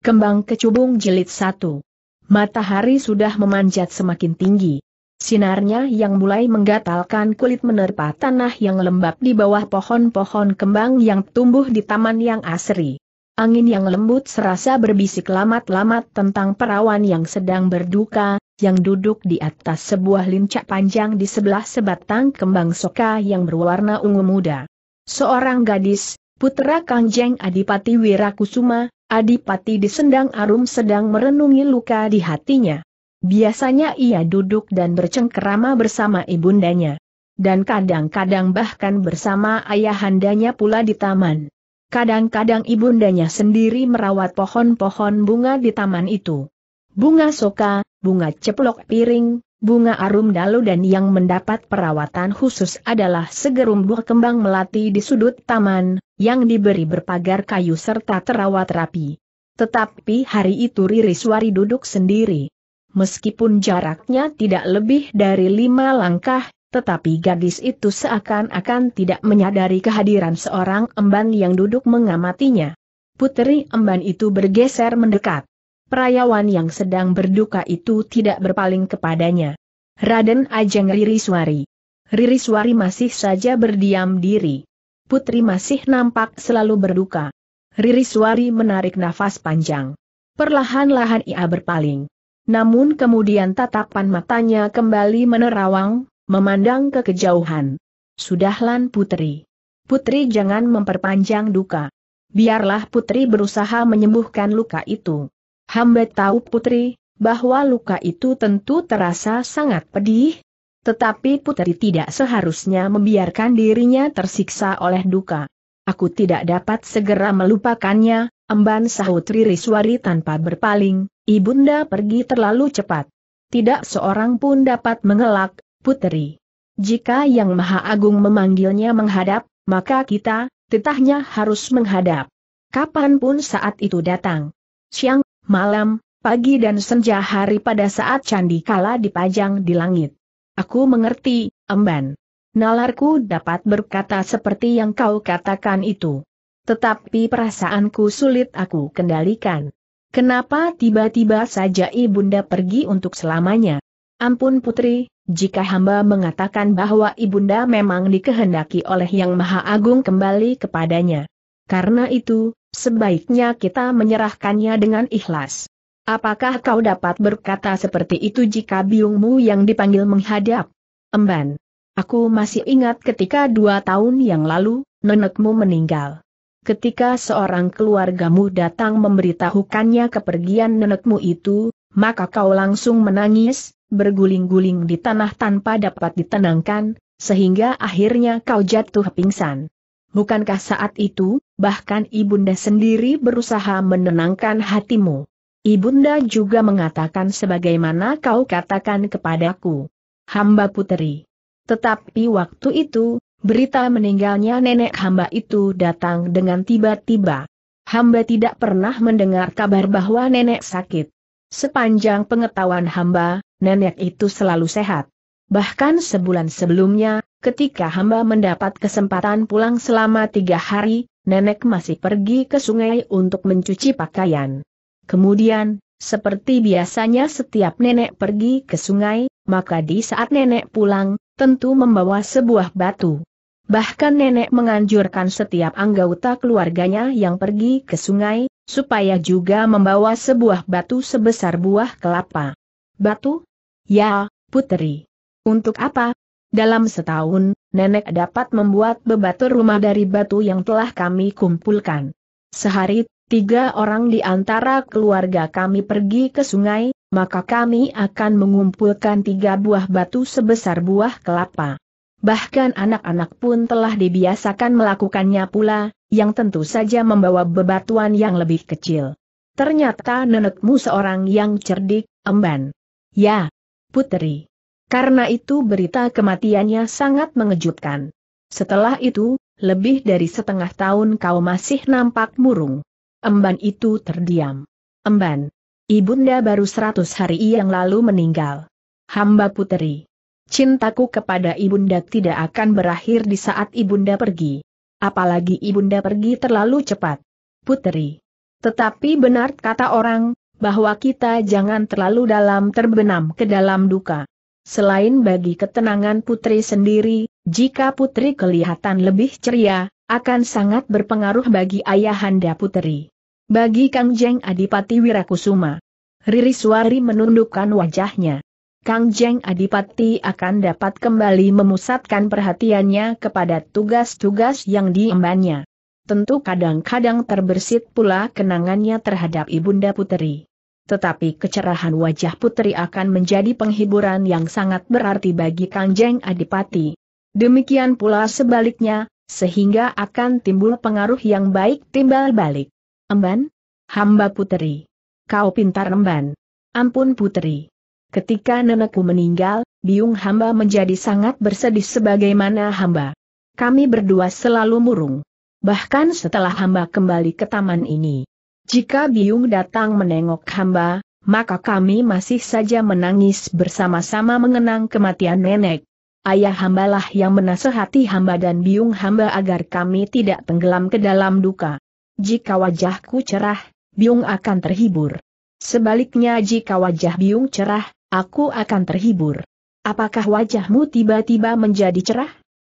Kembang Kecubung Jilid satu. Matahari sudah memanjat semakin tinggi. Sinarnya yang mulai menggatalkan kulit menerpa tanah yang lembab di bawah pohon-pohon kembang yang tumbuh di taman yang asri. Angin yang lembut serasa berbisik lamat-lamat tentang perawan yang sedang berduka, yang duduk di atas sebuah lincak panjang di sebelah sebatang kembang soka yang berwarna ungu muda. Seorang gadis, putra Kangjeng Adipati Wirakusuma, Adipati Disendang Arum sedang merenungi luka di hatinya. Biasanya ia duduk dan bercengkerama bersama ibundanya. Dan kadang-kadang bahkan bersama ayahandanya pula di taman. Kadang-kadang ibundanya sendiri merawat pohon-pohon bunga di taman itu. Bunga soka, bunga ceplok piring, bunga arum dalu dan yang mendapat perawatan khusus adalah segerumbuh kembang melati di sudut taman, yang diberi berpagar kayu serta terawat rapi. Tetapi hari itu Ririswari duduk sendiri. Meskipun jaraknya tidak lebih dari lima langkah, tetapi gadis itu seakan-akan tidak menyadari kehadiran seorang emban yang duduk mengamatinya. Putri emban itu bergeser mendekat. Perayawan yang sedang berduka itu tidak berpaling kepadanya. Raden Ajeng Ririswari. Ririswari masih saja berdiam diri. Putri masih nampak selalu berduka. Riri Suari menarik nafas panjang. Perlahan-lahan ia berpaling. Namun kemudian tatapan matanya kembali menerawang, memandang ke kejauhan. Sudahlah Putri. Putri jangan memperpanjang duka. Biarlah Putri berusaha menyembuhkan luka itu. Hamba tahu Putri, bahwa luka itu tentu terasa sangat pedih, tetapi Putri tidak seharusnya membiarkan dirinya tersiksa oleh duka. Aku tidak dapat segera melupakannya, emban sahut Ririswari tanpa berpaling, ibunda pergi terlalu cepat. Tidak seorang pun dapat mengelak, Putri. Jika Yang Maha Agung memanggilnya menghadap, maka kita, titahnya harus menghadap. Kapanpun saat itu datang. Siang, malam, pagi dan senja hari pada saat candi kala dipajang di langit. Aku mengerti, Emban. Nalarku dapat berkata seperti yang kau katakan itu. Tetapi perasaanku sulit aku kendalikan. Kenapa tiba-tiba saja ibunda pergi untuk selamanya? Ampun putri, jika hamba mengatakan bahwa ibunda memang dikehendaki oleh Yang Maha Agung kembali kepadanya. Karena itu, sebaiknya kita menyerahkannya dengan ikhlas. Apakah kau dapat berkata seperti itu jika biungmu yang dipanggil menghadap? Emban. Aku masih ingat ketika dua tahun yang lalu, nenekmu meninggal. Ketika seorang keluargamu datang memberitahukannya kepergian nenekmu itu, maka kau langsung menangis, berguling-guling di tanah tanpa dapat ditenangkan, sehingga akhirnya kau jatuh pingsan. Bukankah saat itu, bahkan ibunda sendiri berusaha menenangkan hatimu? Ibunda juga mengatakan sebagaimana kau katakan kepadaku. Hamba puteri. Tetapi waktu itu, berita meninggalnya nenek hamba itu datang dengan tiba-tiba. Hamba tidak pernah mendengar kabar bahwa nenek sakit. Sepanjang pengetahuan hamba, nenek itu selalu sehat. Bahkan sebulan sebelumnya, ketika hamba mendapat kesempatan pulang selama tiga hari, nenek masih pergi ke sungai untuk mencuci pakaian. Kemudian, seperti biasanya setiap nenek pergi ke sungai, maka di saat nenek pulang, tentu membawa sebuah batu. Bahkan nenek menganjurkan setiap anggota keluarganya yang pergi ke sungai, supaya juga membawa sebuah batu sebesar buah kelapa. Batu? Ya, putri. Untuk apa? Dalam setahun, nenek dapat membuat bebatu rumah dari batu yang telah kami kumpulkan. Sehari tiga orang di antara keluarga kami pergi ke sungai, maka kami akan mengumpulkan tiga buah batu sebesar buah kelapa. Bahkan anak-anak pun telah dibiasakan melakukannya pula, yang tentu saja membawa bebatuan yang lebih kecil. Ternyata nenekmu seorang yang cerdik, emban. Ya, putri. Karena itu berita kematiannya sangat mengejutkan. Setelah itu, lebih dari setengah tahun kau masih nampak murung. Emban itu terdiam. Emban. Ibunda baru seratus hari yang lalu meninggal. Hamba puteri. Cintaku kepada ibunda tidak akan berakhir di saat ibunda pergi. Apalagi ibunda pergi terlalu cepat. Puteri. Tetapi benar kata orang, bahwa kita jangan terlalu dalam terbenam ke dalam duka. Selain bagi ketenangan putri sendiri, jika putri kelihatan lebih ceria, akan sangat berpengaruh bagi ayahanda putri. Bagi Kang Jeng Adipati Wirakusuma. Riri Suwari menundukkan wajahnya. Kang Jeng Adipati akan dapat kembali memusatkan perhatiannya kepada tugas-tugas yang diembannya. Tentu kadang-kadang terbersit pula kenangannya terhadap Ibunda putri. Tetapi kecerahan wajah putri akan menjadi penghiburan yang sangat berarti bagi Kang Jeng Adipati. Demikian pula sebaliknya, sehingga akan timbul pengaruh yang baik timbal balik. Emban? Hamba puteri. Kau pintar emban. Ampun puteri. Ketika nenekku meninggal, biung hamba menjadi sangat bersedih sebagaimana hamba. Kami berdua selalu murung. Bahkan setelah hamba kembali ke taman ini. Jika biung datang menengok hamba, maka kami masih saja menangis bersama-sama mengenang kematian nenek. Ayah hambalah yang menasehati hamba dan biung hamba agar kami tidak tenggelam ke dalam duka. Jika wajahku cerah, Biung akan terhibur. Sebaliknya jika wajah Biung cerah, aku akan terhibur. Apakah wajahmu tiba-tiba menjadi cerah?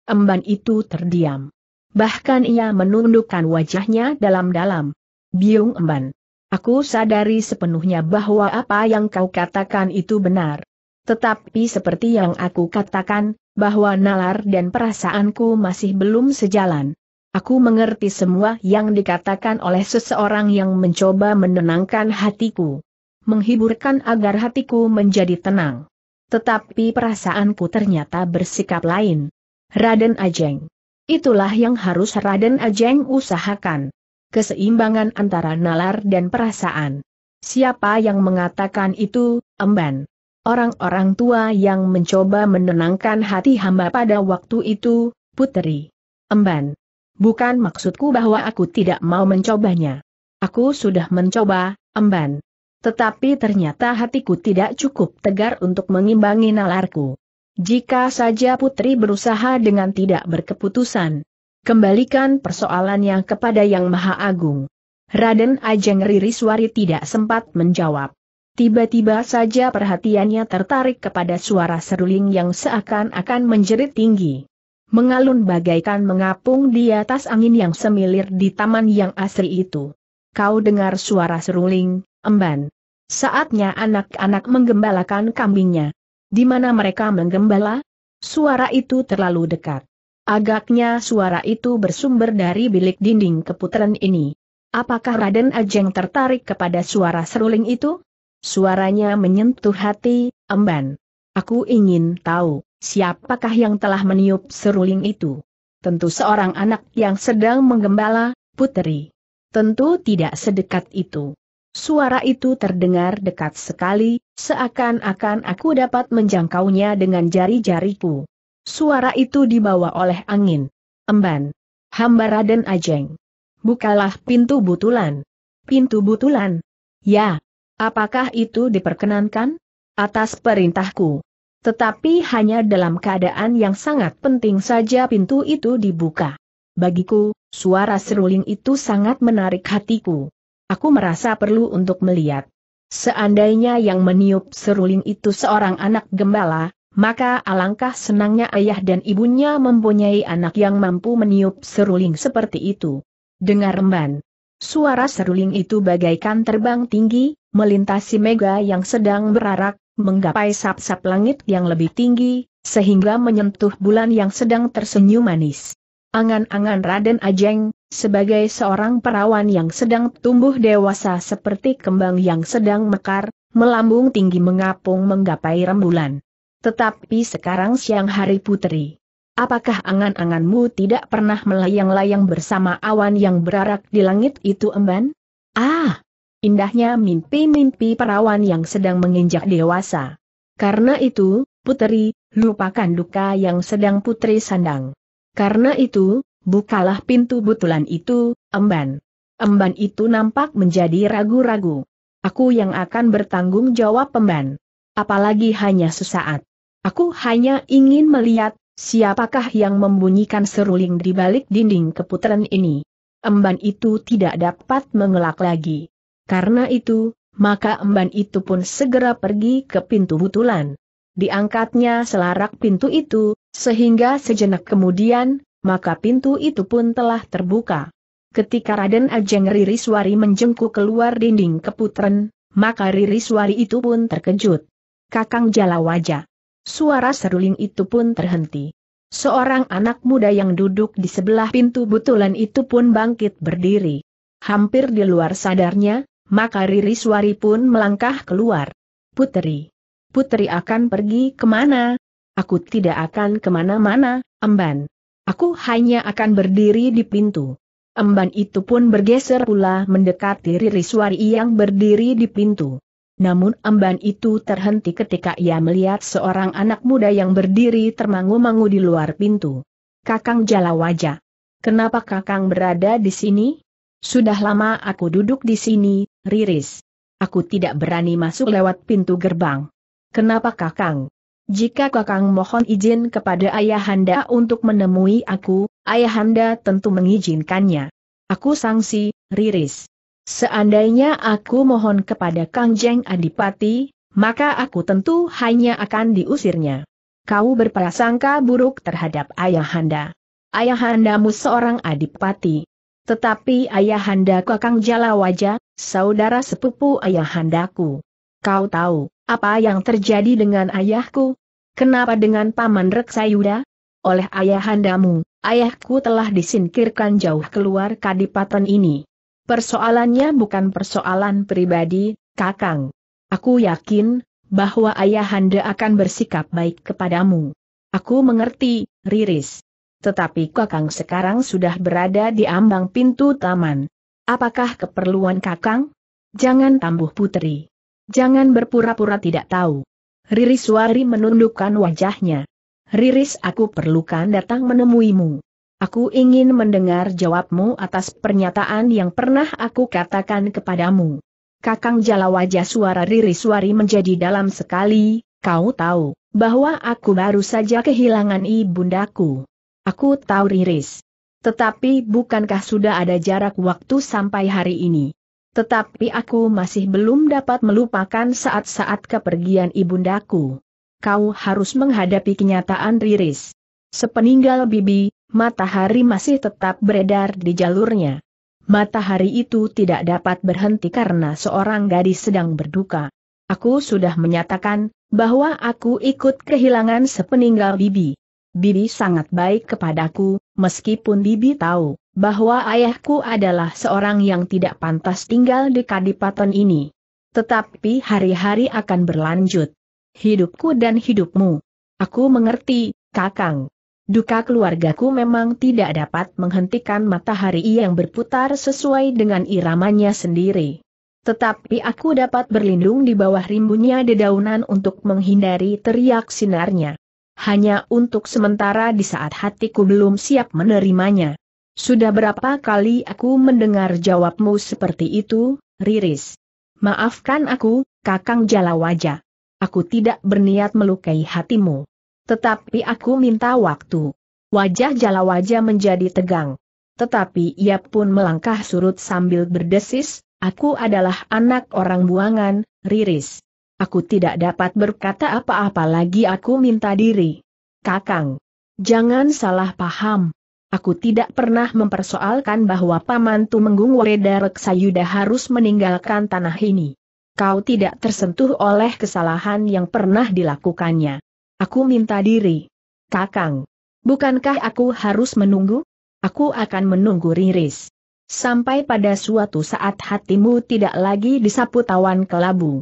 Emban itu terdiam. Bahkan ia menundukkan wajahnya dalam-dalam. Biung Emban. Aku sadari sepenuhnya bahwa apa yang kau katakan itu benar. Tetapi seperti yang aku katakan, bahwa nalar dan perasaanku masih belum sejalan. Aku mengerti semua yang dikatakan oleh seseorang yang mencoba menenangkan hatiku. Menghiburkan agar hatiku menjadi tenang. Tetapi perasaanku ternyata bersikap lain. Raden Ajeng. Itulah yang harus Raden Ajeng usahakan. Keseimbangan antara nalar dan perasaan. Siapa yang mengatakan itu, emban? Orang-orang tua yang mencoba menenangkan hati hamba pada waktu itu, Putri. Emban. Bukan maksudku bahwa aku tidak mau mencobanya. Aku sudah mencoba, emban. Tetapi ternyata hatiku tidak cukup tegar untuk mengimbangi nalarku. Jika saja putri berusaha dengan tidak berkeputusan. Kembalikan persoalannya kepada Yang Maha Agung. Raden Ajeng Ririswari tidak sempat menjawab. Tiba-tiba saja perhatiannya tertarik kepada suara seruling yang seakan-akan menjerit tinggi mengalun bagaikan mengapung di atas angin yang semilir di taman yang asri itu. Kau dengar suara seruling, emban. Saatnya anak-anak menggembalakan kambingnya. Di mana mereka menggembala? Suara itu terlalu dekat. Agaknya suara itu bersumber dari bilik dinding keputaran ini. Apakah Raden Ajeng tertarik kepada suara seruling itu? Suaranya menyentuh hati, emban. Aku ingin tahu siapakah yang telah meniup seruling itu? Tentu seorang anak yang sedang menggembala, puteri. Tentu tidak sedekat itu. Suara itu terdengar dekat sekali, seakan-akan aku dapat menjangkaunya dengan jari-jariku. Suara itu dibawa oleh angin. Emban. Hamba Raden Ajeng. Bukalah pintu butulan. Pintu butulan? Ya. Apakah itu diperkenankan? Atas perintahku. Tetapi hanya dalam keadaan yang sangat penting saja pintu itu dibuka. Bagiku, suara seruling itu sangat menarik hatiku. Aku merasa perlu untuk melihat. Seandainya yang meniup seruling itu seorang anak gembala, maka alangkah senangnya ayah dan ibunya mempunyai anak yang mampu meniup seruling seperti itu. Dengar remban. Suara seruling itu bagaikan terbang tinggi, melintasi mega yang sedang berarak, menggapai sap-sap langit yang lebih tinggi, sehingga menyentuh bulan yang sedang tersenyum manis. Angan-angan Raden Ajeng, sebagai seorang perawan yang sedang tumbuh dewasa seperti kembang yang sedang mekar, melambung tinggi mengapung menggapai rembulan. Tetapi sekarang siang hari putri. Apakah angan-anganmu tidak pernah melayang-layang bersama awan yang berarak di langit itu emban? Ah, indahnya mimpi-mimpi perawan yang sedang menginjak dewasa. Karena itu, puteri, lupakan duka yang sedang putri sandang. Karena itu, bukalah pintu butulan itu, emban. Emban itu nampak menjadi ragu-ragu. Aku yang akan bertanggung jawab emban. Apalagi hanya sesaat. Aku hanya ingin melihat, siapakah yang membunyikan seruling di balik dinding keputaran ini. Emban itu tidak dapat mengelak lagi. Karena itu, maka emban itu pun segera pergi ke pintu butulan. Diangkatnya selarak pintu itu, sehingga sejenak kemudian, maka pintu itu pun telah terbuka. Ketika Raden Ajeng Ririswari menjengkuk keluar dinding keputren, maka Ririswari itu pun terkejut. Kakang jala wajah. Suara seruling itu pun terhenti. Seorang anak muda yang duduk di sebelah pintu butulan itu pun bangkit berdiri. Hampir di luar sadarnya, maka Riri Suari pun melangkah keluar. Putri, putri akan pergi kemana? Aku tidak akan kemana-mana, emban. Aku hanya akan berdiri di pintu. Emban itu pun bergeser pula mendekati Riri Ririswari yang berdiri di pintu. Namun emban itu terhenti ketika ia melihat seorang anak muda yang berdiri termangu-mangu di luar pintu. Kakang Jalawaja. Kenapa kakang berada di sini? Sudah lama aku duduk di sini, Riris. Aku tidak berani masuk lewat pintu gerbang. Kenapa Kakang? Jika Kakang mohon izin kepada Ayahanda untuk menemui aku, Ayahanda tentu mengizinkannya. Aku sangsi, Riris. Seandainya aku mohon kepada Kang Jeng Adipati, maka aku tentu hanya akan diusirnya. Kau berprasangka buruk terhadap ayahanda. Ayahandamu seorang adipati. Tetapi ayahanda Kakang Jalawaja, saudara sepupu ayahandaku. Kau tahu, apa yang terjadi dengan ayahku? Kenapa dengan Paman Reksayuda? Oleh ayahandamu, ayahku telah disingkirkan jauh keluar kadipaten ini. Persoalannya bukan persoalan pribadi, Kakang. Aku yakin, bahwa ayahanda akan bersikap baik kepadamu. Aku mengerti, Riris. Tetapi Kakang sekarang sudah berada di ambang pintu taman. Apakah keperluan Kakang? Jangan tambuh putri. Jangan berpura-pura tidak tahu. Ririswari menundukkan wajahnya. Riris aku perlukan datang menemuimu. Aku ingin mendengar jawabmu atas pernyataan yang pernah aku katakan kepadamu. Kakang jala wajah suara Ririswari menjadi dalam sekali, kau tahu, bahwa aku baru saja kehilangan ibundaku. Aku tahu Riris. Tetapi bukankah sudah ada jarak waktu sampai hari ini? Tetapi aku masih belum dapat melupakan saat-saat kepergian ibundaku. Kau harus menghadapi kenyataan Riris. Sepeninggal Bibi, matahari masih tetap beredar di jalurnya. Matahari itu tidak dapat berhenti karena seorang gadis sedang berduka. Aku sudah menyatakan bahwa aku ikut kehilangan sepeninggal Bibi. Bibi sangat baik kepadaku, meskipun Bibi tahu bahwa ayahku adalah seorang yang tidak pantas tinggal di kadipaten ini. Tetapi hari-hari akan berlanjut. Hidupku dan hidupmu. Aku mengerti, Kakang. Duka keluargaku memang tidak dapat menghentikan matahari yang berputar sesuai dengan iramanya sendiri. Tetapi aku dapat berlindung di bawah rimbunnya dedaunan untuk menghindari teriak sinarnya hanya untuk sementara di saat hatiku belum siap menerimanya. Sudah berapa kali aku mendengar jawabmu seperti itu, Riris? Maafkan aku, Kakang Jalawaja. Aku tidak berniat melukai hatimu. Tetapi aku minta waktu. Wajah Jalawaja menjadi tegang. Tetapi ia pun melangkah surut sambil berdesis, aku adalah anak orang buangan, Riris. Aku tidak dapat berkata apa-apa lagi aku minta diri. Kakang. Jangan salah paham. Aku tidak pernah mempersoalkan bahwa Paman Tumenggung Wereda Reksayuda harus meninggalkan tanah ini. Kau tidak tersentuh oleh kesalahan yang pernah dilakukannya. Aku minta diri. Kakang. Bukankah aku harus menunggu? Aku akan menunggu Riris. Sampai pada suatu saat hatimu tidak lagi disapu tawan kelabu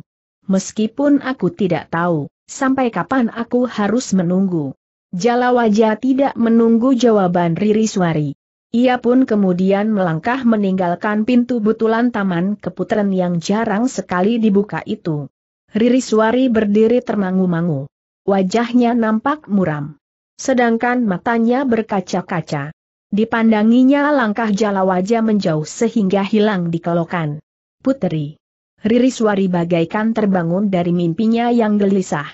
meskipun aku tidak tahu, sampai kapan aku harus menunggu. Jalawaja tidak menunggu jawaban Riri Ririswari. Ia pun kemudian melangkah meninggalkan pintu butulan taman keputren yang jarang sekali dibuka itu. Riri Ririswari berdiri termangu-mangu. Wajahnya nampak muram. Sedangkan matanya berkaca-kaca. Dipandanginya langkah Jalawaja menjauh sehingga hilang di kelokan. Puteri. Riri Ririswari bagaikan terbangun dari mimpinya yang gelisah.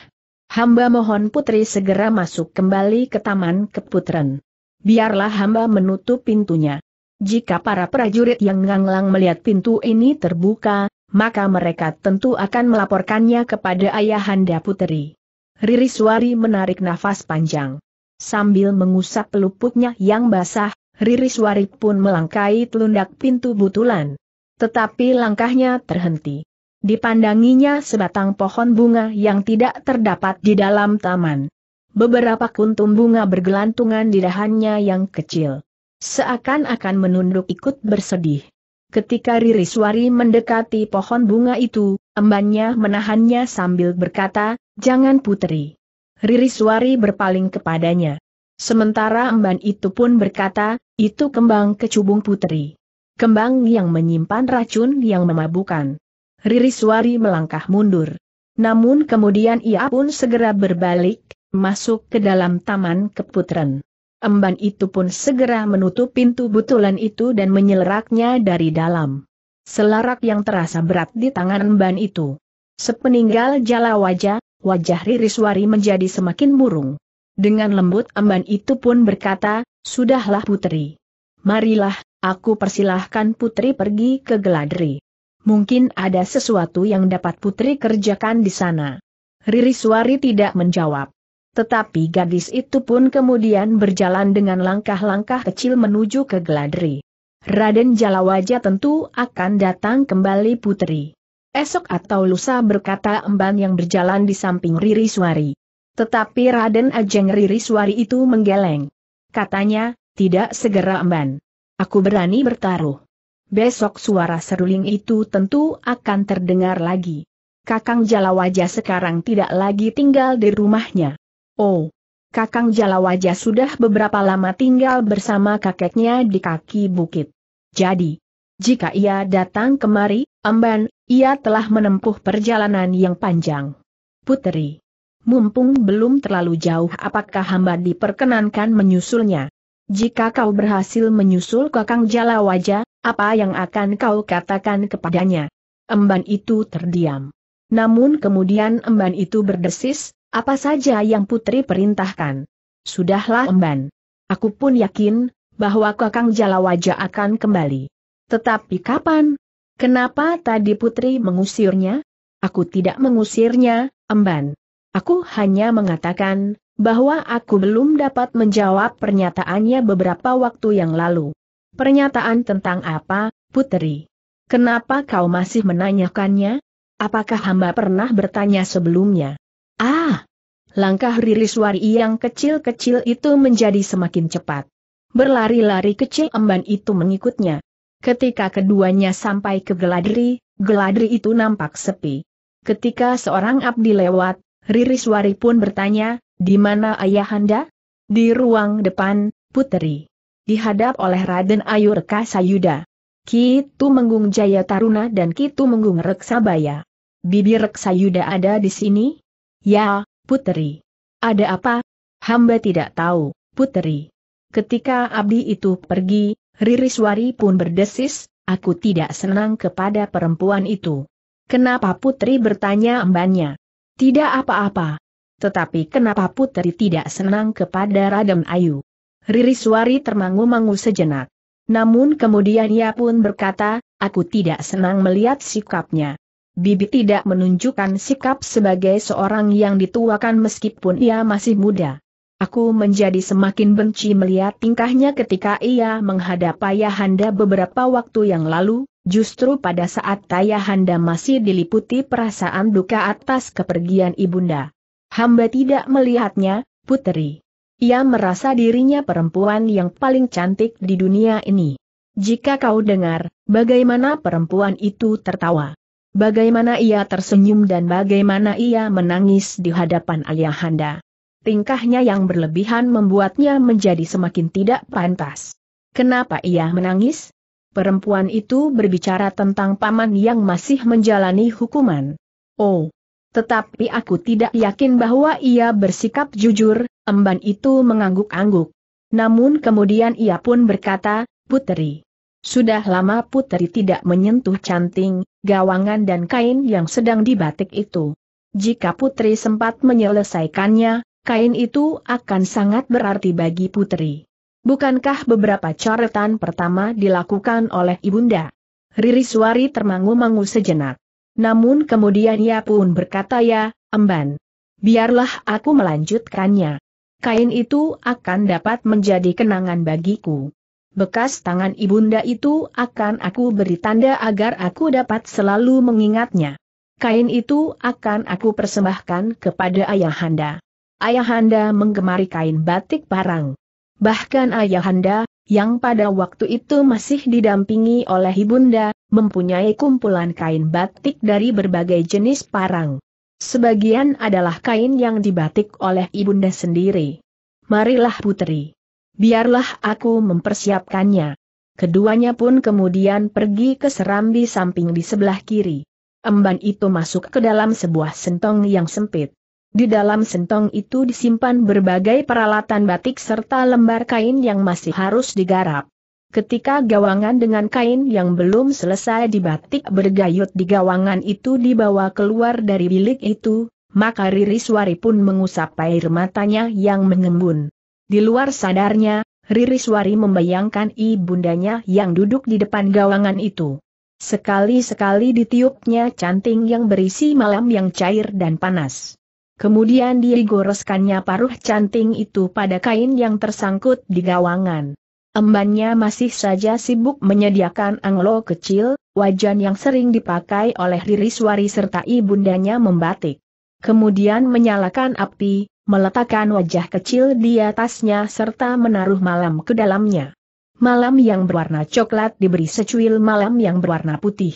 Hamba mohon putri segera masuk kembali ke taman keputren. Biarlah hamba menutup pintunya. Jika para prajurit yang nganglang melihat pintu ini terbuka, maka mereka tentu akan melaporkannya kepada ayahanda putri. Ririswari menarik nafas panjang. Sambil mengusap peluputnya yang basah, Riri Ririswari pun melangkai telundak pintu butulan. Tetapi langkahnya terhenti. Dipandanginya sebatang pohon bunga yang tidak terdapat di dalam taman. Beberapa kuntum bunga bergelantungan di dahannya yang kecil. Seakan-akan menunduk ikut bersedih. Ketika Ririswari mendekati pohon bunga itu, embannya menahannya sambil berkata, jangan putri. Ririswari berpaling kepadanya. Sementara emban itu pun berkata, itu kembang kecubung putri. Kembang yang menyimpan racun yang memabukan. Ririswari melangkah mundur. Namun kemudian ia pun segera berbalik, masuk ke dalam taman keputren. Emban itu pun segera menutup pintu butulan itu dan menyeleraknya dari dalam. Selarak yang terasa berat di tangan emban itu. Sepeninggal jala wajah, wajah Ririswari menjadi semakin murung. Dengan lembut emban itu pun berkata, Sudahlah putri. Marilah, Aku persilahkan putri pergi ke Geladri. Mungkin ada sesuatu yang dapat putri kerjakan di sana. Riri Suwari tidak menjawab. Tetapi gadis itu pun kemudian berjalan dengan langkah-langkah kecil menuju ke Geladri. Raden Jalawaja tentu akan datang kembali putri. Esok atau lusa berkata emban yang berjalan di samping Riri Suwari. Tetapi Raden Ajeng Riri Suwari itu menggeleng. Katanya, tidak segera emban. Aku berani bertaruh. Besok suara seruling itu tentu akan terdengar lagi. Kakang Jalawaja sekarang tidak lagi tinggal di rumahnya. Oh, Kakang Jalawaja sudah beberapa lama tinggal bersama kakeknya di kaki bukit. Jadi, jika ia datang kemari, amban, ia telah menempuh perjalanan yang panjang. Putri, mumpung belum terlalu jauh apakah hamba diperkenankan menyusulnya? Jika kau berhasil menyusul Kakang Jalawaja, apa yang akan kau katakan kepadanya? Emban itu terdiam. Namun kemudian emban itu berdesis, apa saja yang putri perintahkan. Sudahlah emban. Aku pun yakin, bahwa Kakang Jalawaja akan kembali. Tetapi kapan? Kenapa tadi putri mengusirnya? Aku tidak mengusirnya, emban. Aku hanya mengatakan, bahwa aku belum dapat menjawab pernyataannya beberapa waktu yang lalu. Pernyataan tentang apa, putri. Kenapa kau masih menanyakannya? Apakah hamba pernah bertanya sebelumnya? Ah! Langkah Ririswari yang kecil-kecil itu menjadi semakin cepat. Berlari-lari kecil emban itu mengikutnya. Ketika keduanya sampai ke Geladri, Geladri itu nampak sepi. Ketika seorang abdi lewat, Ririswari pun bertanya, di mana ayahanda? Di ruang depan, putri. Dihadap oleh Raden Ayu Rekasayuda. Kitu Menggung Jaya Taruna dan Kitu Menggung Reksabaya. Bibi Reksayuda ada di sini? Ya, putri. Ada apa? Hamba tidak tahu, putri. Ketika abdi itu pergi, Ririswari pun berdesis, aku tidak senang kepada perempuan itu. Kenapa putri bertanya embannya? Tidak apa-apa, tetapi kenapa Putri tidak senang kepada Raden Ayu? Ririswari termangu-mangu sejenak. Namun kemudian ia pun berkata, aku tidak senang melihat sikapnya. Bibi tidak menunjukkan sikap sebagai seorang yang dituakan meskipun ia masih muda. Aku menjadi semakin benci melihat tingkahnya ketika ia menghadap Ayahanda beberapa waktu yang lalu, justru pada saat Ayahanda masih diliputi perasaan duka atas kepergian Ibunda. Hamba tidak melihatnya, puteri. Ia merasa dirinya perempuan yang paling cantik di dunia ini. Jika kau dengar, bagaimana perempuan itu tertawa. Bagaimana ia tersenyum dan bagaimana ia menangis di hadapan ayahanda. Tingkahnya yang berlebihan membuatnya menjadi semakin tidak pantas. Kenapa ia menangis? Perempuan itu berbicara tentang paman yang masih menjalani hukuman. Oh, tetapi aku tidak yakin bahwa ia bersikap jujur, emban itu mengangguk-angguk. Namun kemudian ia pun berkata, Putri, Sudah lama Putri tidak menyentuh canting, gawangan dan kain yang sedang dibatik itu. Jika Putri sempat menyelesaikannya, kain itu akan sangat berarti bagi Putri. Bukankah beberapa coretan pertama dilakukan oleh Ibunda? Riri Suari termangu-mangu sejenak. Namun kemudian ia pun berkata ya, emban. Biarlah aku melanjutkannya. Kain itu akan dapat menjadi kenangan bagiku. Bekas tangan ibunda itu akan aku beri tanda agar aku dapat selalu mengingatnya. Kain itu akan aku persembahkan kepada ayahanda. Ayahanda menggemari kain batik parang. Bahkan ayahanda yang pada waktu itu masih didampingi oleh ibunda, mempunyai kumpulan kain batik dari berbagai jenis parang. Sebagian adalah kain yang dibatik oleh ibunda sendiri. Marilah putri. Biarlah aku mempersiapkannya. Keduanya pun kemudian pergi ke serambi samping di sebelah kiri. Emban itu masuk ke dalam sebuah sentong yang sempit. Di dalam sentong itu disimpan berbagai peralatan batik serta lembar kain yang masih harus digarap. Ketika gawangan dengan kain yang belum selesai dibatik bergayut di gawangan itu dibawa keluar dari bilik itu, maka Riri Ririswari pun mengusap air matanya yang mengembun. Di luar sadarnya, Riri Ririswari membayangkan ibundanya yang duduk di depan gawangan itu. Sekali-sekali ditiupnya canting yang berisi malam yang cair dan panas. Kemudian digoreskannya paruh canting itu pada kain yang tersangkut di gawangan. Embannya masih saja sibuk menyediakan anglo kecil, wajan yang sering dipakai oleh diri suari serta ibundanya membatik. Kemudian menyalakan api, meletakkan wajah kecil di atasnya serta menaruh malam ke dalamnya. Malam yang berwarna coklat diberi secuil malam yang berwarna putih.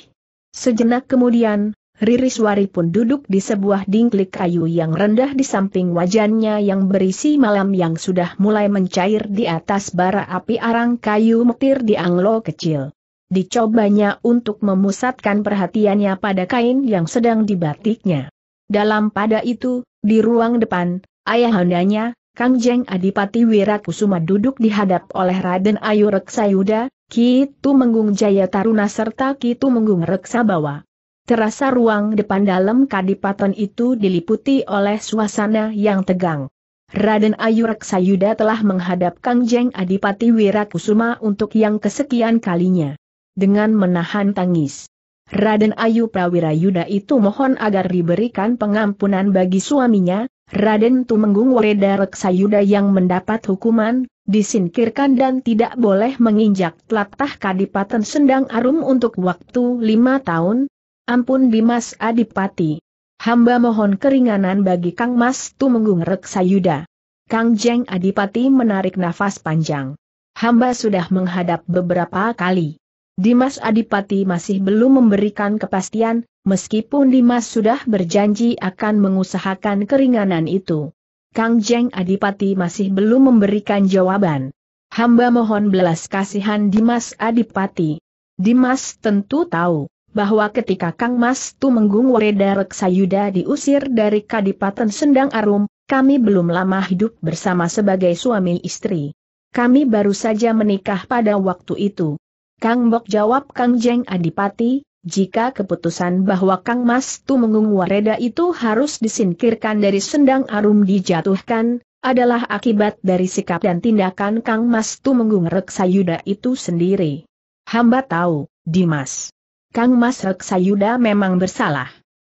Sejenak kemudian, Ririswari pun duduk di sebuah dingklik kayu yang rendah di samping wajannya yang berisi malam yang sudah mulai mencair di atas bara api arang kayu metir di anglo kecil. Dicobanya untuk memusatkan perhatiannya pada kain yang sedang dibatiknya. Dalam pada itu, di ruang depan, ayahandanya, Kang Jeng Adipati Wirakusuma duduk dihadap oleh Raden Ayu Reksayuda, Ki Menggung Jaya Taruna serta Ki Menggung Reksabawa. Terasa ruang depan dalam kadipaten itu diliputi oleh suasana yang tegang. Raden Ayu Raksayuda telah menghadap Kangjeng Adipati Wirakusuma untuk yang kesekian kalinya. Dengan menahan tangis, Raden Ayu Prawirayuda itu mohon agar diberikan pengampunan bagi suaminya, Raden Tumenggung Wereda Raksayuda yang mendapat hukuman, disingkirkan dan tidak boleh menginjak telatah Kadipaten Sendang Arum untuk waktu lima tahun, Ampun Dimas Adipati. Hamba mohon keringanan bagi Kang Mas Tumenggung Reksayuda. Kang Jeng Adipati menarik nafas panjang. Hamba sudah menghadap beberapa kali. Dimas Adipati masih belum memberikan kepastian, meskipun Dimas sudah berjanji akan mengusahakan keringanan itu. Kang Jeng Adipati masih belum memberikan jawaban. Hamba mohon belas kasihan Dimas Adipati. Dimas tentu tahu bahwa ketika Kang Mas Tumenggung Wereda Reksayuda diusir dari Kadipaten Sendang Arum, kami belum lama hidup bersama sebagai suami istri. Kami baru saja menikah pada waktu itu. Kang Bok jawab Kang Jeng Adipati, jika keputusan bahwa Kang Mas Tumenggung Wareda itu harus disingkirkan dari sendang arum dijatuhkan, adalah akibat dari sikap dan tindakan Kang Mas Tumenggung Reksayuda itu sendiri. Hamba tahu, Dimas. Kang Mas Sayuda memang bersalah.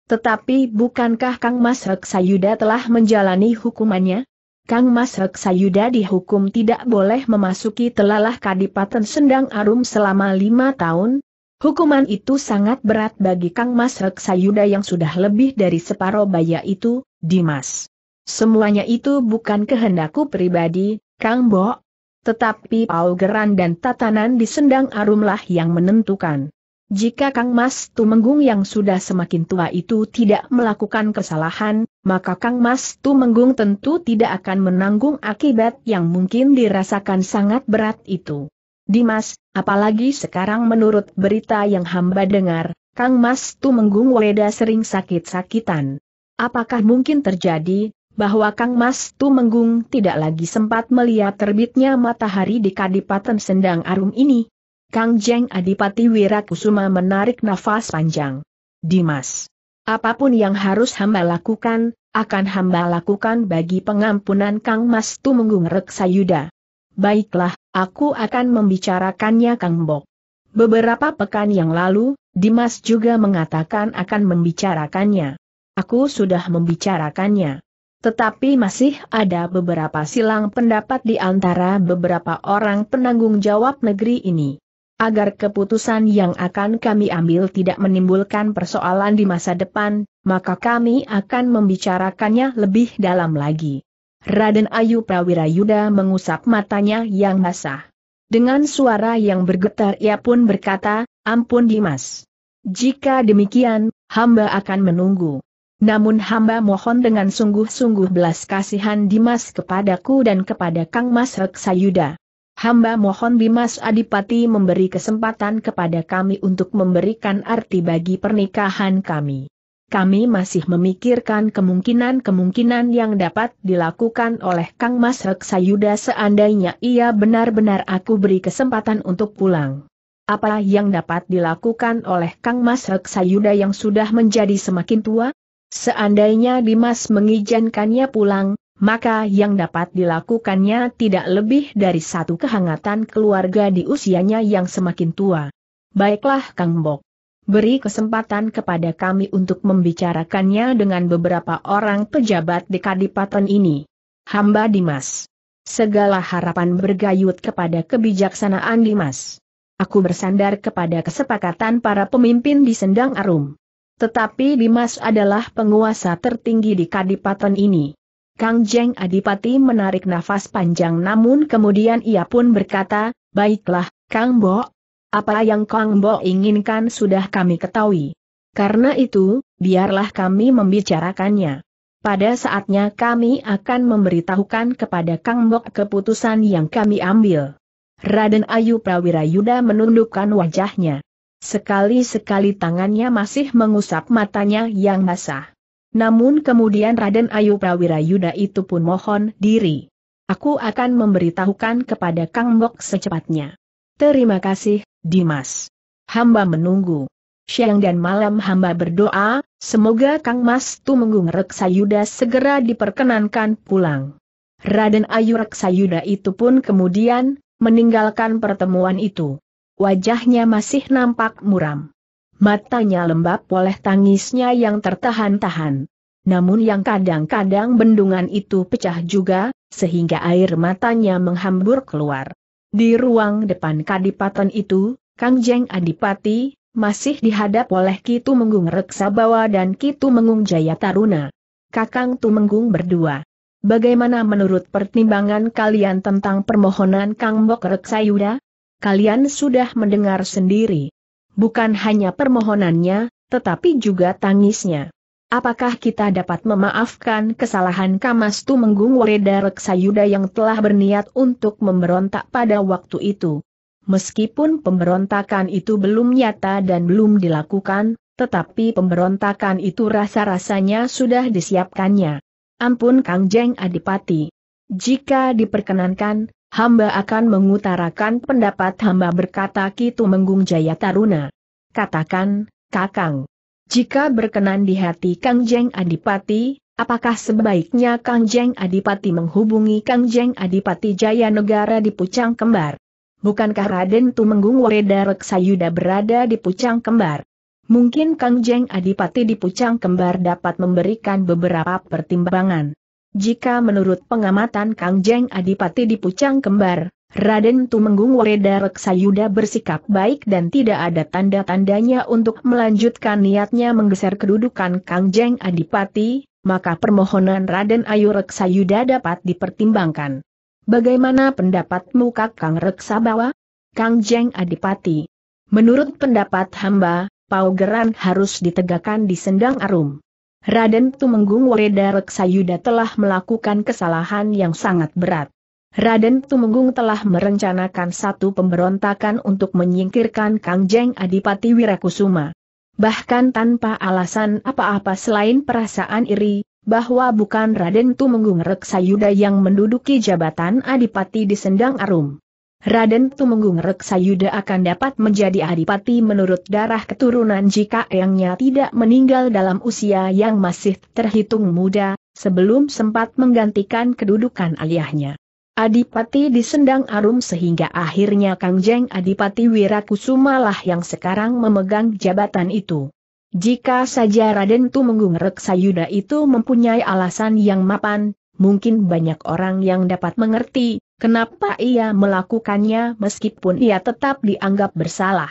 Tetapi bukankah Kang Mas Sayuda telah menjalani hukumannya? Kang Mas Sayuda dihukum tidak boleh memasuki telalah Kadipaten Sendang Arum selama lima tahun. Hukuman itu sangat berat bagi Kang Mas Sayuda yang sudah lebih dari separuh baya itu, Dimas. Semuanya itu bukan kehendakku pribadi, Kang Bo. Tetapi paugeran dan tatanan di Sendang Arumlah yang menentukan. Jika Kang Mas Tumenggung yang sudah semakin tua itu tidak melakukan kesalahan, maka Kang Mas Tumenggung tentu tidak akan menanggung akibat yang mungkin dirasakan sangat berat itu. Dimas, apalagi sekarang menurut berita yang hamba dengar, Kang Mas Tumenggung Weda sering sakit-sakitan. Apakah mungkin terjadi, bahwa Kang Mas Tumenggung tidak lagi sempat melihat terbitnya matahari di Kadipaten Sendang Arum ini? Kang Jeng Adipati Wirakusuma menarik nafas panjang. Dimas. Apapun yang harus hamba lakukan, akan hamba lakukan bagi pengampunan Kang Mas Tumenggung Yuda. Baiklah, aku akan membicarakannya Kang Bok. Beberapa pekan yang lalu, Dimas juga mengatakan akan membicarakannya. Aku sudah membicarakannya. Tetapi masih ada beberapa silang pendapat di antara beberapa orang penanggung jawab negeri ini agar keputusan yang akan kami ambil tidak menimbulkan persoalan di masa depan, maka kami akan membicarakannya lebih dalam lagi. Raden Ayu Prawira Yuda mengusap matanya yang basah. Dengan suara yang bergetar ia pun berkata, ampun Dimas. Jika demikian, hamba akan menunggu. Namun hamba mohon dengan sungguh-sungguh belas kasihan Dimas kepadaku dan kepada Kang Mas Yuda. Hamba mohon Bimas Adipati memberi kesempatan kepada kami untuk memberikan arti bagi pernikahan kami. Kami masih memikirkan kemungkinan-kemungkinan yang dapat dilakukan oleh Kang Mas Reksayuda seandainya ia benar-benar aku beri kesempatan untuk pulang. Apa yang dapat dilakukan oleh Kang Mas Reksayuda yang sudah menjadi semakin tua? Seandainya Dimas mengizinkannya pulang, maka yang dapat dilakukannya tidak lebih dari satu kehangatan keluarga di usianya yang semakin tua. Baiklah Kang Bok. Beri kesempatan kepada kami untuk membicarakannya dengan beberapa orang pejabat di Kadipaten ini. Hamba Dimas. Segala harapan bergayut kepada kebijaksanaan Dimas. Aku bersandar kepada kesepakatan para pemimpin di Sendang Arum. Tetapi Dimas adalah penguasa tertinggi di Kadipaten ini. Kang Jeng Adipati menarik nafas panjang namun kemudian ia pun berkata, baiklah, Kang Bo. Apa yang Kang Bo inginkan sudah kami ketahui. Karena itu, biarlah kami membicarakannya. Pada saatnya kami akan memberitahukan kepada Kang Bo keputusan yang kami ambil. Raden Ayu Prawira Yuda menundukkan wajahnya. Sekali-sekali tangannya masih mengusap matanya yang basah. Namun kemudian Raden Ayu Prawirayuda itu pun mohon diri. Aku akan memberitahukan kepada Kang Mok secepatnya. Terima kasih, Dimas. Hamba menunggu. Siang dan malam hamba berdoa, semoga Kang Mas Tumenggung Reksayuda segera diperkenankan pulang. Raden Ayu Reksayuda itu pun kemudian, meninggalkan pertemuan itu. Wajahnya masih nampak muram matanya lembab oleh tangisnya yang tertahan-tahan. Namun yang kadang-kadang bendungan itu pecah juga, sehingga air matanya menghambur keluar. Di ruang depan kadipaten itu, Kang Jeng Adipati, masih dihadap oleh Kitu Menggung Reksabawa dan Kitu Menggung Jaya Taruna. Kakang Tumenggung berdua. Bagaimana menurut pertimbangan kalian tentang permohonan Kang Bok Reksayuda? Kalian sudah mendengar sendiri. Bukan hanya permohonannya, tetapi juga tangisnya. Apakah kita dapat memaafkan kesalahan Kamastu Menggung Wareda Reksayuda yang telah berniat untuk memberontak pada waktu itu? Meskipun pemberontakan itu belum nyata dan belum dilakukan, tetapi pemberontakan itu rasa-rasanya sudah disiapkannya. Ampun Kang Jeng Adipati. Jika diperkenankan, Hamba akan mengutarakan pendapat hamba berkata Kitu Menggung Jaya Taruna. Katakan, Kakang. Jika berkenan di hati Kang Jeng Adipati, apakah sebaiknya Kang Jeng Adipati menghubungi Kang Jeng Adipati Jaya Negara di Pucang Kembar? Bukankah Raden Tumenggung Wareda Reksayuda berada di Pucang Kembar? Mungkin Kang Jeng Adipati di Pucang Kembar dapat memberikan beberapa pertimbangan. Jika menurut pengamatan Kang Jeng Adipati di Pucang Kembar, Raden Tumenggung Wareda Reksayuda bersikap baik dan tidak ada tanda-tandanya untuk melanjutkan niatnya menggeser kedudukan Kang Jeng Adipati, maka permohonan Raden Ayu Reksayuda dapat dipertimbangkan. Bagaimana pendapatmu Kang Reksabawa? Kang Jeng Adipati. Menurut pendapat hamba, paugeran harus ditegakkan di Sendang Arum. Raden Tumenggung Wereda Reksayuda telah melakukan kesalahan yang sangat berat. Raden Tumenggung telah merencanakan satu pemberontakan untuk menyingkirkan Kangjeng Adipati Wirakusuma. Bahkan tanpa alasan apa-apa selain perasaan iri, bahwa bukan Raden Tumenggung Reksayuda yang menduduki jabatan Adipati di Sendang Arum. Raden Tumenggung Yuda akan dapat menjadi adipati menurut darah keturunan jika ayangnya tidak meninggal dalam usia yang masih terhitung muda, sebelum sempat menggantikan kedudukan ayahnya. Adipati disendang arum sehingga akhirnya Kang Adipati Wirakusuma lah yang sekarang memegang jabatan itu. Jika saja Raden Tumenggung Yuda itu mempunyai alasan yang mapan, mungkin banyak orang yang dapat mengerti, Kenapa ia melakukannya meskipun ia tetap dianggap bersalah?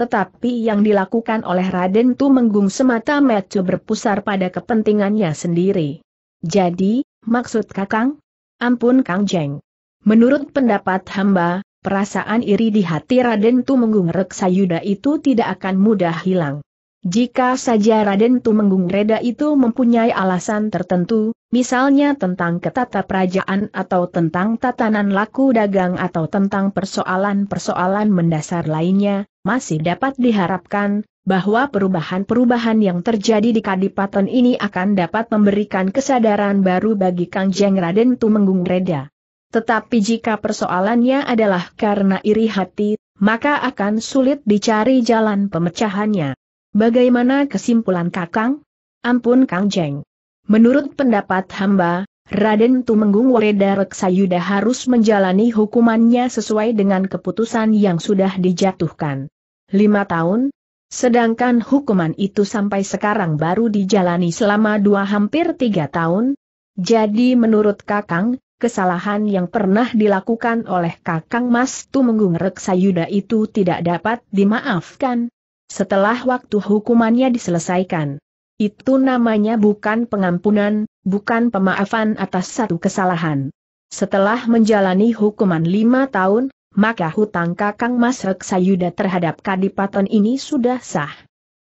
Tetapi yang dilakukan oleh Raden Tumenggung semata-mata berpusar pada kepentingannya sendiri. Jadi, maksud Kakang? Ampun Kang Jeng. Menurut pendapat hamba, perasaan iri di hati Raden Tumenggung Reksayuda itu tidak akan mudah hilang. Jika saja Raden Tumenggung Reda itu mempunyai alasan tertentu, misalnya tentang ketata perajaan atau tentang tatanan laku dagang atau tentang persoalan-persoalan mendasar lainnya, masih dapat diharapkan bahwa perubahan-perubahan yang terjadi di Kadipaten ini akan dapat memberikan kesadaran baru bagi Kang Jeng Raden Tumenggung Reda. Tetapi jika persoalannya adalah karena iri hati, maka akan sulit dicari jalan pemecahannya. Bagaimana kesimpulan Kakang? Ampun Kang Jeng. Menurut pendapat hamba, Raden Tumenggung Woreda Reksayuda harus menjalani hukumannya sesuai dengan keputusan yang sudah dijatuhkan. Lima tahun, sedangkan hukuman itu sampai sekarang baru dijalani selama dua hampir tiga tahun. Jadi menurut Kakang, kesalahan yang pernah dilakukan oleh Kakang Mas Tumenggung Reksayuda itu tidak dapat dimaafkan setelah waktu hukumannya diselesaikan. Itu namanya bukan pengampunan, bukan pemaafan atas satu kesalahan. Setelah menjalani hukuman lima tahun, maka hutang kakang Mas Reksayuda terhadap kadipaton ini sudah sah.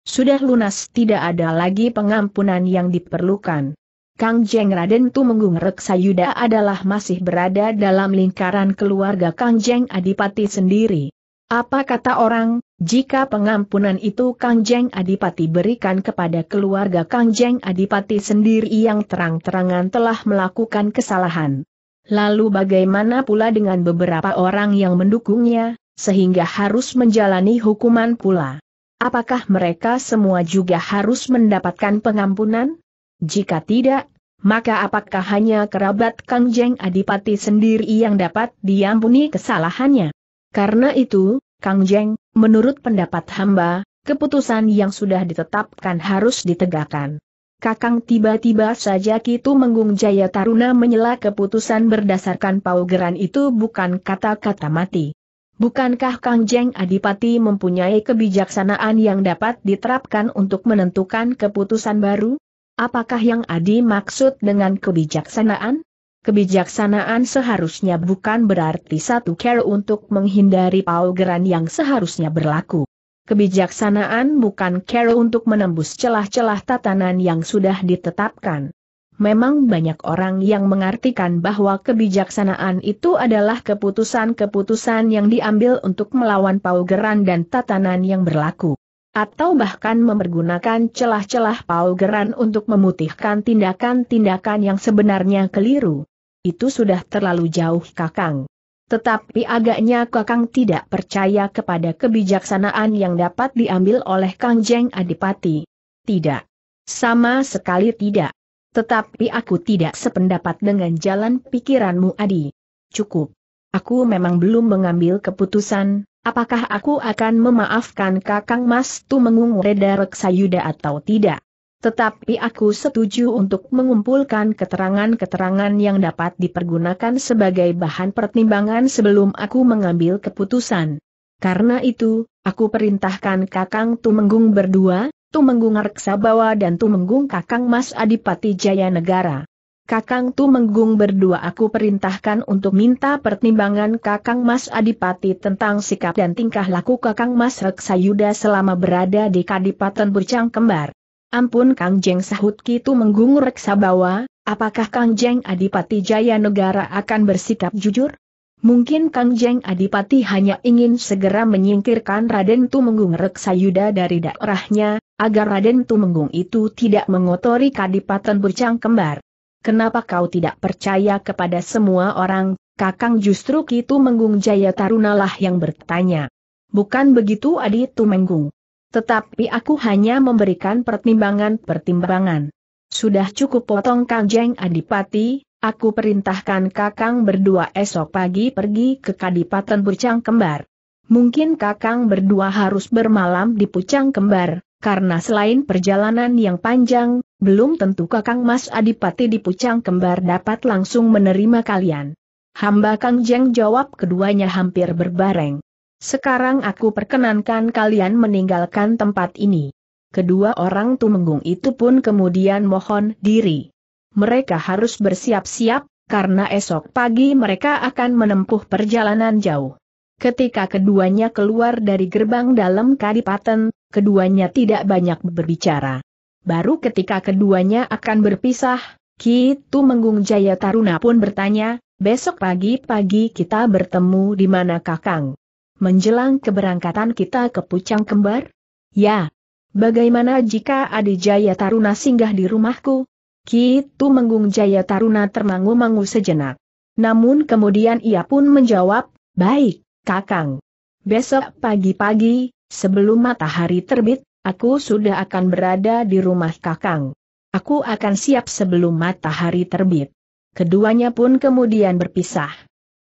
Sudah lunas tidak ada lagi pengampunan yang diperlukan. Kang Jeng Raden Tu Menggung Reksayuda adalah masih berada dalam lingkaran keluarga Kang Jeng Adipati sendiri. Apa kata orang, jika pengampunan itu Kangjeng Adipati berikan kepada keluarga Kangjeng Adipati sendiri yang terang-terangan telah melakukan kesalahan. Lalu bagaimana pula dengan beberapa orang yang mendukungnya, sehingga harus menjalani hukuman pula? Apakah mereka semua juga harus mendapatkan pengampunan? Jika tidak, maka apakah hanya kerabat Kangjeng Adipati sendiri yang dapat diampuni kesalahannya? Karena itu, Kang Jeng, menurut pendapat hamba, keputusan yang sudah ditetapkan harus ditegakkan. Kakang tiba-tiba saja Kitu Menggung Jaya Taruna menyela keputusan berdasarkan paugeran itu bukan kata-kata mati. Bukankah Kang Jeng Adipati mempunyai kebijaksanaan yang dapat diterapkan untuk menentukan keputusan baru? Apakah yang Adi maksud dengan kebijaksanaan? Kebijaksanaan seharusnya bukan berarti satu care untuk menghindari paugeran yang seharusnya berlaku. Kebijaksanaan bukan care untuk menembus celah-celah tatanan yang sudah ditetapkan. Memang banyak orang yang mengartikan bahwa kebijaksanaan itu adalah keputusan-keputusan yang diambil untuk melawan paugeran dan tatanan yang berlaku. Atau bahkan mempergunakan celah-celah paugeran untuk memutihkan tindakan-tindakan yang sebenarnya keliru itu sudah terlalu jauh Kakang. Tetapi agaknya Kakang tidak percaya kepada kebijaksanaan yang dapat diambil oleh Kang Jeng Adipati. Tidak. Sama sekali tidak. Tetapi aku tidak sependapat dengan jalan pikiranmu Adi. Cukup. Aku memang belum mengambil keputusan, apakah aku akan memaafkan Kakang Mas Tu Reda Reksayuda atau tidak. Tetapi aku setuju untuk mengumpulkan keterangan-keterangan yang dapat dipergunakan sebagai bahan pertimbangan sebelum aku mengambil keputusan. Karena itu, aku perintahkan Kakang Tumenggung berdua, Tumenggung Reksabawa dan Tumenggung Kakang Mas Adipati Jaya Negara. Kakang Tumenggung berdua aku perintahkan untuk minta pertimbangan Kakang Mas Adipati tentang sikap dan tingkah laku Kakang Mas Reksayuda selama berada di Kadipaten Burcang Kembar. Ampun Kang Jeng sahut Kitu Menggung sabawa. apakah Kang Jeng Adipati Jaya Negara akan bersikap jujur? Mungkin Kang Jeng Adipati hanya ingin segera menyingkirkan Raden Tumenggung Reksayuda dari daerahnya, agar Raden Tumenggung itu tidak mengotori Kadipaten Bercang Kembar. Kenapa kau tidak percaya kepada semua orang, Kakang justru Kitu Menggung Jaya Tarunalah yang bertanya. Bukan begitu Adi Tumenggung. Tetapi aku hanya memberikan pertimbangan-pertimbangan. Sudah cukup potong Kangjeng Adipati, aku perintahkan Kakang berdua esok pagi pergi ke Kadipaten Pucang Kembar. Mungkin Kakang berdua harus bermalam di Pucang Kembar, karena selain perjalanan yang panjang, belum tentu Kakang Mas Adipati di Pucang Kembar dapat langsung menerima kalian. Hamba Kangjeng jawab keduanya hampir berbareng. Sekarang aku perkenankan kalian meninggalkan tempat ini. Kedua orang tumenggung itu pun kemudian mohon diri. Mereka harus bersiap-siap, karena esok pagi mereka akan menempuh perjalanan jauh. Ketika keduanya keluar dari gerbang dalam kadipaten, keduanya tidak banyak berbicara. Baru ketika keduanya akan berpisah, Ki Tumenggung Jaya Taruna pun bertanya, besok pagi-pagi kita bertemu di mana Kakang menjelang keberangkatan kita ke Pucang Kembar? Ya. Bagaimana jika Adi Jaya Taruna singgah di rumahku? Kitu Menggung Jaya Taruna termangu-mangu sejenak. Namun kemudian ia pun menjawab, baik, Kakang. Besok pagi-pagi, sebelum matahari terbit, aku sudah akan berada di rumah Kakang. Aku akan siap sebelum matahari terbit. Keduanya pun kemudian berpisah.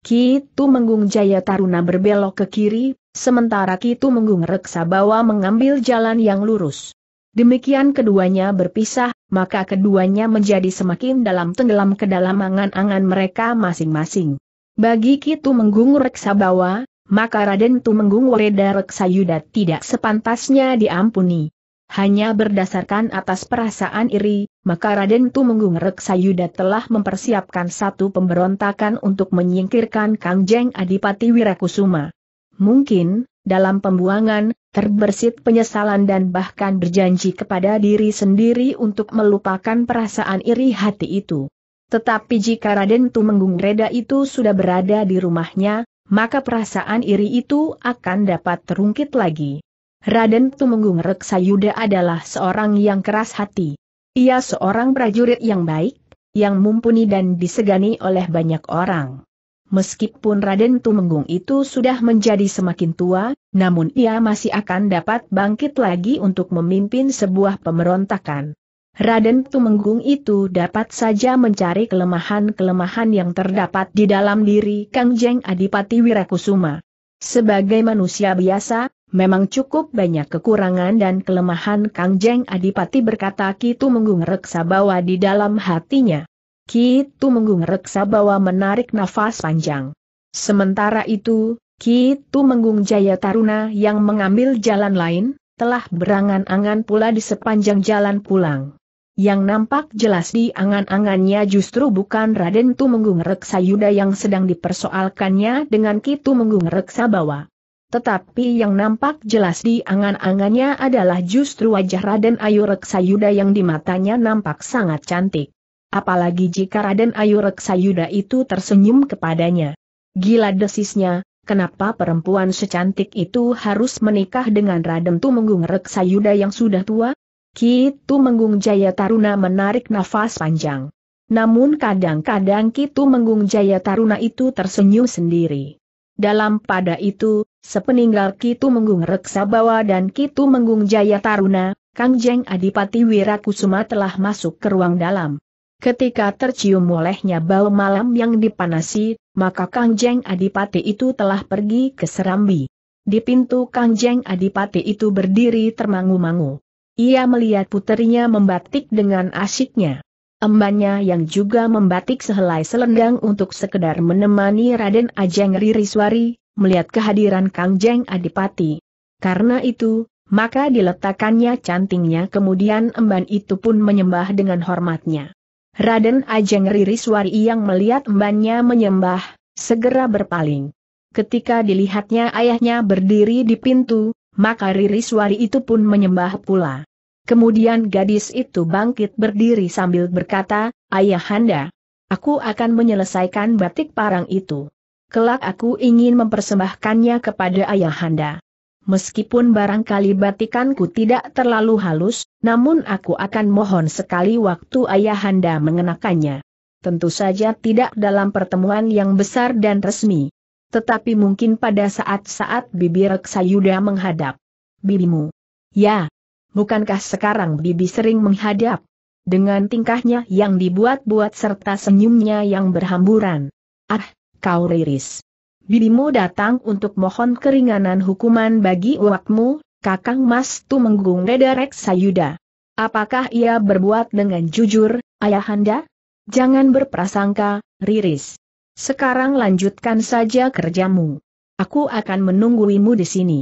Ki Menggung Jaya Taruna berbelok ke kiri, sementara Ki Menggung Reksa Bawa mengambil jalan yang lurus. Demikian keduanya berpisah, maka keduanya menjadi semakin dalam tenggelam ke dalam angan-angan mereka masing-masing. Bagi Ki Menggung Reksa Bawa, maka Raden Tumenggung Wereda Reksa tidak sepantasnya diampuni. Hanya berdasarkan atas perasaan iri, maka Raden Tumenggung Reksayuda telah mempersiapkan satu pemberontakan untuk menyingkirkan Kangjeng Adipati Wirakusuma. Mungkin, dalam pembuangan, terbersit penyesalan dan bahkan berjanji kepada diri sendiri untuk melupakan perasaan iri hati itu. Tetapi jika Raden Tumenggung Reda itu sudah berada di rumahnya, maka perasaan iri itu akan dapat terungkit lagi. Raden Tumenggung Yuda adalah seorang yang keras hati. Ia seorang prajurit yang baik, yang mumpuni dan disegani oleh banyak orang. Meskipun Raden Tumenggung itu sudah menjadi semakin tua, namun ia masih akan dapat bangkit lagi untuk memimpin sebuah pemberontakan. Raden Tumenggung itu dapat saja mencari kelemahan-kelemahan yang terdapat di dalam diri Kang Jeng Adipati Wirakusuma. Sebagai manusia biasa, Memang cukup banyak kekurangan dan kelemahan Kang Jeng Adipati berkata Kitu Menggung Reksa Bawa di dalam hatinya. Kitu Menggung Reksa Bawa menarik nafas panjang. Sementara itu, Kitu Menggung Jaya Taruna yang mengambil jalan lain, telah berangan-angan pula di sepanjang jalan pulang. Yang nampak jelas di angan-angannya justru bukan Raden Tumenggung Reksa Yuda yang sedang dipersoalkannya dengan Kitu Menggung Reksa Bawa. Tetapi yang nampak jelas di angan-angannya adalah justru wajah Raden Ayu Reksayuda yang di matanya nampak sangat cantik. Apalagi jika Raden Ayu Reksayuda itu tersenyum kepadanya. Gila desisnya, kenapa perempuan secantik itu harus menikah dengan Raden Tumenggung Reksayuda yang sudah tua? Ki Tumenggung Jaya Taruna menarik nafas panjang. Namun kadang-kadang Ki Tumenggung Jaya Taruna itu tersenyum sendiri. Dalam pada itu, Sepeninggal Kitu Menggung Reksa Bawa dan Kitu Menggung Jaya Taruna, Kangjeng Adipati Wirakusuma telah masuk ke ruang dalam. Ketika tercium olehnya bau malam yang dipanasi, maka Kangjeng Adipati itu telah pergi ke Serambi. Di pintu Kangjeng Adipati itu berdiri termangu-mangu. Ia melihat puterinya membatik dengan asyiknya. Embannya yang juga membatik sehelai selendang untuk sekedar menemani Raden Ajeng Ririswari, melihat kehadiran Kang Jeng Adipati. Karena itu, maka diletakkannya cantingnya kemudian emban itu pun menyembah dengan hormatnya. Raden Ajeng Ririswari yang melihat embannya menyembah, segera berpaling. Ketika dilihatnya ayahnya berdiri di pintu, maka Ririswari itu pun menyembah pula. Kemudian gadis itu bangkit berdiri sambil berkata, Ayahanda, aku akan menyelesaikan batik parang itu kelak aku ingin mempersembahkannya kepada ayahanda. Meskipun barangkali batikanku tidak terlalu halus, namun aku akan mohon sekali waktu ayahanda mengenakannya. Tentu saja tidak dalam pertemuan yang besar dan resmi. Tetapi mungkin pada saat-saat bibi Reksayuda menghadap. Bibimu. Ya. Bukankah sekarang bibi sering menghadap? Dengan tingkahnya yang dibuat-buat serta senyumnya yang berhamburan. Ah, kau riris. Bibimu datang untuk mohon keringanan hukuman bagi uakmu, Kakang Mas tu menggung Rederek Sayuda. Apakah ia berbuat dengan jujur, Ayahanda? Jangan berprasangka, Riris. Sekarang lanjutkan saja kerjamu. Aku akan menungguimu di sini.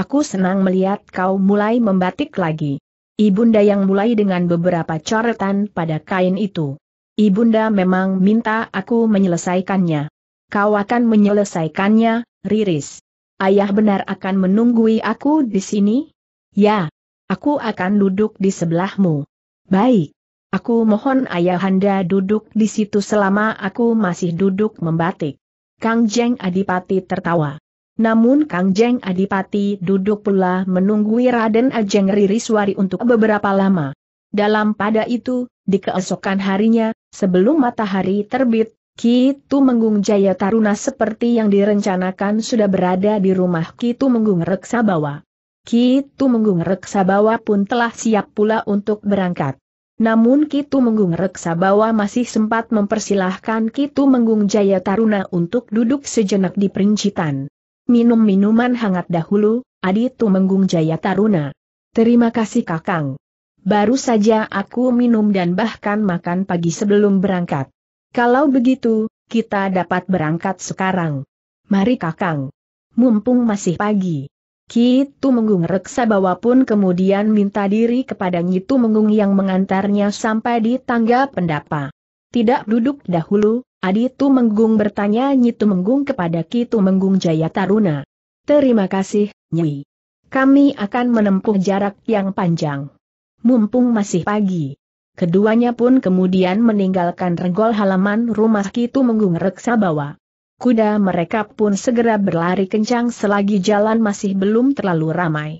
Aku senang melihat kau mulai membatik lagi. Ibunda yang mulai dengan beberapa coretan pada kain itu. Ibunda memang minta aku menyelesaikannya. Kau akan menyelesaikannya, Riris. Ayah benar akan menunggui aku di sini? Ya. Aku akan duduk di sebelahmu. Baik. Aku mohon ayahanda duduk di situ selama aku masih duduk membatik. Kang Jeng Adipati tertawa. Namun Kang Jeng Adipati duduk pula menunggui Raden Ajeng Ririswari untuk beberapa lama. Dalam pada itu, di keesokan harinya, sebelum matahari terbit, Kitu Menggung Jaya Taruna seperti yang direncanakan sudah berada di rumah Kitu Menggung Reksabawa. Kitu Menggung Reksabawa pun telah siap pula untuk berangkat. Namun Kitu Menggung Reksabawa masih sempat mempersilahkan Kitu Menggung Jaya Taruna untuk duduk sejenak di perincitan. Minum minuman hangat dahulu, Aditu Menggung Jaya Taruna. Terima kasih Kakang. Baru saja aku minum dan bahkan makan pagi sebelum berangkat. Kalau begitu, kita dapat berangkat sekarang. Mari kakang. Mumpung masih pagi. Kitu Menggung reksa bawa pun kemudian minta diri kepada Nyitu Menggung yang mengantarnya sampai di tangga pendapa. Tidak duduk dahulu, Aditu Menggung bertanya Nyitu Menggung kepada Kitu Menggung Jaya Taruna. Terima kasih, Nyi. Kami akan menempuh jarak yang panjang. Mumpung masih pagi, Keduanya pun kemudian meninggalkan regol halaman rumah Kitu Menggung Reksa Bawa. Kuda mereka pun segera berlari kencang selagi jalan masih belum terlalu ramai.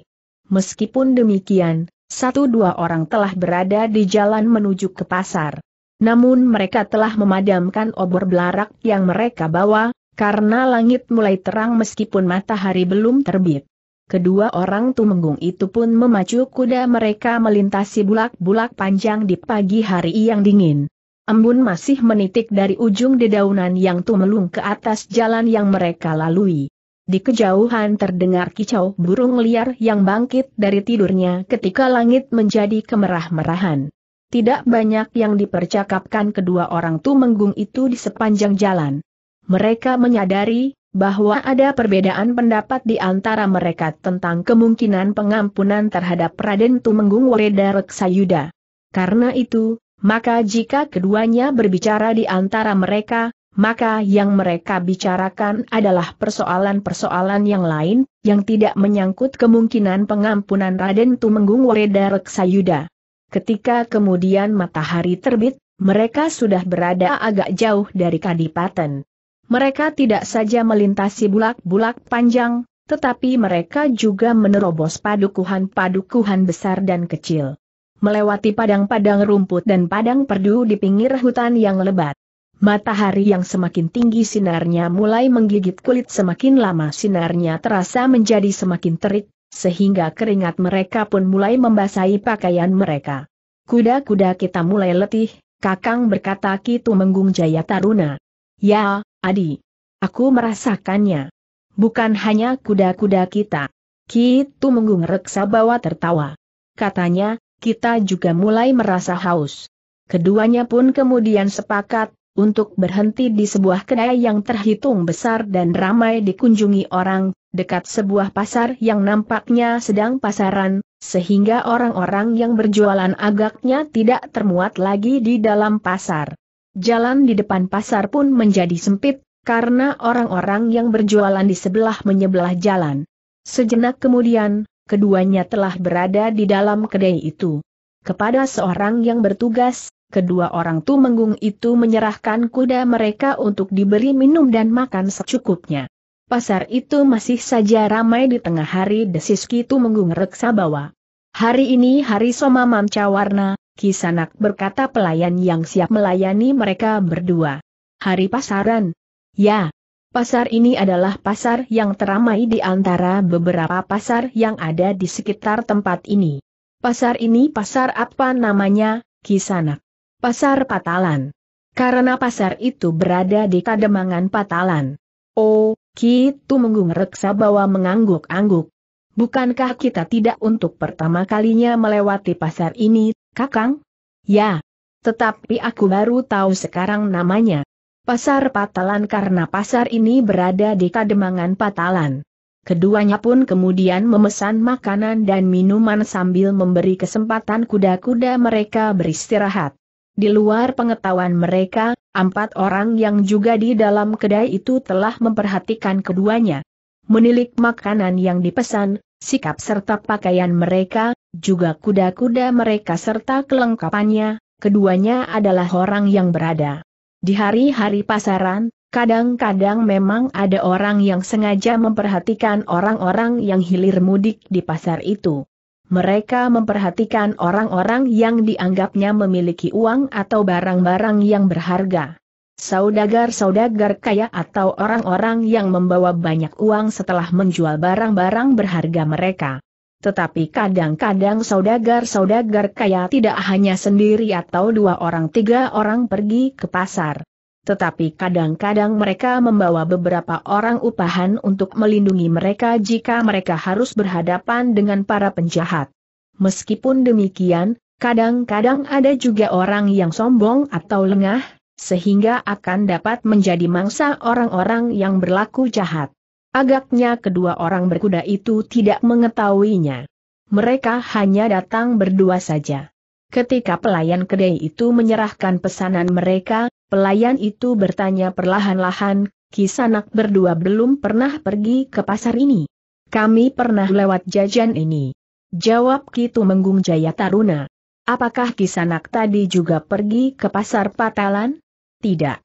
Meskipun demikian, satu dua orang telah berada di jalan menuju ke pasar. Namun mereka telah memadamkan obor belarak yang mereka bawa, karena langit mulai terang meskipun matahari belum terbit. Kedua orang tumenggung itu pun memacu kuda mereka melintasi bulak-bulak panjang di pagi hari yang dingin. Embun masih menitik dari ujung dedaunan yang tumelung ke atas jalan yang mereka lalui. Di kejauhan terdengar kicau burung liar yang bangkit dari tidurnya ketika langit menjadi kemerah-merahan. Tidak banyak yang dipercakapkan kedua orang tumenggung itu di sepanjang jalan. Mereka menyadari bahwa ada perbedaan pendapat di antara mereka tentang kemungkinan pengampunan terhadap Raden Tumenggung Wereda Reksayuda. Karena itu, maka jika keduanya berbicara di antara mereka, maka yang mereka bicarakan adalah persoalan-persoalan yang lain, yang tidak menyangkut kemungkinan pengampunan Raden Tumenggung Wereda Reksayuda. Ketika kemudian matahari terbit, mereka sudah berada agak jauh dari Kadipaten. Mereka tidak saja melintasi bulak-bulak panjang, tetapi mereka juga menerobos padukuhan-padukuhan besar dan kecil. Melewati padang-padang rumput dan padang perdu di pinggir hutan yang lebat. Matahari yang semakin tinggi sinarnya mulai menggigit kulit semakin lama sinarnya terasa menjadi semakin terik, sehingga keringat mereka pun mulai membasahi pakaian mereka. Kuda-kuda kita mulai letih, Kakang berkata Kitu Menggung Jaya Taruna. Ya, Adi. Aku merasakannya. Bukan hanya kuda-kuda kita. Kitu Menggung reksa bawa tertawa. Katanya, kita juga mulai merasa haus. Keduanya pun kemudian sepakat, untuk berhenti di sebuah kedai yang terhitung besar dan ramai dikunjungi orang, dekat sebuah pasar yang nampaknya sedang pasaran, sehingga orang-orang yang berjualan agaknya tidak termuat lagi di dalam pasar. Jalan di depan pasar pun menjadi sempit, karena orang-orang yang berjualan di sebelah menyebelah jalan. Sejenak kemudian, keduanya telah berada di dalam kedai itu. Kepada seorang yang bertugas, kedua orang Tumenggung itu menyerahkan kuda mereka untuk diberi minum dan makan secukupnya. Pasar itu masih saja ramai di tengah hari desiski Tumenggung bawa. Hari ini hari Soma Warna, Kisanak berkata pelayan yang siap melayani mereka berdua. Hari pasaran. Ya. Pasar ini adalah pasar yang teramai di antara beberapa pasar yang ada di sekitar tempat ini. Pasar ini pasar apa namanya, Kisanak? Pasar Patalan. Karena pasar itu berada di Kademangan Patalan. Oh, Kitu Menggung Reksa bahwa mengangguk-angguk. Bukankah kita tidak untuk pertama kalinya melewati pasar ini, Kakang? Ya. Tetapi aku baru tahu sekarang namanya. Pasar Patalan karena pasar ini berada di Kademangan Patalan. Keduanya pun kemudian memesan makanan dan minuman sambil memberi kesempatan kuda-kuda mereka beristirahat. Di luar pengetahuan mereka, empat orang yang juga di dalam kedai itu telah memperhatikan keduanya. Menilik makanan yang dipesan, sikap serta pakaian mereka, juga kuda-kuda mereka serta kelengkapannya, keduanya adalah orang yang berada. Di hari-hari pasaran, kadang-kadang memang ada orang yang sengaja memperhatikan orang-orang yang hilir mudik di pasar itu. Mereka memperhatikan orang-orang yang dianggapnya memiliki uang atau barang-barang yang berharga. Saudagar-saudagar kaya atau orang-orang yang membawa banyak uang setelah menjual barang-barang berharga mereka. Tetapi kadang-kadang saudagar-saudagar kaya tidak hanya sendiri atau dua orang tiga orang pergi ke pasar. Tetapi kadang-kadang mereka membawa beberapa orang upahan untuk melindungi mereka jika mereka harus berhadapan dengan para penjahat. Meskipun demikian, kadang-kadang ada juga orang yang sombong atau lengah, sehingga akan dapat menjadi mangsa orang-orang yang berlaku jahat. Agaknya kedua orang berkuda itu tidak mengetahuinya. Mereka hanya datang berdua saja. Ketika pelayan kedai itu menyerahkan pesanan mereka, pelayan itu bertanya perlahan-lahan, Kisanak berdua belum pernah pergi ke pasar ini. Kami pernah lewat jajan ini. Jawab Kitu Menggung Jaya Taruna. Apakah Kisanak tadi juga pergi ke pasar Patalan? Tidak.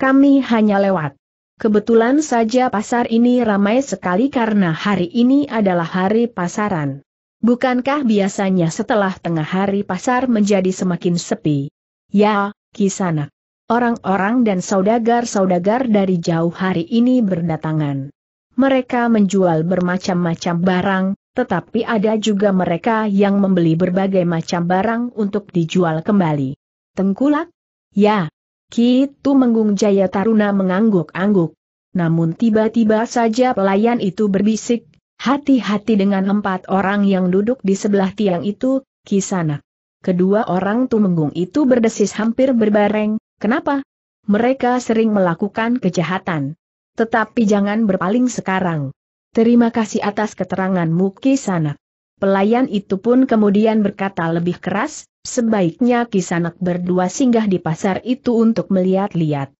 Kami hanya lewat. Kebetulan saja pasar ini ramai sekali karena hari ini adalah hari pasaran. Bukankah biasanya setelah tengah hari pasar menjadi semakin sepi? Ya, kisana. Orang-orang dan saudagar-saudagar dari jauh hari ini berdatangan. Mereka menjual bermacam-macam barang, tetapi ada juga mereka yang membeli berbagai macam barang untuk dijual kembali. Tengkulak? Ya, Ki gitu Menggung Jaya Taruna mengangguk-angguk. Namun tiba-tiba saja pelayan itu berbisik, hati-hati dengan empat orang yang duduk di sebelah tiang itu, kisana. Kedua orang tu Tumenggung itu berdesis hampir berbareng, kenapa? Mereka sering melakukan kejahatan. Tetapi jangan berpaling sekarang. Terima kasih atas keteranganmu kisana. Pelayan itu pun kemudian berkata lebih keras, sebaiknya Kisanak berdua singgah di pasar itu untuk melihat-lihat.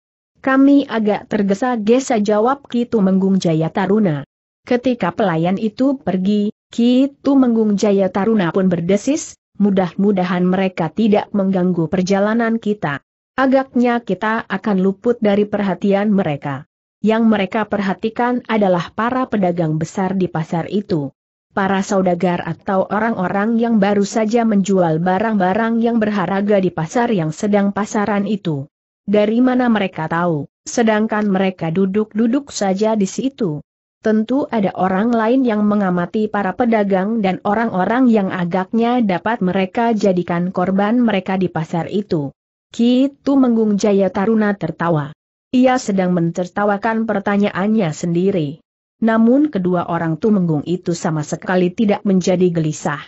Kami agak tergesa-gesa jawab Kitu Menggung Jaya Taruna. Ketika pelayan itu pergi, Kitu Menggung Jaya Taruna pun berdesis, mudah-mudahan mereka tidak mengganggu perjalanan kita. Agaknya kita akan luput dari perhatian mereka. Yang mereka perhatikan adalah para pedagang besar di pasar itu para saudagar atau orang-orang yang baru saja menjual barang-barang yang berharga di pasar yang sedang pasaran itu. Dari mana mereka tahu, sedangkan mereka duduk-duduk saja di situ. Tentu ada orang lain yang mengamati para pedagang dan orang-orang yang agaknya dapat mereka jadikan korban mereka di pasar itu. Kitu Menggung Jaya Taruna tertawa. Ia sedang mentertawakan pertanyaannya sendiri namun kedua orang tumenggung itu sama sekali tidak menjadi gelisah.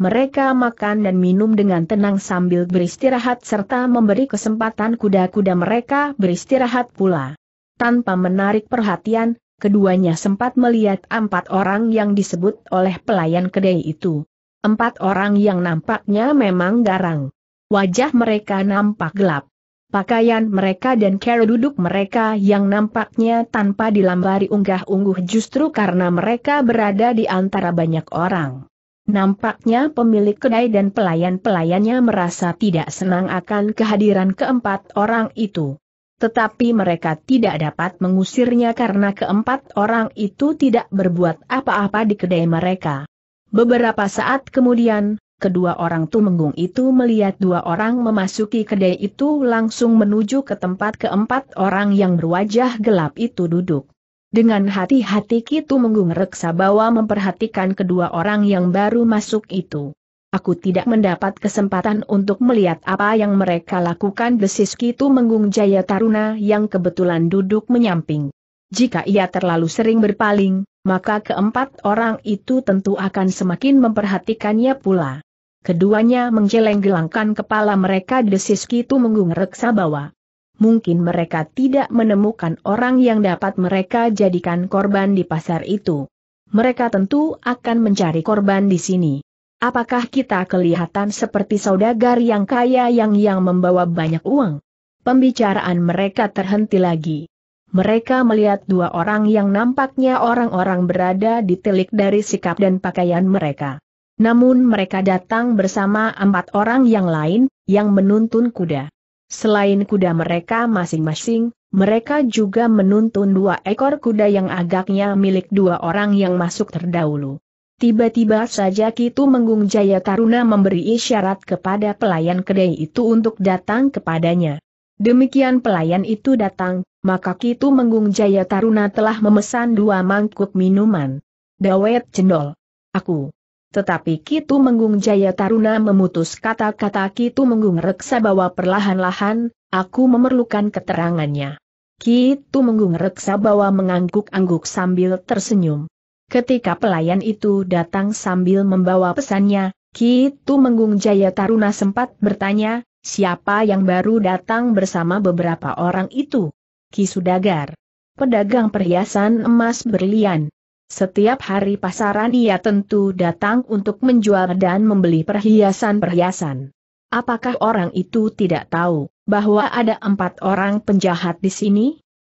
Mereka makan dan minum dengan tenang sambil beristirahat serta memberi kesempatan kuda-kuda mereka beristirahat pula. Tanpa menarik perhatian, keduanya sempat melihat empat orang yang disebut oleh pelayan kedai itu. Empat orang yang nampaknya memang garang. Wajah mereka nampak gelap. Pakaian mereka dan cara duduk mereka yang nampaknya tanpa dilambari unggah-ungguh justru karena mereka berada di antara banyak orang. Nampaknya pemilik kedai dan pelayan-pelayannya merasa tidak senang akan kehadiran keempat orang itu. Tetapi mereka tidak dapat mengusirnya karena keempat orang itu tidak berbuat apa-apa di kedai mereka. Beberapa saat kemudian, Kedua orang tumenggung itu melihat dua orang memasuki kedai itu langsung menuju ke tempat keempat orang yang berwajah gelap itu duduk. Dengan hati-hati Kitu Menggung reksa bahwa memperhatikan kedua orang yang baru masuk itu. Aku tidak mendapat kesempatan untuk melihat apa yang mereka lakukan desis Kitu Menggung Jaya Taruna yang kebetulan duduk menyamping. Jika ia terlalu sering berpaling, maka keempat orang itu tentu akan semakin memperhatikannya pula. Keduanya menggeleng-gelangkan kepala mereka desis Kitu Menggung reksa bawa. Mungkin mereka tidak menemukan orang yang dapat mereka jadikan korban di pasar itu. Mereka tentu akan mencari korban di sini. Apakah kita kelihatan seperti saudagar yang kaya yang yang membawa banyak uang? Pembicaraan mereka terhenti lagi. Mereka melihat dua orang yang nampaknya orang-orang berada di telik dari sikap dan pakaian mereka. Namun mereka datang bersama empat orang yang lain, yang menuntun kuda. Selain kuda mereka masing-masing, mereka juga menuntun dua ekor kuda yang agaknya milik dua orang yang masuk terdahulu. Tiba-tiba saja Kitu Menggung Jaya Taruna memberi isyarat kepada pelayan kedai itu untuk datang kepadanya. Demikian pelayan itu datang, maka Kitu Menggung Jaya Taruna telah memesan dua mangkuk minuman. Dawet cendol. Aku tetapi Kitu Menggung Jaya Taruna memutus kata-kata Kitu Menggung Reksa bahwa perlahan-lahan, aku memerlukan keterangannya. Kitu Menggung Reksa bahwa mengangguk-angguk sambil tersenyum. Ketika pelayan itu datang sambil membawa pesannya, Kitu Menggung Jaya Taruna sempat bertanya, siapa yang baru datang bersama beberapa orang itu? Ki Sudagar. Pedagang perhiasan emas berlian. Setiap hari pasaran ia tentu datang untuk menjual dan membeli perhiasan-perhiasan. Apakah orang itu tidak tahu bahwa ada empat orang penjahat di sini?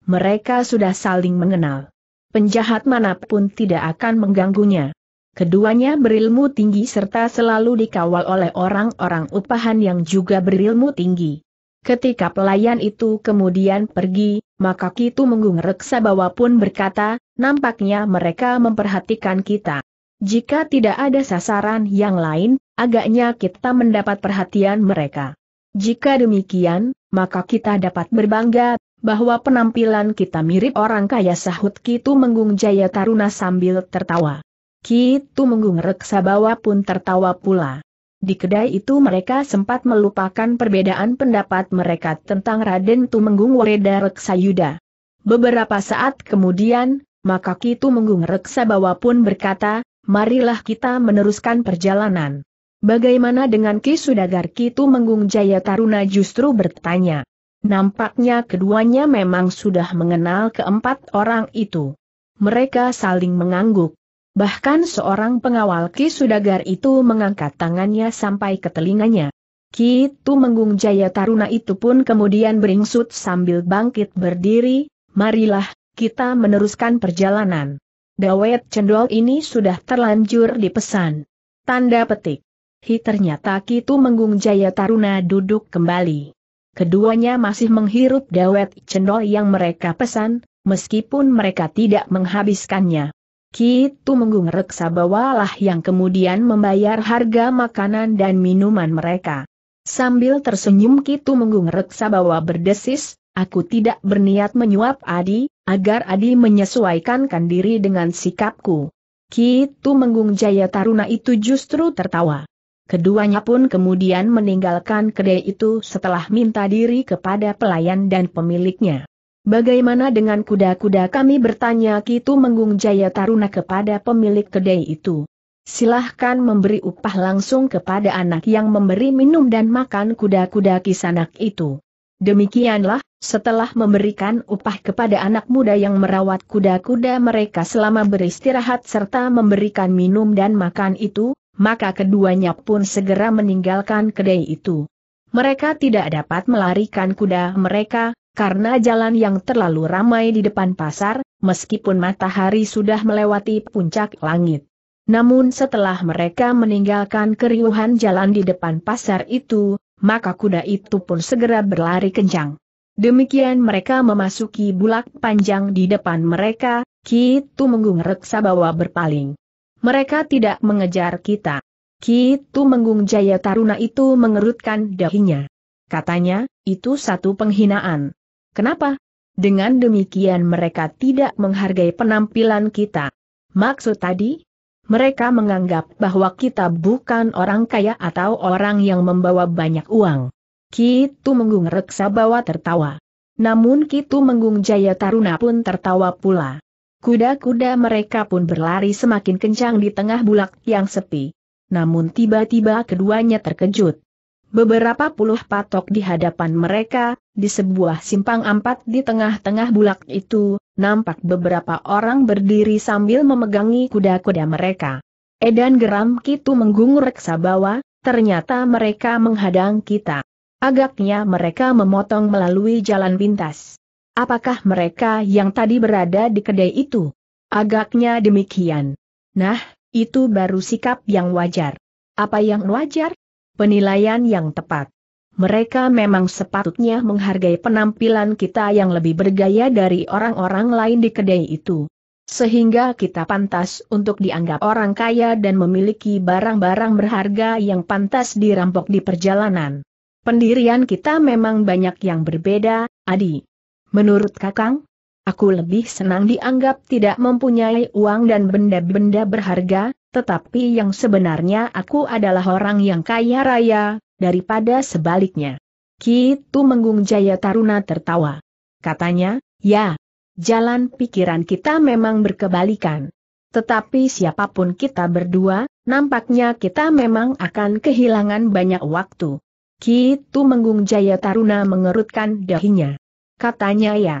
Mereka sudah saling mengenal. Penjahat manapun tidak akan mengganggunya. Keduanya berilmu tinggi serta selalu dikawal oleh orang-orang upahan yang juga berilmu tinggi. Ketika pelayan itu kemudian pergi, maka Kitu Menggung Reksa Bawa pun berkata, nampaknya mereka memperhatikan kita. Jika tidak ada sasaran yang lain, agaknya kita mendapat perhatian mereka. Jika demikian, maka kita dapat berbangga bahwa penampilan kita mirip orang kaya sahut Kitu Menggung Jaya Taruna sambil tertawa. Kitu Menggung bawa pun tertawa pula. Di kedai itu mereka sempat melupakan perbedaan pendapat mereka tentang Raden Tumenggung Wereda Yuda. Beberapa saat kemudian, maka Ki Tumenggung Bawa pun berkata, marilah kita meneruskan perjalanan. Bagaimana dengan Ki Sudagar Ki Tumenggung Jaya Taruna justru bertanya. Nampaknya keduanya memang sudah mengenal keempat orang itu. Mereka saling mengangguk. Bahkan seorang pengawal Ki Sudagar itu mengangkat tangannya sampai ke telinganya. Ki Tu Jaya Taruna itu pun kemudian beringsut sambil bangkit berdiri, marilah, kita meneruskan perjalanan. Dawet cendol ini sudah terlanjur dipesan. Tanda petik. Hi ternyata Ki Tu Jaya Taruna duduk kembali. Keduanya masih menghirup dawet cendol yang mereka pesan, meskipun mereka tidak menghabiskannya. Kitu Menggung Reksa bawalah yang kemudian membayar harga makanan dan minuman mereka. Sambil tersenyum Kitu Menggung Reksa bawa berdesis, aku tidak berniat menyuap Adi, agar Adi menyesuaikan diri dengan sikapku. Kitu Menggung Jaya Taruna itu justru tertawa. Keduanya pun kemudian meninggalkan kedai itu setelah minta diri kepada pelayan dan pemiliknya. Bagaimana dengan kuda-kuda kami bertanya Kitu Menggung Jaya Taruna kepada pemilik kedai itu. Silahkan memberi upah langsung kepada anak yang memberi minum dan makan kuda-kuda kisanak itu. Demikianlah, setelah memberikan upah kepada anak muda yang merawat kuda-kuda mereka selama beristirahat serta memberikan minum dan makan itu, maka keduanya pun segera meninggalkan kedai itu. Mereka tidak dapat melarikan kuda mereka, karena jalan yang terlalu ramai di depan pasar, meskipun matahari sudah melewati puncak langit. Namun setelah mereka meninggalkan keriuhan jalan di depan pasar itu, maka kuda itu pun segera berlari kencang. Demikian mereka memasuki bulak panjang di depan mereka, Kitu Menggung reksa bawa berpaling. Mereka tidak mengejar kita. Kitu Menggung Jaya Taruna itu mengerutkan dahinya. Katanya, itu satu penghinaan. Kenapa? Dengan demikian mereka tidak menghargai penampilan kita. Maksud tadi? Mereka menganggap bahwa kita bukan orang kaya atau orang yang membawa banyak uang. Kitu Menggung reksa bawa tertawa. Namun Kitu Menggung Jaya Taruna pun tertawa pula. Kuda-kuda mereka pun berlari semakin kencang di tengah bulak yang sepi. Namun tiba-tiba keduanya terkejut. Beberapa puluh patok di hadapan mereka, di sebuah simpang empat di tengah-tengah bulak itu, nampak beberapa orang berdiri sambil memegangi kuda-kuda mereka. Edan geram Kitu menggungur bawah, ternyata mereka menghadang kita. Agaknya mereka memotong melalui jalan pintas. Apakah mereka yang tadi berada di kedai itu? Agaknya demikian. Nah, itu baru sikap yang wajar. Apa yang wajar? penilaian yang tepat. Mereka memang sepatutnya menghargai penampilan kita yang lebih bergaya dari orang-orang lain di kedai itu. Sehingga kita pantas untuk dianggap orang kaya dan memiliki barang-barang berharga yang pantas dirampok di perjalanan. Pendirian kita memang banyak yang berbeda, Adi. Menurut Kakang, aku lebih senang dianggap tidak mempunyai uang dan benda-benda berharga, tetapi yang sebenarnya aku adalah orang yang kaya raya, daripada sebaliknya. Kitu Menggung Jaya Taruna tertawa. Katanya, ya, jalan pikiran kita memang berkebalikan. Tetapi siapapun kita berdua, nampaknya kita memang akan kehilangan banyak waktu. Kitu Menggung Jaya Taruna mengerutkan dahinya. Katanya ya,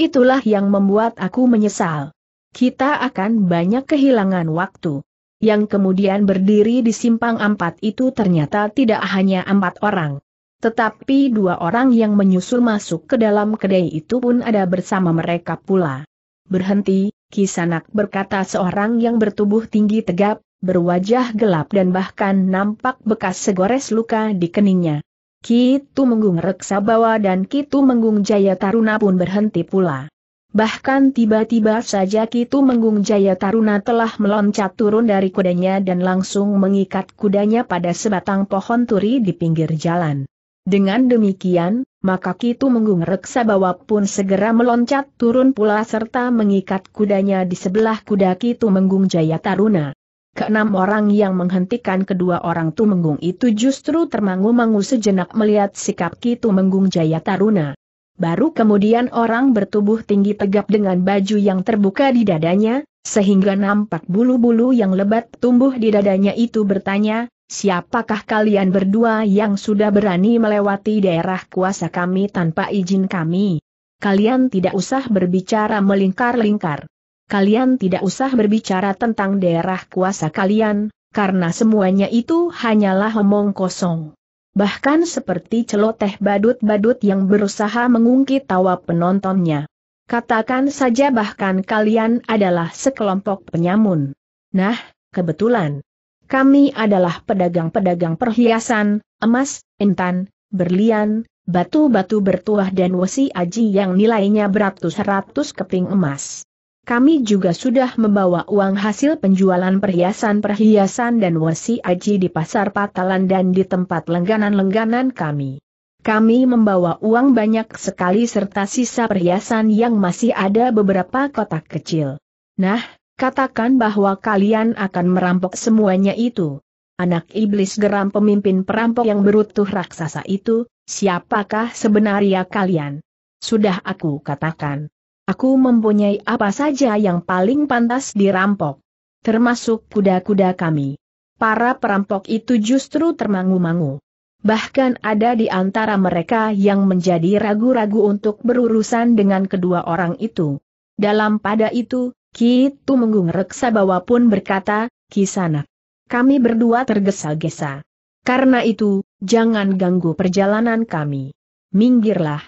itulah yang membuat aku menyesal. Kita akan banyak kehilangan waktu yang kemudian berdiri di simpang empat itu ternyata tidak hanya empat orang. Tetapi dua orang yang menyusul masuk ke dalam kedai itu pun ada bersama mereka pula. Berhenti, Kisanak berkata seorang yang bertubuh tinggi tegap, berwajah gelap dan bahkan nampak bekas segores luka di keningnya. Kitu Menggung Reksabawa dan Kitu Menggung Jaya Taruna pun berhenti pula. Bahkan tiba-tiba saja Kitu Menggung Jaya Taruna telah meloncat turun dari kudanya dan langsung mengikat kudanya pada sebatang pohon turi di pinggir jalan. Dengan demikian, maka Kitu Menggung Reksa Bawa pun segera meloncat turun pula serta mengikat kudanya di sebelah kuda Kitu Menggung Jaya Taruna. Keenam orang yang menghentikan kedua orang Tumenggung itu justru termangu-mangu sejenak melihat sikap Kitu Menggung Jaya Taruna. Baru kemudian orang bertubuh tinggi tegap dengan baju yang terbuka di dadanya, sehingga nampak bulu-bulu yang lebat tumbuh di dadanya itu bertanya, siapakah kalian berdua yang sudah berani melewati daerah kuasa kami tanpa izin kami? Kalian tidak usah berbicara melingkar-lingkar. Kalian tidak usah berbicara tentang daerah kuasa kalian, karena semuanya itu hanyalah omong kosong bahkan seperti celoteh badut-badut yang berusaha mengungkit tawa penontonnya. Katakan saja bahkan kalian adalah sekelompok penyamun. Nah, kebetulan. Kami adalah pedagang-pedagang perhiasan, emas, intan, berlian, batu-batu bertuah dan wesi aji yang nilainya beratus-ratus keping emas kami juga sudah membawa uang hasil penjualan perhiasan-perhiasan dan wasi aji di pasar patalan dan di tempat lengganan-lengganan kami. Kami membawa uang banyak sekali serta sisa perhiasan yang masih ada beberapa kotak kecil. Nah, katakan bahwa kalian akan merampok semuanya itu. Anak iblis geram pemimpin perampok yang berutuh raksasa itu, siapakah sebenarnya kalian? Sudah aku katakan. Aku mempunyai apa saja yang paling pantas dirampok. Termasuk kuda-kuda kami. Para perampok itu justru termangu-mangu. Bahkan ada di antara mereka yang menjadi ragu-ragu untuk berurusan dengan kedua orang itu. Dalam pada itu, Ki Tumenggung bawa pun berkata, Kisana, Kami berdua tergesa-gesa. Karena itu, jangan ganggu perjalanan kami. Minggirlah.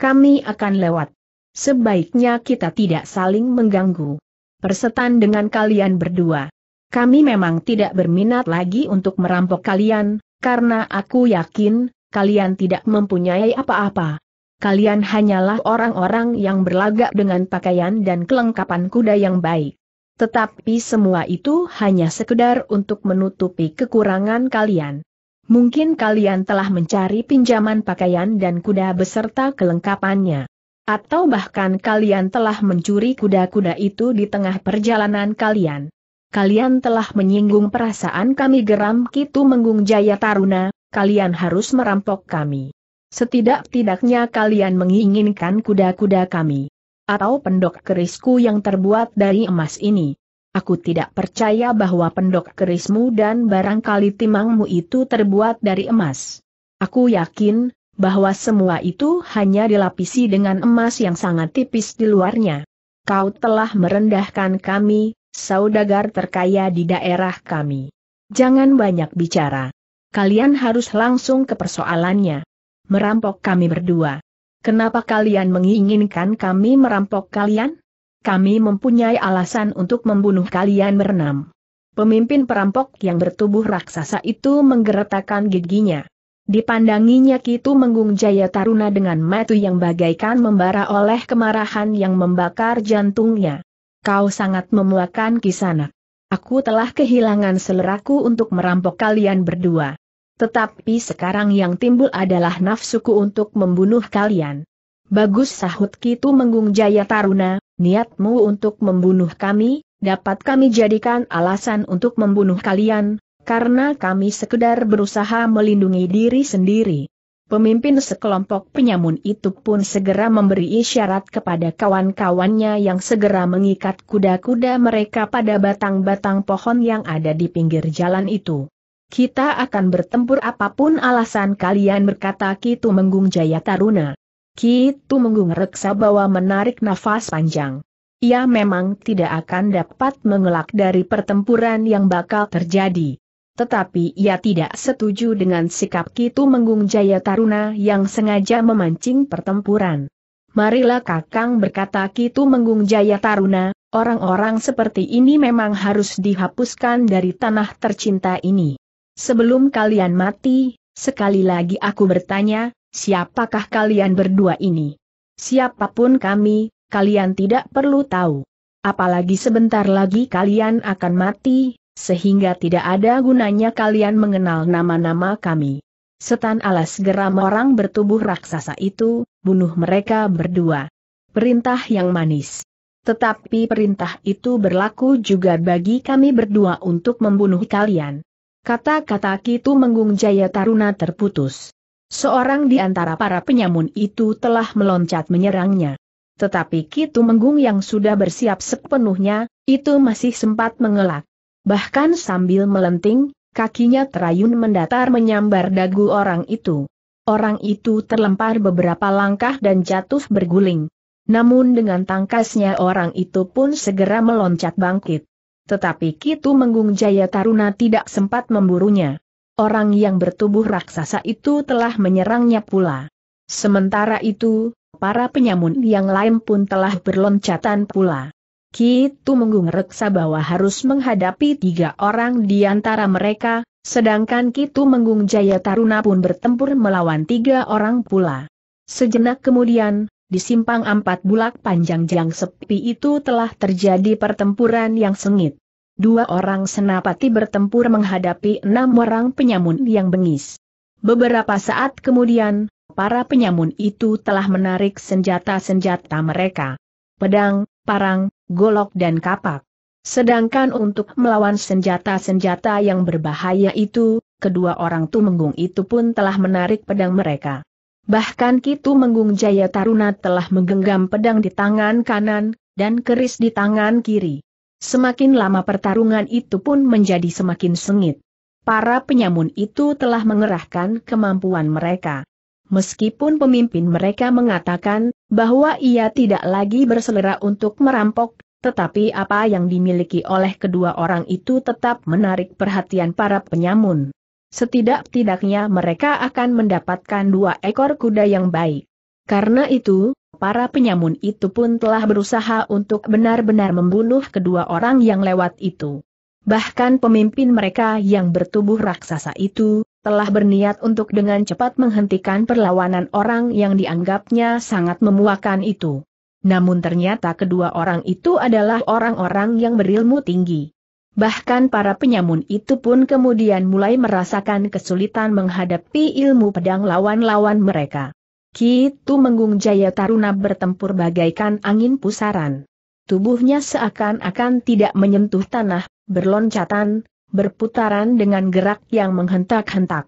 Kami akan lewat. Sebaiknya kita tidak saling mengganggu. Persetan dengan kalian berdua. Kami memang tidak berminat lagi untuk merampok kalian, karena aku yakin, kalian tidak mempunyai apa-apa. Kalian hanyalah orang-orang yang berlagak dengan pakaian dan kelengkapan kuda yang baik. Tetapi semua itu hanya sekedar untuk menutupi kekurangan kalian. Mungkin kalian telah mencari pinjaman pakaian dan kuda beserta kelengkapannya. Atau bahkan kalian telah mencuri kuda-kuda itu di tengah perjalanan kalian. Kalian telah menyinggung perasaan kami geram Kitu Menggung Jaya Taruna, kalian harus merampok kami. Setidak-tidaknya kalian menginginkan kuda-kuda kami. Atau pendok kerisku yang terbuat dari emas ini. Aku tidak percaya bahwa pendok kerismu dan barangkali timangmu itu terbuat dari emas. Aku yakin, bahwa semua itu hanya dilapisi dengan emas yang sangat tipis di luarnya. Kau telah merendahkan kami, saudagar terkaya di daerah kami. Jangan banyak bicara. Kalian harus langsung ke persoalannya. Merampok kami berdua. Kenapa kalian menginginkan kami merampok kalian? Kami mempunyai alasan untuk membunuh kalian berenam. Pemimpin perampok yang bertubuh raksasa itu menggeretakkan giginya. Dipandanginya Kitu Menggung Jaya Taruna dengan mata yang bagaikan membara oleh kemarahan yang membakar jantungnya. Kau sangat memuakan kisanak. Aku telah kehilangan seleraku untuk merampok kalian berdua. Tetapi sekarang yang timbul adalah nafsuku untuk membunuh kalian. Bagus sahut Kitu Menggung Jaya Taruna, niatmu untuk membunuh kami, dapat kami jadikan alasan untuk membunuh kalian, karena kami sekedar berusaha melindungi diri sendiri. Pemimpin sekelompok penyamun itu pun segera memberi isyarat kepada kawan-kawannya yang segera mengikat kuda-kuda mereka pada batang-batang pohon yang ada di pinggir jalan itu. Kita akan bertempur apapun alasan kalian berkata Kitu Menggung Jaya Taruna. Kitu Menggung Reksa bawa menarik nafas panjang. Ia memang tidak akan dapat mengelak dari pertempuran yang bakal terjadi tetapi ia tidak setuju dengan sikap Kitu Menggung Jaya Taruna yang sengaja memancing pertempuran. Marilah Kakang berkata Kitu Menggung Jaya Taruna, orang-orang seperti ini memang harus dihapuskan dari tanah tercinta ini. Sebelum kalian mati, sekali lagi aku bertanya, siapakah kalian berdua ini? Siapapun kami, kalian tidak perlu tahu. Apalagi sebentar lagi kalian akan mati, sehingga tidak ada gunanya kalian mengenal nama-nama kami. Setan alas geram orang bertubuh raksasa itu, bunuh mereka berdua. Perintah yang manis. Tetapi perintah itu berlaku juga bagi kami berdua untuk membunuh kalian. Kata-kata Kitu Menggung Jaya Taruna terputus. Seorang di antara para penyamun itu telah meloncat menyerangnya. Tetapi Kitu Menggung yang sudah bersiap sepenuhnya, itu masih sempat mengelak. Bahkan sambil melenting, kakinya terayun mendatar menyambar dagu orang itu. Orang itu terlempar beberapa langkah dan jatuh berguling. Namun dengan tangkasnya orang itu pun segera meloncat bangkit. Tetapi Kitu Menggung Jaya Taruna tidak sempat memburunya. Orang yang bertubuh raksasa itu telah menyerangnya pula. Sementara itu, para penyamun yang lain pun telah berloncatan pula. Ki Tumenggung reksa bahwa harus menghadapi tiga orang di antara mereka, sedangkan Ki menggung Jaya Taruna pun bertempur melawan tiga orang pula. Sejenak kemudian, di simpang empat bulak panjang jang sepi itu telah terjadi pertempuran yang sengit. Dua orang senapati bertempur menghadapi enam orang penyamun yang bengis. Beberapa saat kemudian, para penyamun itu telah menarik senjata-senjata mereka. Pedang, parang, golok dan kapak. Sedangkan untuk melawan senjata-senjata yang berbahaya itu, kedua orang Tumenggung itu pun telah menarik pedang mereka. Bahkan Kitu Menggung Jaya Taruna telah menggenggam pedang di tangan kanan, dan keris di tangan kiri. Semakin lama pertarungan itu pun menjadi semakin sengit. Para penyamun itu telah mengerahkan kemampuan mereka. Meskipun pemimpin mereka mengatakan, bahwa ia tidak lagi berselera untuk merampok, tetapi apa yang dimiliki oleh kedua orang itu tetap menarik perhatian para penyamun. Setidak-tidaknya mereka akan mendapatkan dua ekor kuda yang baik. Karena itu, para penyamun itu pun telah berusaha untuk benar-benar membunuh kedua orang yang lewat itu bahkan pemimpin mereka yang bertubuh raksasa itu, telah berniat untuk dengan cepat menghentikan perlawanan orang yang dianggapnya sangat memuakan itu. Namun ternyata kedua orang itu adalah orang-orang yang berilmu tinggi. Bahkan para penyamun itu pun kemudian mulai merasakan kesulitan menghadapi ilmu pedang lawan-lawan mereka. Kitu Menggung Jaya Taruna bertempur bagaikan angin pusaran. Tubuhnya seakan-akan tidak menyentuh tanah, berloncatan, berputaran dengan gerak yang menghentak-hentak.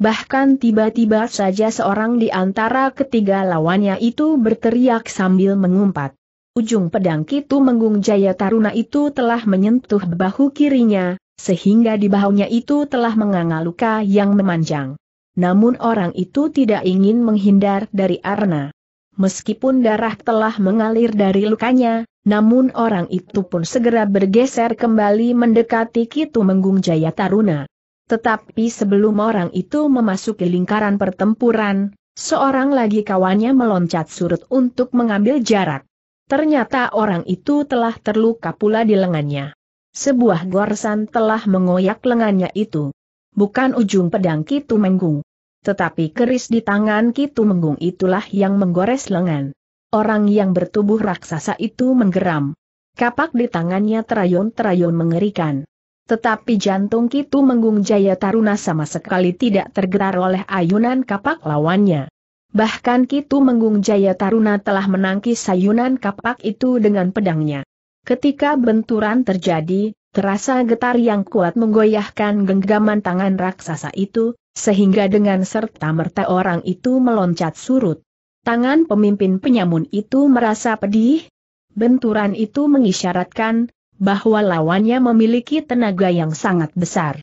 Bahkan tiba-tiba saja seorang di antara ketiga lawannya itu berteriak sambil mengumpat. Ujung pedang Kitu Menggung Jaya Taruna itu telah menyentuh bahu kirinya, sehingga di bahunya itu telah menganga luka yang memanjang. Namun orang itu tidak ingin menghindar dari Arna. Meskipun darah telah mengalir dari lukanya, namun orang itu pun segera bergeser kembali mendekati Kitu Menggung Jaya Taruna. Tetapi sebelum orang itu memasuki lingkaran pertempuran, seorang lagi kawannya meloncat surut untuk mengambil jarak. Ternyata orang itu telah terluka pula di lengannya. Sebuah gorsan telah mengoyak lengannya itu. Bukan ujung pedang Kitu Menggung. Tetapi keris di tangan Kitu Menggung itulah yang menggores lengan. Orang yang bertubuh raksasa itu menggeram. Kapak di tangannya terayun-terayun mengerikan. Tetapi jantung Kitu Menggung Jaya Taruna sama sekali tidak tergerar oleh ayunan kapak lawannya. Bahkan Kitu Menggung Jaya Taruna telah menangkis ayunan kapak itu dengan pedangnya. Ketika benturan terjadi, terasa getar yang kuat menggoyahkan genggaman tangan raksasa itu, sehingga dengan serta-merta orang itu meloncat surut. Tangan pemimpin penyamun itu merasa pedih. Benturan itu mengisyaratkan bahwa lawannya memiliki tenaga yang sangat besar.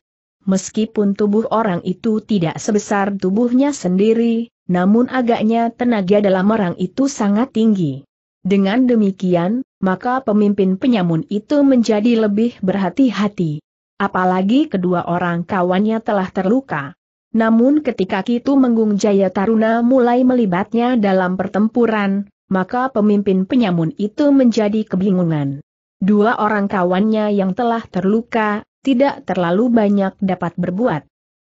Meskipun tubuh orang itu tidak sebesar tubuhnya sendiri, namun agaknya tenaga dalam orang itu sangat tinggi. Dengan demikian, maka pemimpin penyamun itu menjadi lebih berhati-hati. Apalagi kedua orang kawannya telah terluka. Namun ketika Kitu Menggung Jaya Taruna mulai melibatnya dalam pertempuran, maka pemimpin penyamun itu menjadi kebingungan. Dua orang kawannya yang telah terluka, tidak terlalu banyak dapat berbuat.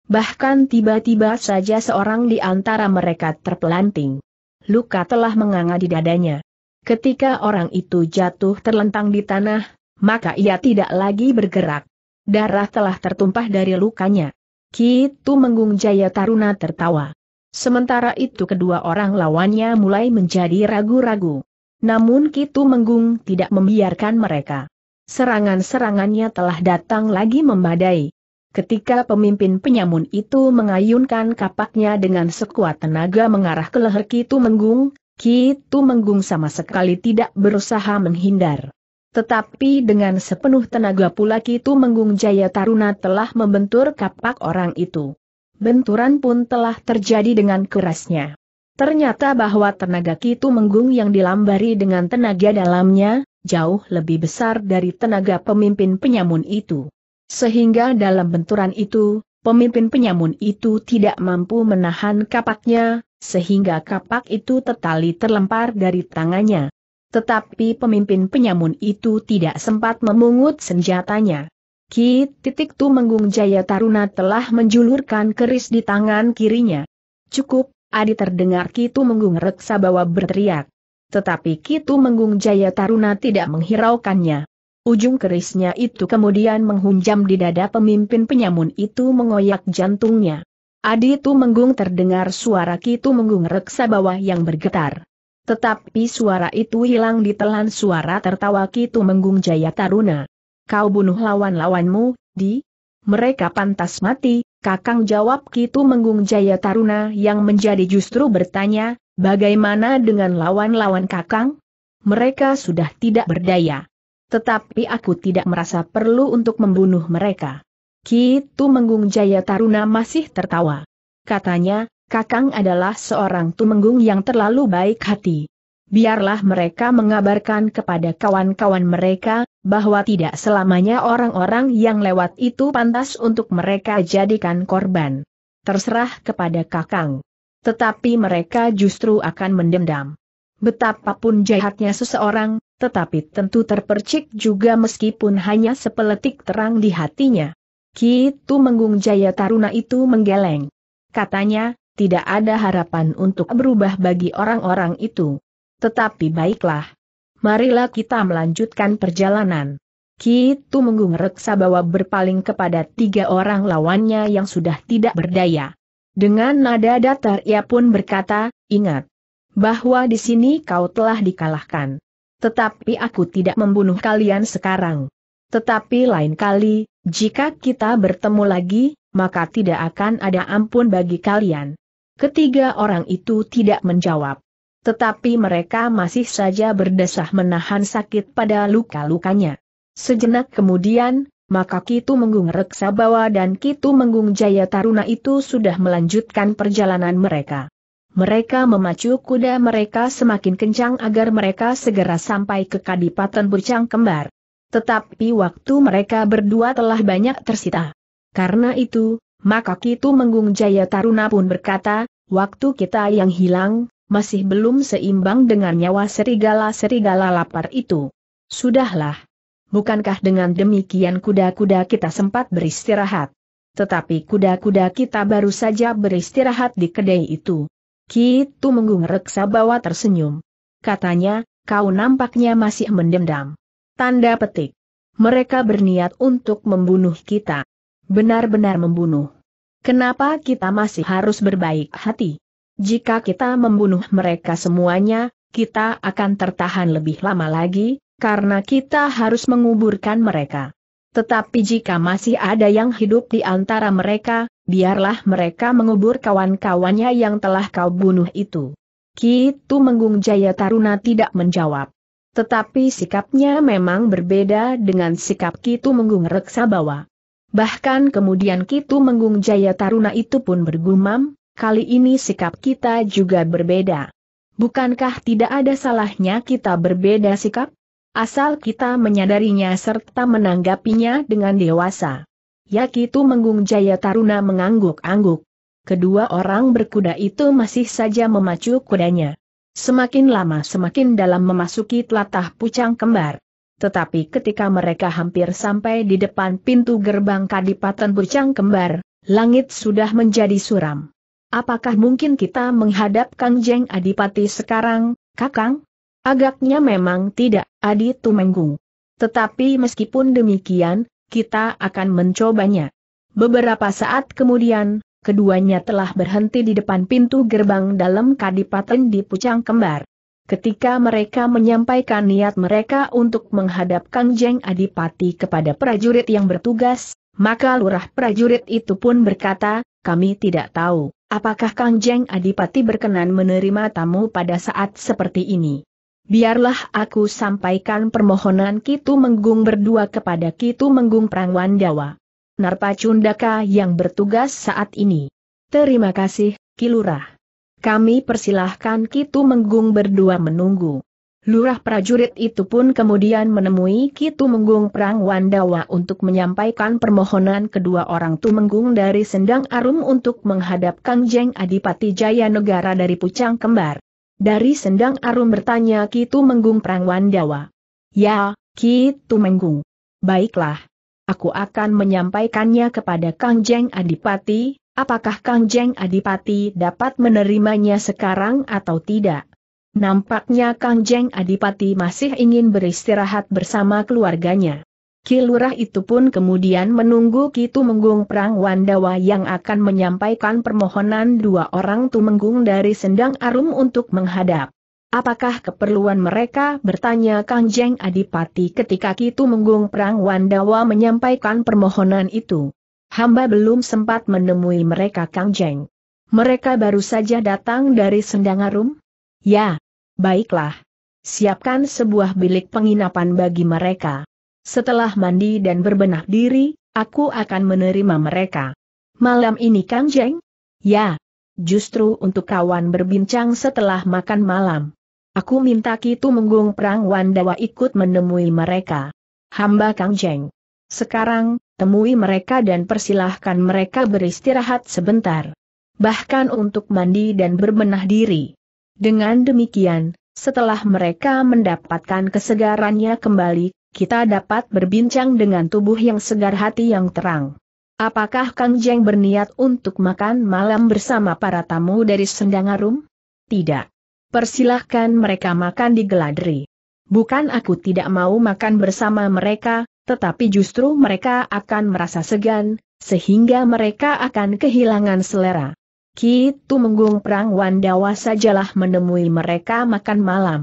Bahkan tiba-tiba saja seorang di antara mereka terpelanting. Luka telah menganga di dadanya. Ketika orang itu jatuh terlentang di tanah, maka ia tidak lagi bergerak. Darah telah tertumpah dari lukanya. Kitu Menggung Jaya Taruna tertawa. Sementara itu kedua orang lawannya mulai menjadi ragu-ragu. Namun Kitu Menggung tidak membiarkan mereka. Serangan-serangannya telah datang lagi memadai. Ketika pemimpin penyamun itu mengayunkan kapaknya dengan sekuat tenaga mengarah ke leher Kitu Menggung, Kitu Menggung sama sekali tidak berusaha menghindar. Tetapi dengan sepenuh tenaga pula Kitu Menggung Jaya Taruna telah membentur kapak orang itu. Benturan pun telah terjadi dengan kerasnya. Ternyata bahwa tenaga Kitu Menggung yang dilambari dengan tenaga dalamnya, jauh lebih besar dari tenaga pemimpin penyamun itu. Sehingga dalam benturan itu, pemimpin penyamun itu tidak mampu menahan kapaknya, sehingga kapak itu tertali terlempar dari tangannya. Tetapi pemimpin penyamun itu tidak sempat memungut senjatanya. Ki titik tu menggung Jaya Taruna telah menjulurkan keris di tangan kirinya. Cukup, Adi terdengar Kitu Menggung Reksa bawa berteriak. Tetapi Kitu Menggung Jaya Taruna tidak menghiraukannya. Ujung kerisnya itu kemudian menghunjam di dada pemimpin penyamun itu mengoyak jantungnya. Adi Tu Menggung terdengar suara Kitu Menggung Reksa bawah yang bergetar. Tetapi suara itu hilang ditelan suara tertawa Kitu Menggung Jaya Taruna. Kau bunuh lawan-lawanmu, di? Mereka pantas mati, kakang jawab Kitu Menggung Jaya Taruna yang menjadi justru bertanya, bagaimana dengan lawan-lawan kakang? Mereka sudah tidak berdaya. Tetapi aku tidak merasa perlu untuk membunuh mereka. Kitu Menggung Jaya Taruna masih tertawa. Katanya, Kakang adalah seorang tumenggung yang terlalu baik hati. Biarlah mereka mengabarkan kepada kawan-kawan mereka, bahwa tidak selamanya orang-orang yang lewat itu pantas untuk mereka jadikan korban. Terserah kepada Kakang. Tetapi mereka justru akan mendendam. Betapapun jahatnya seseorang, tetapi tentu terpercik juga meskipun hanya sepeletik terang di hatinya. Ki Tumenggung Jaya Taruna itu menggeleng. Katanya, tidak ada harapan untuk berubah bagi orang-orang itu. Tetapi baiklah. Marilah kita melanjutkan perjalanan. Kitu Menggung Reksa berpaling kepada tiga orang lawannya yang sudah tidak berdaya. Dengan nada datar ia pun berkata, ingat, bahwa di sini kau telah dikalahkan. Tetapi aku tidak membunuh kalian sekarang. Tetapi lain kali, jika kita bertemu lagi, maka tidak akan ada ampun bagi kalian. Ketiga orang itu tidak menjawab. Tetapi mereka masih saja berdesah menahan sakit pada luka-lukanya. Sejenak kemudian, maka Kitu Menggung Reksabawa dan Kitu Menggung Jaya Taruna itu sudah melanjutkan perjalanan mereka. Mereka memacu kuda mereka semakin kencang agar mereka segera sampai ke Kadipaten bercang Kembar. Tetapi waktu mereka berdua telah banyak tersita. Karena itu, maka Kitu Menggung Jaya Taruna pun berkata, waktu kita yang hilang, masih belum seimbang dengan nyawa serigala-serigala lapar itu. Sudahlah. Bukankah dengan demikian kuda-kuda kita sempat beristirahat? Tetapi kuda-kuda kita baru saja beristirahat di kedai itu. Kitu Menggung Reksa bawa tersenyum. Katanya, kau nampaknya masih mendendam. Tanda petik. Mereka berniat untuk membunuh kita benar-benar membunuh. Kenapa kita masih harus berbaik hati? Jika kita membunuh mereka semuanya, kita akan tertahan lebih lama lagi, karena kita harus menguburkan mereka. Tetapi jika masih ada yang hidup di antara mereka, biarlah mereka mengubur kawan-kawannya yang telah kau bunuh itu. Kitu Menggung Jaya Taruna tidak menjawab. Tetapi sikapnya memang berbeda dengan sikap Kitu Menggung Reksa Reksabawa. Bahkan kemudian Kitu Menggung Jaya Taruna itu pun bergumam, kali ini sikap kita juga berbeda. Bukankah tidak ada salahnya kita berbeda sikap? Asal kita menyadarinya serta menanggapinya dengan dewasa. Ya Kitu Menggung Jaya Taruna mengangguk-angguk. Kedua orang berkuda itu masih saja memacu kudanya. Semakin lama semakin dalam memasuki telatah pucang kembar tetapi ketika mereka hampir sampai di depan pintu gerbang Kadipaten Bucang Kembar, langit sudah menjadi suram. Apakah mungkin kita menghadap Kang Jeng Adipati sekarang, Kakang? Agaknya memang tidak, Adi Tumenggung. Tetapi meskipun demikian, kita akan mencobanya. Beberapa saat kemudian, keduanya telah berhenti di depan pintu gerbang dalam Kadipaten di Pucang Kembar. Ketika mereka menyampaikan niat mereka untuk menghadap Kang Jeng Adipati kepada prajurit yang bertugas, maka lurah prajurit itu pun berkata, kami tidak tahu, apakah Kang Jeng Adipati berkenan menerima tamu pada saat seperti ini. Biarlah aku sampaikan permohonan Kitu Menggung berdua kepada Kitu Menggung Prangwandawa. Narpa Cundaka yang bertugas saat ini. Terima kasih, Kilurah. Kami persilahkan Kitu Menggung berdua menunggu. Lurah prajurit itu pun kemudian menemui Kitu Menggung Perang Wandawa untuk menyampaikan permohonan kedua orang Menggung dari Sendang Arum untuk menghadap Kangjeng Adipati Jaya Negara dari Pucang Kembar. Dari Sendang Arum bertanya Kitu Menggung Perang Wandawa. Ya, Kitu Menggung. Baiklah. Aku akan menyampaikannya kepada Kangjeng Adipati, Apakah Kang Jeng Adipati dapat menerimanya sekarang atau tidak? Nampaknya Kang Jeng Adipati masih ingin beristirahat bersama keluarganya. Kilurah itu pun kemudian menunggu Kitu Menggung Perang Wandawa yang akan menyampaikan permohonan dua orang Tumenggung dari Sendang Arum untuk menghadap. Apakah keperluan mereka bertanya Kang Jeng Adipati ketika Kitu Menggung Perang Wandawa menyampaikan permohonan itu? hamba belum sempat menemui mereka Kang Jeng. Mereka baru saja datang dari Sendangarum? Ya, baiklah. Siapkan sebuah bilik penginapan bagi mereka. Setelah mandi dan berbenah diri, aku akan menerima mereka. Malam ini Kang Jeng? Ya, justru untuk kawan berbincang setelah makan malam. Aku minta Kitu Menggung Perang Wandawa ikut menemui mereka. Hamba Kang Jeng. Sekarang, temui mereka dan persilahkan mereka beristirahat sebentar. Bahkan untuk mandi dan berbenah diri. Dengan demikian, setelah mereka mendapatkan kesegarannya kembali, kita dapat berbincang dengan tubuh yang segar hati yang terang. Apakah Kang Jeng berniat untuk makan malam bersama para tamu dari Sendangarum? Tidak. Persilahkan mereka makan di Geladri. Bukan aku tidak mau makan bersama mereka, tetapi justru mereka akan merasa segan, sehingga mereka akan kehilangan selera. Kitu menggung Perang Wandawa sajalah menemui mereka makan malam.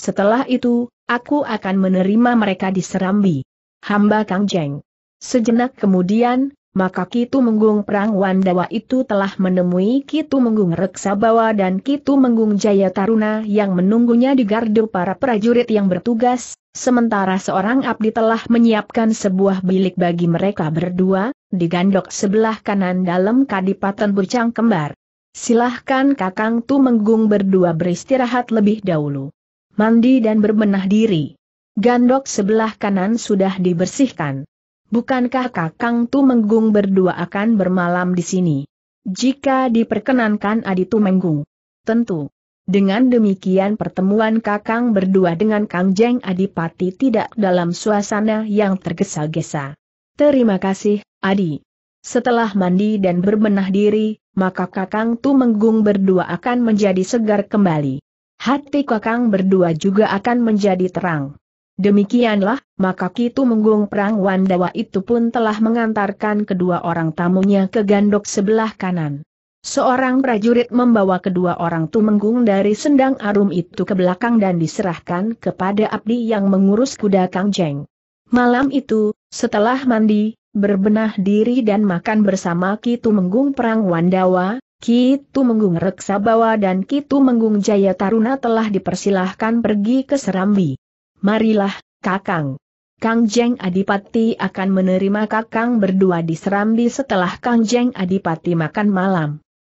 Setelah itu, aku akan menerima mereka di Serambi. Hamba Kang Jeng. Sejenak kemudian, maka Kitu Menggung Perang Wandawa itu telah menemui Kitu Menggung Reksabawa dan Kitu Menggung Jaya Taruna yang menunggunya di gardu para prajurit yang bertugas, sementara seorang abdi telah menyiapkan sebuah bilik bagi mereka berdua, di gandok sebelah kanan dalam kadipaten bercang kembar. Silahkan Kakang tu menggung berdua beristirahat lebih dahulu. Mandi dan berbenah diri. Gandok sebelah kanan sudah dibersihkan. Bukankah Kakang Tumenggung berdua akan bermalam di sini? Jika diperkenankan Adi Tumenggung. Tentu. Dengan demikian pertemuan Kakang berdua dengan Kang Jeng Adipati tidak dalam suasana yang tergesa-gesa. Terima kasih, Adi. Setelah mandi dan berbenah diri, maka Kakang Tumenggung berdua akan menjadi segar kembali. Hati Kakang berdua juga akan menjadi terang. Demikianlah, maka Kitu Menggung Perang Wandawa itu pun telah mengantarkan kedua orang tamunya ke gandok sebelah kanan. Seorang prajurit membawa kedua orang tumenggung dari sendang arum itu ke belakang dan diserahkan kepada abdi yang mengurus kuda Kang Jeng. Malam itu, setelah mandi, berbenah diri dan makan bersama Kitu Menggung Perang Wandawa, Kitu Menggung Reksabawa dan Kitu Menggung Jaya Taruna telah dipersilahkan pergi ke Serambi marilah, Kakang. Kang Jeng Adipati akan menerima Kakang berdua di Serambi setelah Kang Jeng Adipati makan malam.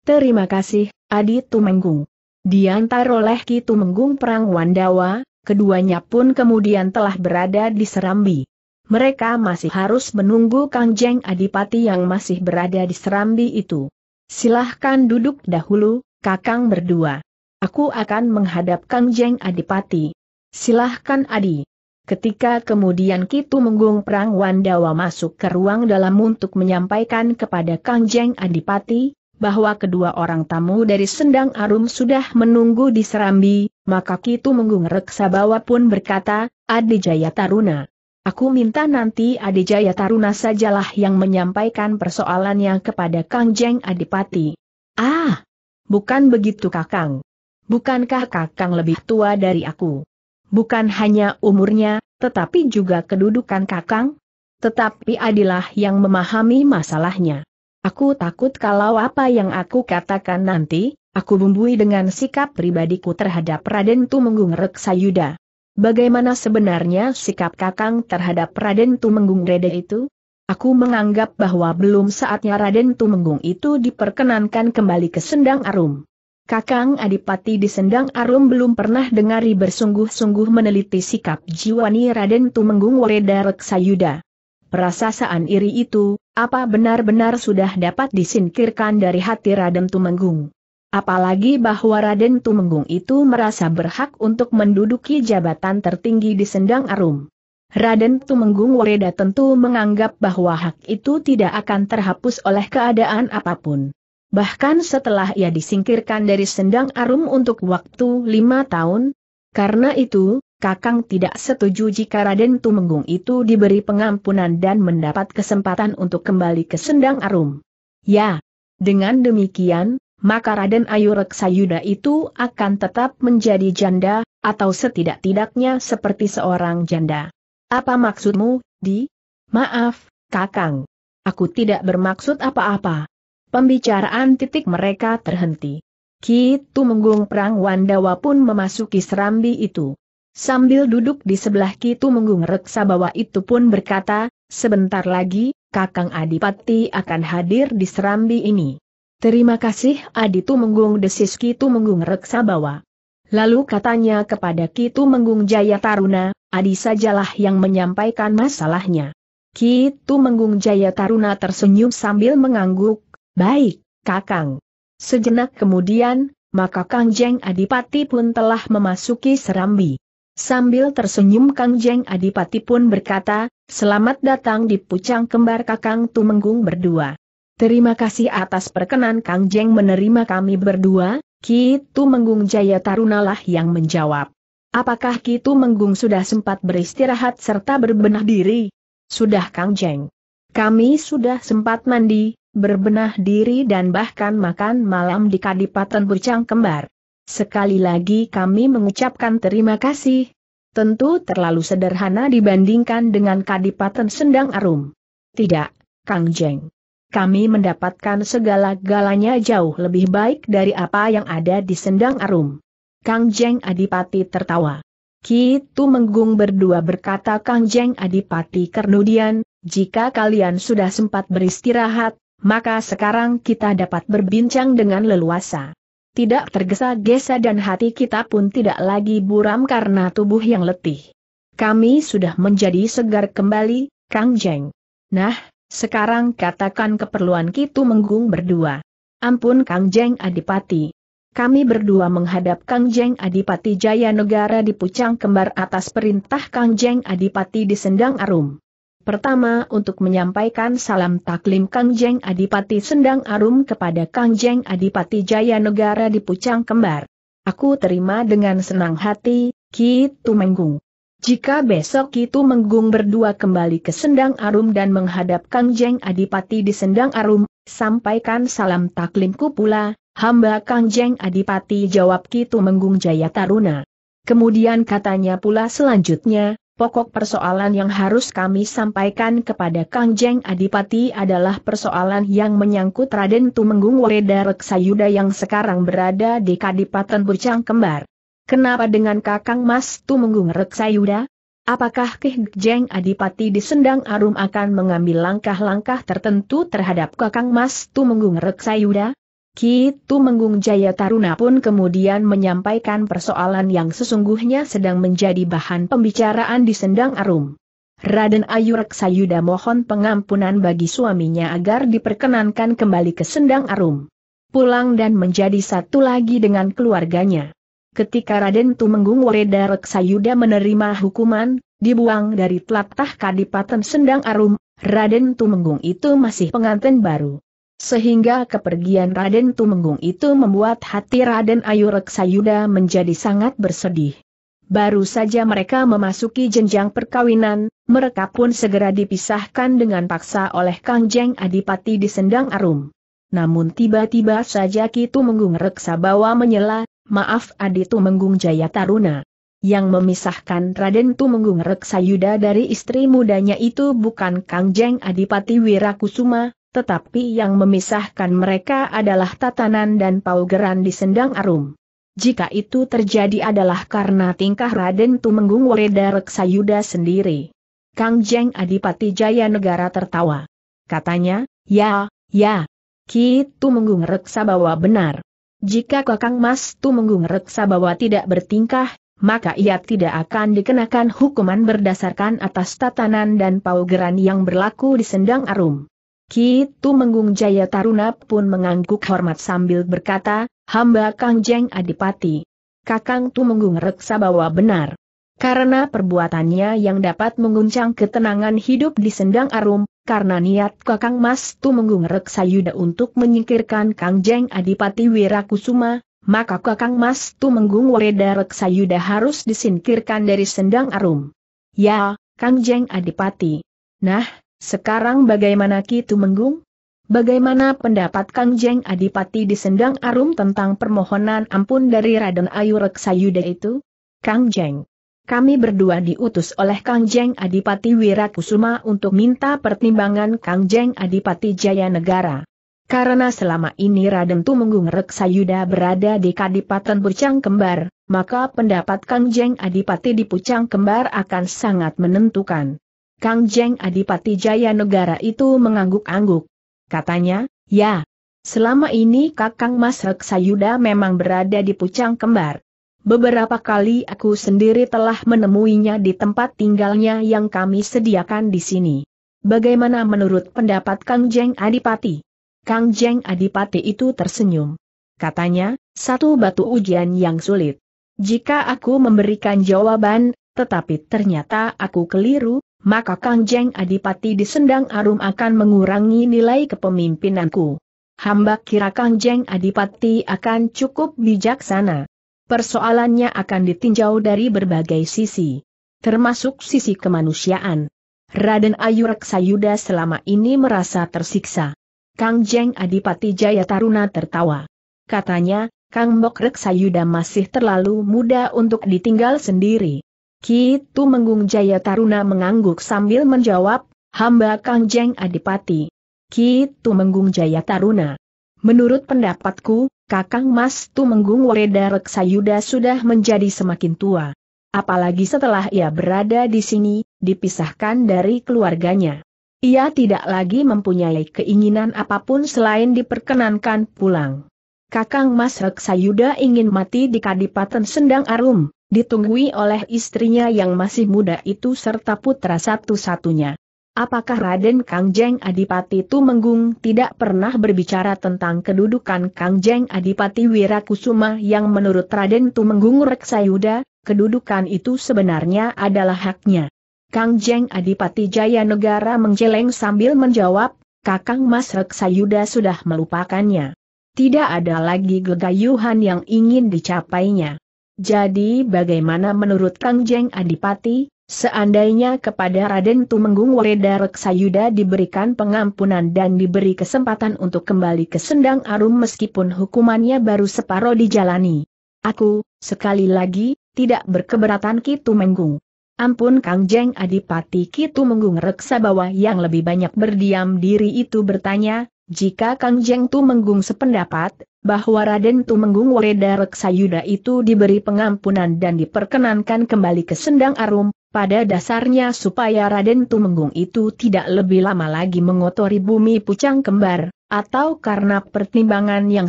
Terima kasih, Adi Tumenggung. Diantar oleh Ki Tumenggung Perang Wandawa, keduanya pun kemudian telah berada di Serambi. Mereka masih harus menunggu Kang Jeng Adipati yang masih berada di Serambi itu. Silahkan duduk dahulu, kakang berdua. Aku akan menghadap Kang Jeng Adipati. Silahkan Adi. Ketika kemudian Kitu Menggung Perang Wandawa masuk ke ruang dalam untuk menyampaikan kepada Kangjeng Adipati, bahwa kedua orang tamu dari Sendang Arum sudah menunggu di Serambi, maka Kitu Menggung Reksabawa pun berkata, Adi Jaya Taruna. Aku minta nanti Adi Jaya Taruna sajalah yang menyampaikan persoalannya kepada Kangjeng Adipati. Ah! Bukan begitu Kakang. Bukankah Kakang lebih tua dari aku? Bukan hanya umurnya, tetapi juga kedudukan kakang. Tetapi Adilah yang memahami masalahnya. Aku takut kalau apa yang aku katakan nanti, aku bumbui dengan sikap pribadiku terhadap Raden Tumenggung Reksayuda. Bagaimana sebenarnya sikap kakang terhadap Raden Tumenggung Rede itu? Aku menganggap bahwa belum saatnya Raden Tumenggung itu diperkenankan kembali ke Sendang Arum. Kakang Adipati di Sendang Arum belum pernah dengari bersungguh-sungguh meneliti sikap jiwani Raden Tumenggung Woreda Reksayuda. Perasaan iri itu, apa benar-benar sudah dapat disingkirkan dari hati Raden Tumenggung. Apalagi bahwa Raden Tumenggung itu merasa berhak untuk menduduki jabatan tertinggi di Sendang Arum. Raden Tumenggung Woreda tentu menganggap bahwa hak itu tidak akan terhapus oleh keadaan apapun bahkan setelah ia disingkirkan dari sendang arum untuk waktu lima tahun. Karena itu, Kakang tidak setuju jika Raden Tumenggung itu diberi pengampunan dan mendapat kesempatan untuk kembali ke Sendang Arum. Ya, dengan demikian, maka Raden Ayu Reksayuda itu akan tetap menjadi janda, atau setidak-tidaknya seperti seorang janda. Apa maksudmu, Di? Maaf, Kakang. Aku tidak bermaksud apa-apa. Pembicaraan titik mereka terhenti. Kitu Menggung Perang Wandawa pun memasuki serambi itu. Sambil duduk di sebelah Kitu Menggung Reksa itu pun berkata, sebentar lagi, Kakang Adipati akan hadir di serambi ini. Terima kasih Aditu Menggung desis Kitu Menggung Reksa Lalu katanya kepada Kitu Menggung Jaya Taruna, Adi sajalah yang menyampaikan masalahnya. Kitu Menggung Jaya Taruna tersenyum sambil mengangguk, Baik, Kakang. Sejenak kemudian, maka Kang Jeng Adipati pun telah memasuki Serambi. Sambil tersenyum Kang Jeng Adipati pun berkata, selamat datang di Pucang Kembar Kakang Tumenggung berdua. Terima kasih atas perkenan Kang Jeng menerima kami berdua, Ki Tumenggung Jaya Tarunalah yang menjawab. Apakah Ki Tumenggung sudah sempat beristirahat serta berbenah diri? Sudah Kang Jeng. Kami sudah sempat mandi, berbenah diri dan bahkan makan malam di Kadipaten Bucang Kembar. Sekali lagi kami mengucapkan terima kasih. Tentu terlalu sederhana dibandingkan dengan Kadipaten Sendang Arum. Tidak, Kang Jeng. Kami mendapatkan segala-galanya jauh lebih baik dari apa yang ada di Sendang Arum. Kang Jeng Adipati tertawa. Kitu Menggung berdua berkata Kang Jeng Adipati Kernudian, jika kalian sudah sempat beristirahat, maka sekarang kita dapat berbincang dengan leluasa. Tidak tergesa-gesa dan hati kita pun tidak lagi buram karena tubuh yang letih. Kami sudah menjadi segar kembali, Kang Jeng. Nah, sekarang katakan keperluan kita menggung berdua. Ampun Kang Jeng Adipati. Kami berdua menghadap Kang Jeng Adipati Jaya Negara di Pucang Kembar atas perintah Kang Jeng Adipati di Sendang Arum. Pertama untuk menyampaikan salam taklim Kangjeng Adipati Sendang Arum kepada Kangjeng Adipati Jaya Negara di Pucang Kembar. Aku terima dengan senang hati, Kitu Menggung. Jika besok Ki Menggung berdua kembali ke Sendang Arum dan menghadap Kangjeng Adipati di Sendang Arum, sampaikan salam taklimku pula, hamba Kangjeng Adipati jawab Kitu Menggung Jaya Taruna. Kemudian katanya pula selanjutnya, pokok persoalan yang harus kami sampaikan kepada Kang Jeng Adipati adalah persoalan yang menyangkut Raden Tumenggung Wereda Reksayuda yang sekarang berada di Kadipaten Bucang Kembar. Kenapa dengan Kakang Mas Tumenggung Reksayuda? Apakah Kih Adipati di Sendang arum akan mengambil langkah-langkah tertentu terhadap Kakang Mas Tumenggung Reksayuda? Ki Menggung Jaya Taruna pun kemudian menyampaikan persoalan yang sesungguhnya sedang menjadi bahan pembicaraan di Sendang Arum. Raden Ayu Reksayuda mohon pengampunan bagi suaminya agar diperkenankan kembali ke Sendang Arum. Pulang dan menjadi satu lagi dengan keluarganya. Ketika Raden Tumenggung Wareda Reksayuda menerima hukuman, dibuang dari telatah Kadipaten Sendang Arum, Raden Tumenggung itu masih pengantin baru. Sehingga kepergian Raden Tumenggung itu membuat hati Raden Ayu Reksayuda menjadi sangat bersedih. Baru saja mereka memasuki jenjang perkawinan, mereka pun segera dipisahkan dengan paksa oleh Kangjeng Adipati di Sendang Arum. Namun tiba-tiba saja Ki Tumenggung Reksa bawa menyela, maaf Adi Tumenggung Jaya Taruna. Yang memisahkan Raden Tumenggung Reksa dari istri mudanya itu bukan Kangjeng Adipati Wirakusuma, tetapi yang memisahkan mereka adalah tatanan dan paugeran di sendang arum. Jika itu terjadi adalah karena tingkah Raden Tumenggung Wereda Reksayuda sendiri. Kang Jeng Adipati Jaya Negara tertawa. Katanya, ya, ya, Ki Tumenggung Reksa bahwa benar. Jika Kakang Mas Tumenggung Reksa bahwa tidak bertingkah, maka ia tidak akan dikenakan hukuman berdasarkan atas tatanan dan paugeran yang berlaku di Sendang Arum. Ki Menggung Jaya Taruna pun mengangguk hormat sambil berkata, hamba Kang Jeng Adipati. Kakang Tumenggung reksa bahwa benar. Karena perbuatannya yang dapat mengguncang ketenangan hidup di Sendang Arum, karena niat Kakang Mas Tumenggung reksa Yuda untuk menyingkirkan Kang Jeng Adipati Wirakusuma, maka Kakang Mas tu Tumenggung Wereda yuda harus disingkirkan dari Sendang Arum. Ya, Kang Jeng Adipati. Nah, sekarang bagaimana Kitu Menggung? Bagaimana pendapat Kang Jeng Adipati di Sendang Arum tentang permohonan ampun dari Raden Ayu Reksayuda itu? Kang Jeng. Kami berdua diutus oleh Kang Jeng Adipati Wirakusuma untuk minta pertimbangan Kang Jeng Adipati Jaya Negara. Karena selama ini Raden Tumenggung Reksayuda berada di Kadipaten Pucang Kembar, maka pendapat Kang Jeng Adipati di Pucang Kembar akan sangat menentukan. Kang Jeng Adipati Jaya Negara itu mengangguk-angguk. Katanya, ya, selama ini kakang Mas Reksayuda memang berada di Pucang Kembar. Beberapa kali aku sendiri telah menemuinya di tempat tinggalnya yang kami sediakan di sini. Bagaimana menurut pendapat Kang Jeng Adipati? Kang Jeng Adipati itu tersenyum. Katanya, satu batu ujian yang sulit. Jika aku memberikan jawaban, tetapi ternyata aku keliru, maka Kang Jeng Adipati Sendang arum akan mengurangi nilai kepemimpinanku. Hamba kira Kang Jeng Adipati akan cukup bijaksana. Persoalannya akan ditinjau dari berbagai sisi, termasuk sisi kemanusiaan. Raden Ayu Reksayuda selama ini merasa tersiksa. Kang Jeng Adipati Jaya Taruna tertawa. Katanya, Kang Bok Reksayuda masih terlalu muda untuk ditinggal sendiri. Kitu Menggung Jaya Taruna mengangguk sambil menjawab, hamba Kang Jeng Adipati. Kitu Menggung Jaya Taruna. Menurut pendapatku, Kakang Mas Tumenggung Wareda Reksayuda sudah menjadi semakin tua. Apalagi setelah ia berada di sini, dipisahkan dari keluarganya. Ia tidak lagi mempunyai keinginan apapun selain diperkenankan pulang. Kakang Mas Reksayuda ingin mati di Kadipaten Sendang Arum, Ditunggui oleh istrinya yang masih muda itu serta putra satu-satunya. Apakah Raden Kangjeng Adipati Tumenggung tidak pernah berbicara tentang kedudukan Kangjeng Adipati Wirakusuma yang menurut Raden Tumenggung Reksayuda, kedudukan itu sebenarnya adalah haknya. Kangjeng Adipati Jaya Negara menjeleng sambil menjawab, Kakang Mas Reksayuda sudah melupakannya. Tidak ada lagi gegayuhan yang ingin dicapainya. Jadi bagaimana menurut Kang Jeng Adipati, seandainya kepada Raden Tumenggung Wareda Reksayuda diberikan pengampunan dan diberi kesempatan untuk kembali ke Sendang Arum meskipun hukumannya baru separoh dijalani. Aku, sekali lagi, tidak berkeberatan Kitu Menggung. Ampun Kang Jeng Adipati Kitu Menggung Reksa bahwa yang lebih banyak berdiam diri itu bertanya, jika Kang Jeng Tu Menggung sependapat, bahwa Raden Tu Menggung Wereda Reksayuda itu diberi pengampunan dan diperkenankan kembali ke Sendang Arum, pada dasarnya supaya Raden Tu Menggung itu tidak lebih lama lagi mengotori bumi pucang kembar, atau karena pertimbangan yang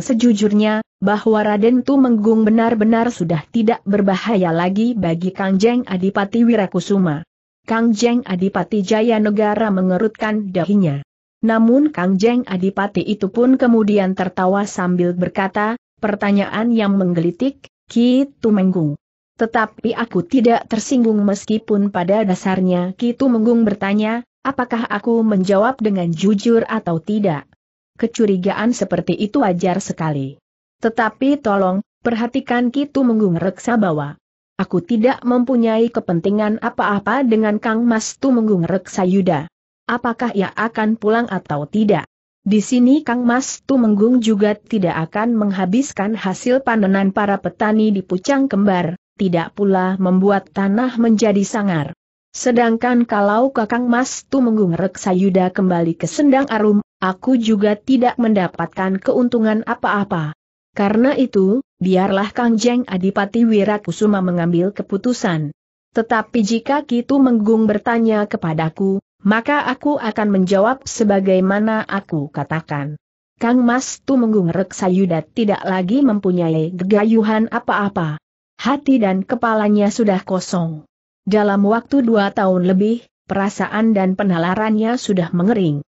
sejujurnya, bahwa Raden Tu Menggung benar-benar sudah tidak berbahaya lagi bagi Kang Jeng Adipati Wirakusuma. Kang Jeng Adipati Jaya Negara mengerutkan dahinya. Namun Kang Jeng Adipati itu pun kemudian tertawa sambil berkata, pertanyaan yang menggelitik, Ki Tumenggung. Tetapi aku tidak tersinggung meskipun pada dasarnya Ki Tumenggung bertanya, apakah aku menjawab dengan jujur atau tidak. Kecurigaan seperti itu wajar sekali. Tetapi tolong, perhatikan Ki Tumenggung reksa bahwa aku tidak mempunyai kepentingan apa-apa dengan Kang Mas Tumenggung Reksa Yuda apakah ia akan pulang atau tidak. Di sini Kang Mas Tumenggung juga tidak akan menghabiskan hasil panenan para petani di Pucang Kembar, tidak pula membuat tanah menjadi sangar. Sedangkan kalau Kakang Mas Tumenggung Reksa Yuda kembali ke Sendang Arum, aku juga tidak mendapatkan keuntungan apa-apa. Karena itu, biarlah Kang Jeng Adipati Wirakusuma mengambil keputusan. Tetapi jika Kitu Menggung bertanya kepadaku, maka aku akan menjawab sebagaimana aku katakan. Kang Mas tu Tumenggung Reksayuda tidak lagi mempunyai gegayuhan apa-apa. Hati dan kepalanya sudah kosong. Dalam waktu dua tahun lebih, perasaan dan penalarannya sudah mengering.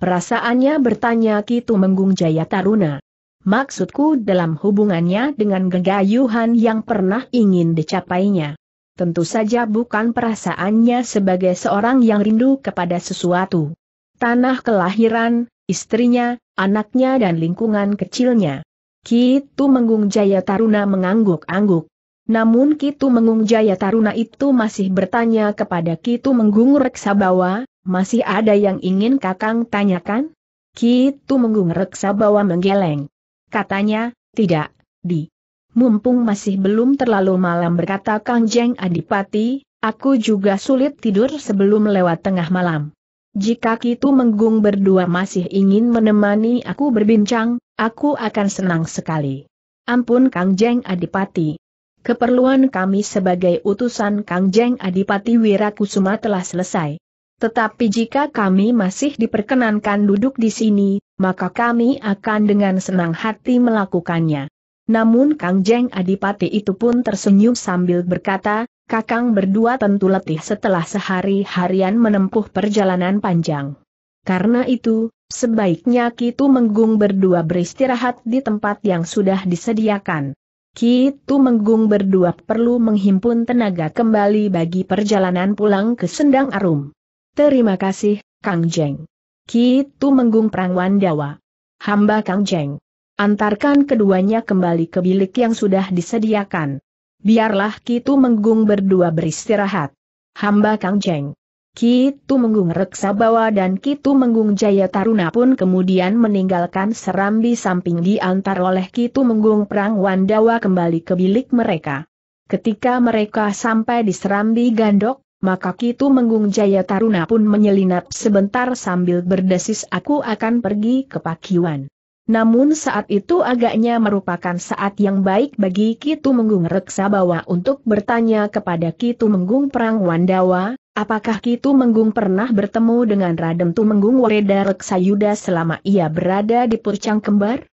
Perasaannya bertanya kitu Menggung Jaya Taruna. Maksudku dalam hubungannya dengan gegayuhan yang pernah ingin dicapainya. Tentu saja bukan perasaannya sebagai seorang yang rindu kepada sesuatu. Tanah kelahiran, istrinya, anaknya dan lingkungan kecilnya. Kitu Menggung Jaya Taruna mengangguk-angguk. Namun Kitu Menggung Jaya Taruna itu masih bertanya kepada Kitu Menggung Reksabawa, masih ada yang ingin Kakang tanyakan? Kitu Menggung Reksabawa menggeleng. Katanya, tidak, di mumpung masih belum terlalu malam berkata Kang Jeng Adipati, aku juga sulit tidur sebelum lewat tengah malam. Jika Kitu Menggung berdua masih ingin menemani aku berbincang, aku akan senang sekali. Ampun Kang Jeng Adipati. Keperluan kami sebagai utusan Kang Jeng Adipati Wirakusuma telah selesai. Tetapi jika kami masih diperkenankan duduk di sini, maka kami akan dengan senang hati melakukannya. Namun Kang Jeng Adipati itu pun tersenyum sambil berkata, Kakang berdua tentu letih setelah sehari harian menempuh perjalanan panjang. Karena itu, sebaiknya Kitu Menggung berdua beristirahat di tempat yang sudah disediakan. Kitu Menggung berdua perlu menghimpun tenaga kembali bagi perjalanan pulang ke Sendang Arum. Terima kasih, Kang Jeng. Kitu Menggung Prangwandawa. Hamba Kang Jeng. Antarkan keduanya kembali ke bilik yang sudah disediakan. Biarlah Kitu Menggung berdua beristirahat. Hamba Kang Cheng. Kitu Menggung Reksa Reksabawa dan Kitu Menggung Jaya Taruna pun kemudian meninggalkan serambi samping diantar oleh Kitu Menggung Perang Wandawa kembali ke bilik mereka. Ketika mereka sampai di serambi gandok, maka Kitu Menggung Jaya Taruna pun menyelinap sebentar sambil berdesis aku akan pergi ke Pakiwan. Namun saat itu agaknya merupakan saat yang baik bagi Kitu Menggung Reksabawa untuk bertanya kepada Kitu Menggung Perang Wandawa, apakah Kitu Menggung pernah bertemu dengan Raden Tu Tumenggung Wareda Reksayuda selama ia berada di Purcang Kembar?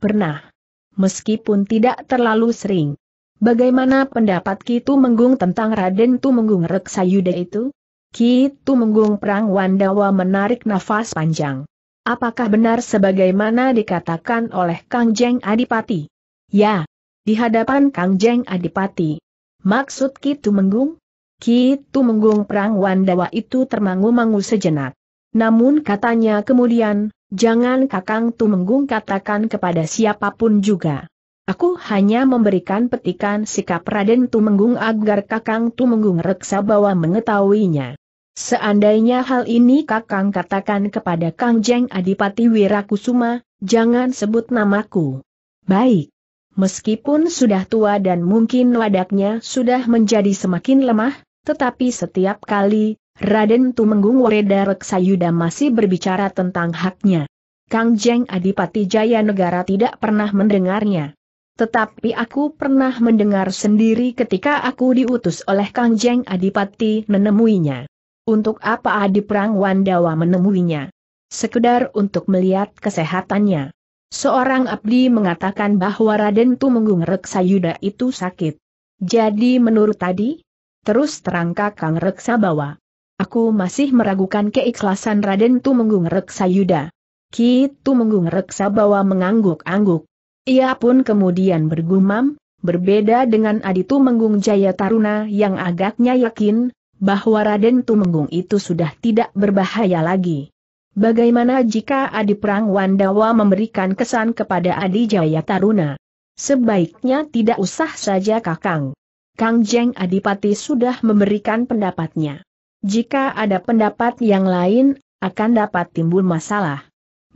Pernah. Meskipun tidak terlalu sering. Bagaimana pendapat Kitu Menggung tentang Raden Tu Tumenggung Reksayuda itu? Kitu Menggung Perang Wandawa menarik nafas panjang. Apakah benar sebagaimana dikatakan oleh Kang Jeng Adipati? Ya, di hadapan Kang Jeng Adipati. Maksud Kitu Menggung? Kitu Menggung perang Wandawa itu termangu-mangu sejenak. Namun katanya kemudian, jangan Kakang Tumenggung katakan kepada siapapun juga. Aku hanya memberikan petikan sikap Raden Tumenggung agar Kakang Tumenggung reksa bahwa mengetahuinya. Seandainya hal ini Kakang katakan kepada Kang Jeng Adipati Wirakusuma, jangan sebut namaku. Baik. Meskipun sudah tua dan mungkin wadaknya sudah menjadi semakin lemah, tetapi setiap kali, Raden Tumenggung Wereda Reksayuda masih berbicara tentang haknya. Kang Jeng Adipati Jaya Negara tidak pernah mendengarnya. Tetapi aku pernah mendengar sendiri ketika aku diutus oleh Kang Jeng Adipati menemuinya. Untuk apa Adi Perang Wandawa menemuinya? Sekedar untuk melihat kesehatannya. Seorang abdi mengatakan bahwa Raden Tumenggung Reksa Yuda itu sakit. Jadi menurut tadi? Terus terang Kakang Reksa bawa. Aku masih meragukan keikhlasan Raden Tumenggung Reksa Yuda. Ki Tumenggung Reksa bawa mengangguk-angguk. Ia pun kemudian bergumam, berbeda dengan Adi Tumenggung Jaya Taruna yang agaknya yakin bahwa Raden Tumenggung itu sudah tidak berbahaya lagi. Bagaimana jika Adi Perang Wandawa memberikan kesan kepada Adi Jaya Taruna? Sebaiknya tidak usah saja Kakang. Kang Jeng Adipati sudah memberikan pendapatnya. Jika ada pendapat yang lain, akan dapat timbul masalah.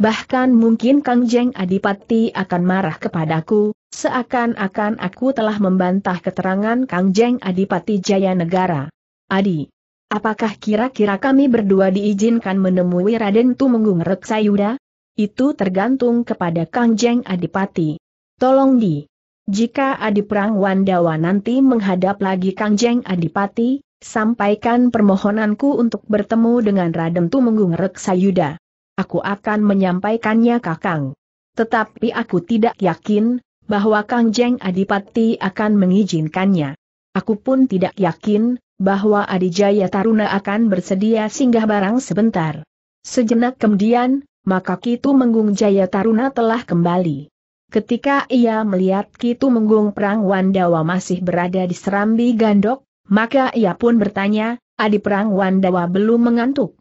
Bahkan mungkin Kang Jeng Adipati akan marah kepadaku, seakan-akan aku telah membantah keterangan Kang Jeng Adipati Jaya Negara. Adi. Apakah kira-kira kami berdua diizinkan menemui Raden Tumenggung Reksayuda? Itu tergantung kepada Kangjeng Adipati. Tolong di. Jika Adi Perang Wandawa nanti menghadap lagi Kangjeng Adipati, sampaikan permohonanku untuk bertemu dengan Raden Tumenggung Reksayuda. Aku akan menyampaikannya Kakang. Tetapi aku tidak yakin, bahwa Kangjeng Adipati akan mengizinkannya. Aku pun tidak yakin, bahwa Adijaya Taruna akan bersedia singgah barang sebentar. Sejenak kemudian, maka Kitu Menggung Jaya Taruna telah kembali. Ketika ia melihat Kitu Menggung Perang Wandawa masih berada di Serambi Gandok, maka ia pun bertanya, Adi Perang Wandawa belum mengantuk?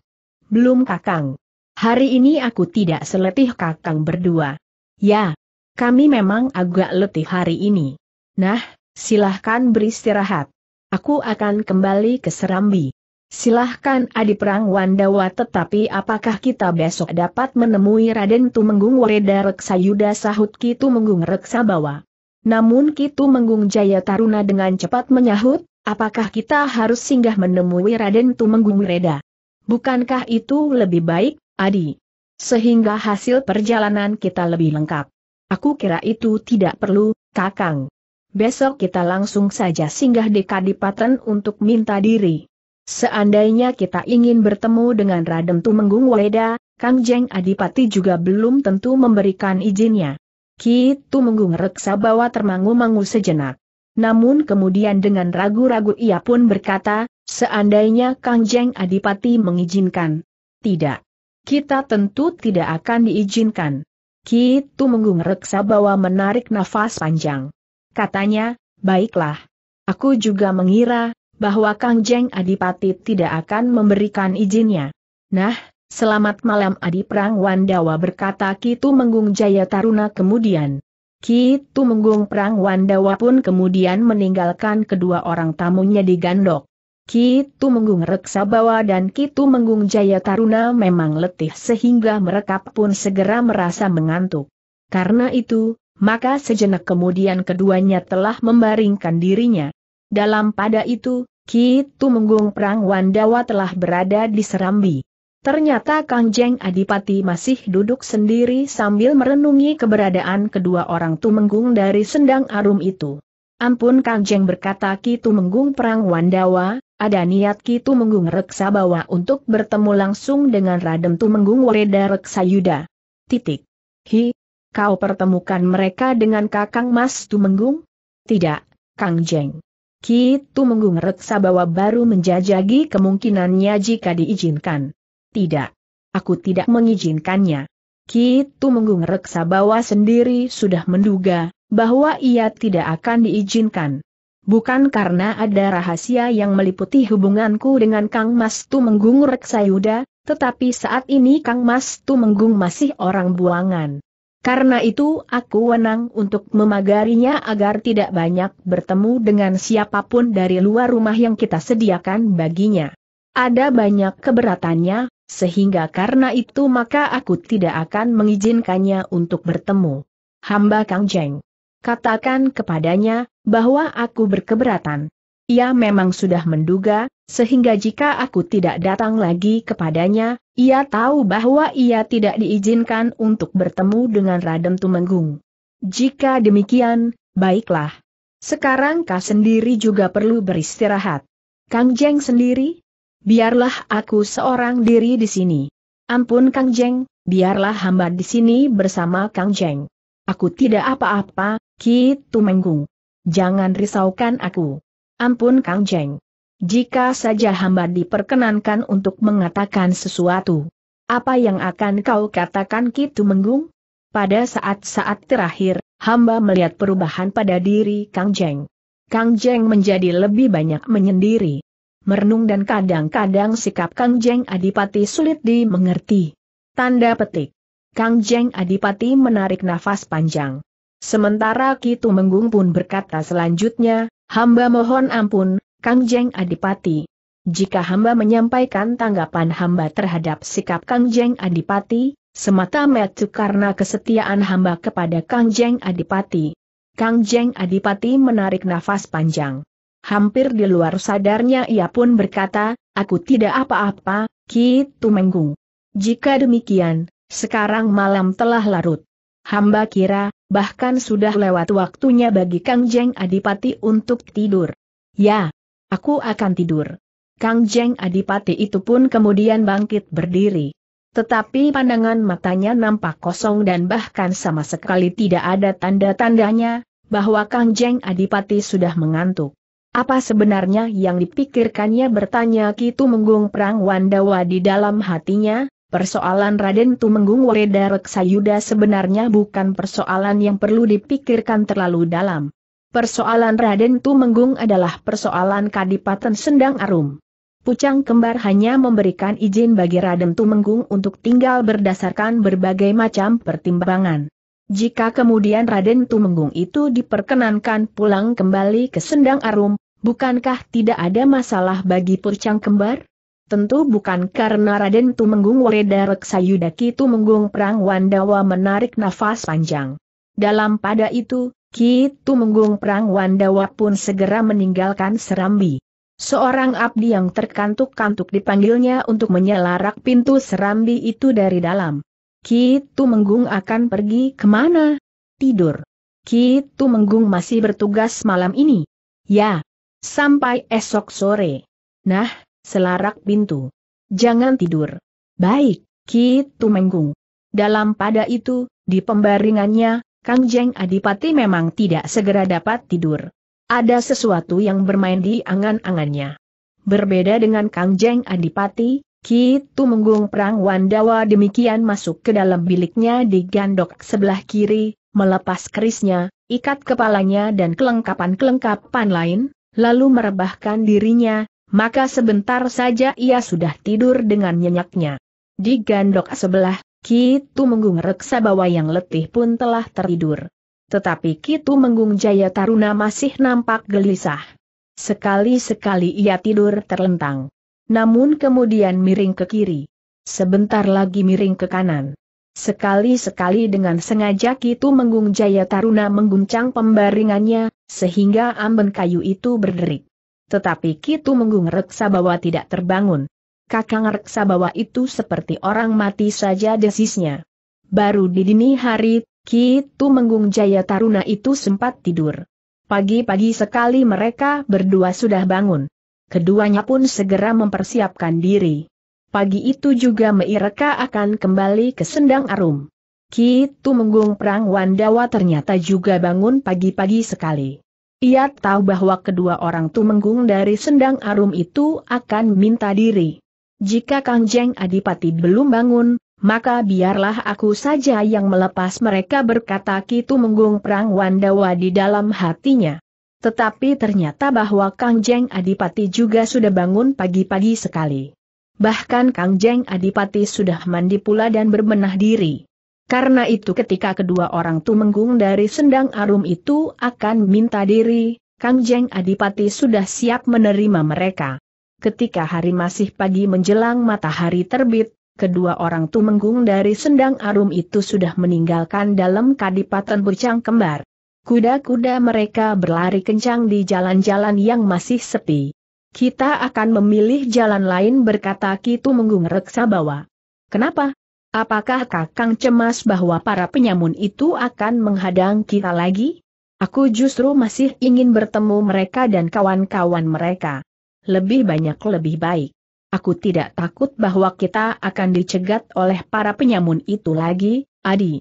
Belum kakang. Hari ini aku tidak seletih kakang berdua. Ya, kami memang agak letih hari ini. Nah, silahkan beristirahat. Aku akan kembali ke Serambi. Silahkan adi perang Wandawa tetapi apakah kita besok dapat menemui Raden Tumenggung Wareda Yuda sahut Menggung Tumenggung Reksabawa. Namun Ki Tumenggung Jaya Taruna dengan cepat menyahut, apakah kita harus singgah menemui Raden Tumenggung Reda? Bukankah itu lebih baik, Adi? Sehingga hasil perjalanan kita lebih lengkap. Aku kira itu tidak perlu, Kakang besok kita langsung saja singgah di Kadipaten untuk minta diri. Seandainya kita ingin bertemu dengan Raden Tumenggung Weda, Kang Jeng Adipati juga belum tentu memberikan izinnya. Ki Tumenggung reksa bawa termangu-mangu sejenak. Namun kemudian dengan ragu-ragu ia pun berkata, seandainya Kang Jeng Adipati mengizinkan. Tidak. Kita tentu tidak akan diizinkan. Ki Tumenggung reksa bawa menarik nafas panjang. Katanya, baiklah. Aku juga mengira, bahwa Kang Jeng Adipati tidak akan memberikan izinnya. Nah, selamat malam Adi Prang Wandawa berkata Kitu Menggung Jaya Taruna kemudian. Kitu Menggung Prang Wandawa pun kemudian meninggalkan kedua orang tamunya di Gandok. Kitu Menggung Reksabawa dan Kitu Menggung Jaya Taruna memang letih sehingga mereka pun segera merasa mengantuk. Karena itu, maka sejenak kemudian keduanya telah membaringkan dirinya. Dalam pada itu, Ki Tumenggung Perang Wandawa telah berada di Serambi. Ternyata Kang Jeng Adipati masih duduk sendiri sambil merenungi keberadaan kedua orang Tumenggung dari Sendang Arum itu. Ampun Kang Jeng berkata Ki Tumenggung Perang Wandawa, ada niat Ki Tumenggung Bawa untuk bertemu langsung dengan Raden Tumenggung Wereda Reksayuda. Titik. Hi, kau pertemukan mereka dengan Kakang Mas Tumenggung? Tidak, Kang Jeng. Ki Tumenggung reksa bahwa baru menjajagi kemungkinannya jika diizinkan. Tidak. Aku tidak mengizinkannya. Ki Tumenggung reksa bahwa sendiri sudah menduga, bahwa ia tidak akan diizinkan. Bukan karena ada rahasia yang meliputi hubunganku dengan Kang Mas Tumenggung reksa Yuda, tetapi saat ini Kang Mas Tumenggung masih orang buangan. Karena itu aku wenang untuk memagarinya agar tidak banyak bertemu dengan siapapun dari luar rumah yang kita sediakan baginya. Ada banyak keberatannya, sehingga karena itu maka aku tidak akan mengizinkannya untuk bertemu. Hamba Kang Jeng. Katakan kepadanya, bahwa aku berkeberatan. Ia memang sudah menduga, sehingga jika aku tidak datang lagi kepadanya, ia tahu bahwa ia tidak diizinkan untuk bertemu dengan Raden Tumenggung. Jika demikian, baiklah. Sekarang kau sendiri juga perlu beristirahat. Kang Jeng sendiri? Biarlah aku seorang diri di sini. Ampun Kang Jeng, biarlah hamba di sini bersama Kang Jeng. Aku tidak apa-apa, Ki Tumenggung. Jangan risaukan aku. Ampun Kang Jeng. Jika saja hamba diperkenankan untuk mengatakan sesuatu. Apa yang akan kau katakan Kitu Menggung? Pada saat-saat terakhir, hamba melihat perubahan pada diri Kang Jeng. Kang Jeng menjadi lebih banyak menyendiri. Merenung dan kadang-kadang sikap Kang Jeng Adipati sulit dimengerti. Tanda petik. Kang Jeng Adipati menarik nafas panjang. Sementara Kitu Menggung pun berkata selanjutnya, hamba mohon ampun, Kang Jeng Adipati. Jika hamba menyampaikan tanggapan hamba terhadap sikap Kang Jeng Adipati, semata-mata karena kesetiaan hamba kepada Kang Jeng Adipati. Kang Jeng Adipati menarik nafas panjang. Hampir di luar sadarnya ia pun berkata, aku tidak apa-apa, Ki Tumenggung. Jika demikian, sekarang malam telah larut. Hamba kira, bahkan sudah lewat waktunya bagi Kang Jeng Adipati untuk tidur. Ya, Aku akan tidur. Kang Jeng Adipati itu pun kemudian bangkit berdiri. Tetapi pandangan matanya nampak kosong dan bahkan sama sekali tidak ada tanda-tandanya, bahwa Kang Jeng Adipati sudah mengantuk. Apa sebenarnya yang dipikirkannya bertanya Kitu Menggung Perang Wandawa di dalam hatinya, persoalan Raden Tumenggung Wereda Reksayuda sebenarnya bukan persoalan yang perlu dipikirkan terlalu dalam. Persoalan Raden Tumenggung adalah persoalan Kadipaten Sendang Arum. Pucang Kembar hanya memberikan izin bagi Raden Tumenggung untuk tinggal berdasarkan berbagai macam pertimbangan. Jika kemudian Raden Tumenggung itu diperkenankan pulang kembali ke Sendang Arum, bukankah tidak ada masalah bagi Pucang Kembar? Tentu bukan karena Raden Tumenggung Wereda Reksayudaki Tumenggung Perang Wandawa menarik nafas panjang. Dalam pada itu, Ki Tumenggung Prang Wandawa pun segera meninggalkan Serambi. Seorang abdi yang terkantuk-kantuk dipanggilnya untuk menyelarak pintu Serambi itu dari dalam. Ki Tumenggung akan pergi kemana? Tidur. Ki Tumenggung masih bertugas malam ini. Ya. Sampai esok sore. Nah, selarak pintu. Jangan tidur. Baik, Ki Tumenggung. Dalam pada itu, di pembaringannya, Kang Jeng Adipati memang tidak segera dapat tidur. Ada sesuatu yang bermain di angan-angannya. Berbeda dengan Kang Jeng Adipati, Kitu Menggung Perang Wandawa demikian masuk ke dalam biliknya di gandok sebelah kiri, melepas kerisnya, ikat kepalanya dan kelengkapan-kelengkapan lain, lalu merebahkan dirinya, maka sebentar saja ia sudah tidur dengan nyenyaknya. Di gandok sebelah Kitu Menggung Reksa Bawa yang letih pun telah tertidur. Tetapi Kitu Menggung Jaya Taruna masih nampak gelisah. Sekali-sekali ia tidur terlentang. Namun kemudian miring ke kiri. Sebentar lagi miring ke kanan. Sekali-sekali dengan sengaja Kitu Menggung Jaya Taruna mengguncang pembaringannya, sehingga amben kayu itu berderik. Tetapi Kitu Menggung Reksa Bawa tidak terbangun, Kakang Reksa bawa itu seperti orang mati saja desisnya. Baru di dini hari, Kitu Menggung Jaya Taruna itu sempat tidur. Pagi-pagi sekali mereka berdua sudah bangun. Keduanya pun segera mempersiapkan diri. Pagi itu juga mereka akan kembali ke Sendang Arum. Kitu Menggung Perang Wandawa ternyata juga bangun pagi-pagi sekali. Ia tahu bahwa kedua orang tu Menggung dari Sendang Arum itu akan minta diri. Jika Kang Jeng Adipati belum bangun, maka biarlah aku saja yang melepas mereka berkata Kitu Menggung Perang Wandawa di dalam hatinya. Tetapi ternyata bahwa Kang Jeng Adipati juga sudah bangun pagi-pagi sekali. Bahkan Kang Jeng Adipati sudah mandi pula dan berbenah diri. Karena itu ketika kedua orang Tumenggung dari Sendang Arum itu akan minta diri, Kang Jeng Adipati sudah siap menerima mereka ketika hari masih pagi menjelang matahari terbit, kedua orang tumenggung dari sendang arum itu sudah meninggalkan dalam kadipaten bercang kembar. Kuda-kuda mereka berlari kencang di jalan-jalan yang masih sepi. Kita akan memilih jalan lain berkata Kitu Menggung Reksa Bawa. Kenapa? Apakah Kakang cemas bahwa para penyamun itu akan menghadang kita lagi? Aku justru masih ingin bertemu mereka dan kawan-kawan mereka lebih banyak lebih baik. Aku tidak takut bahwa kita akan dicegat oleh para penyamun itu lagi, Adi.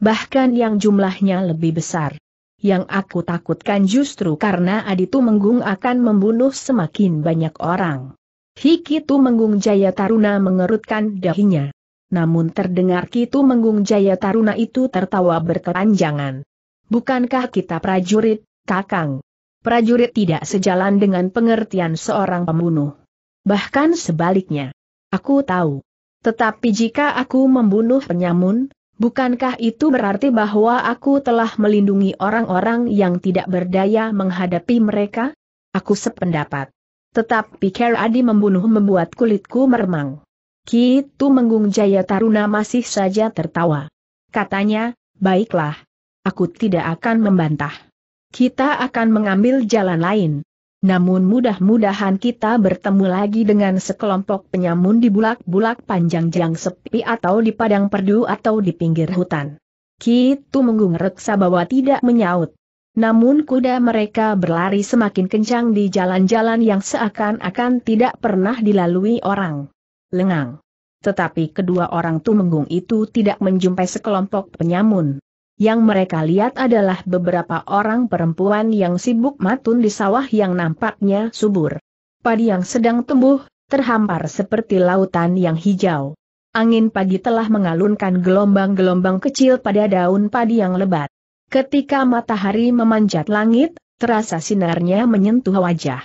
Bahkan yang jumlahnya lebih besar. Yang aku takutkan justru karena Adi Tumenggung akan membunuh semakin banyak orang. Hiki Tumenggung Jaya Taruna mengerutkan dahinya. Namun terdengar Ki Tumenggung Jaya Taruna itu tertawa berkeranjangan. Bukankah kita prajurit, Kakang? prajurit tidak sejalan dengan pengertian seorang pembunuh. Bahkan sebaliknya. Aku tahu. Tetapi jika aku membunuh penyamun, bukankah itu berarti bahwa aku telah melindungi orang-orang yang tidak berdaya menghadapi mereka? Aku sependapat. Tetapi Ker Adi membunuh membuat kulitku meremang. Kitu Menggung Jaya Taruna masih saja tertawa. Katanya, baiklah. Aku tidak akan membantah kita akan mengambil jalan lain. Namun mudah-mudahan kita bertemu lagi dengan sekelompok penyamun di bulak-bulak panjang jang sepi atau di padang perdu atau di pinggir hutan. Kitu menggung reksa bahwa tidak menyaut. Namun kuda mereka berlari semakin kencang di jalan-jalan yang seakan-akan tidak pernah dilalui orang. Lengang. Tetapi kedua orang Tumenggung itu tidak menjumpai sekelompok penyamun. Yang mereka lihat adalah beberapa orang perempuan yang sibuk matun di sawah yang nampaknya subur. Padi yang sedang tumbuh, terhampar seperti lautan yang hijau. Angin pagi telah mengalunkan gelombang-gelombang kecil pada daun padi yang lebat. Ketika matahari memanjat langit, terasa sinarnya menyentuh wajah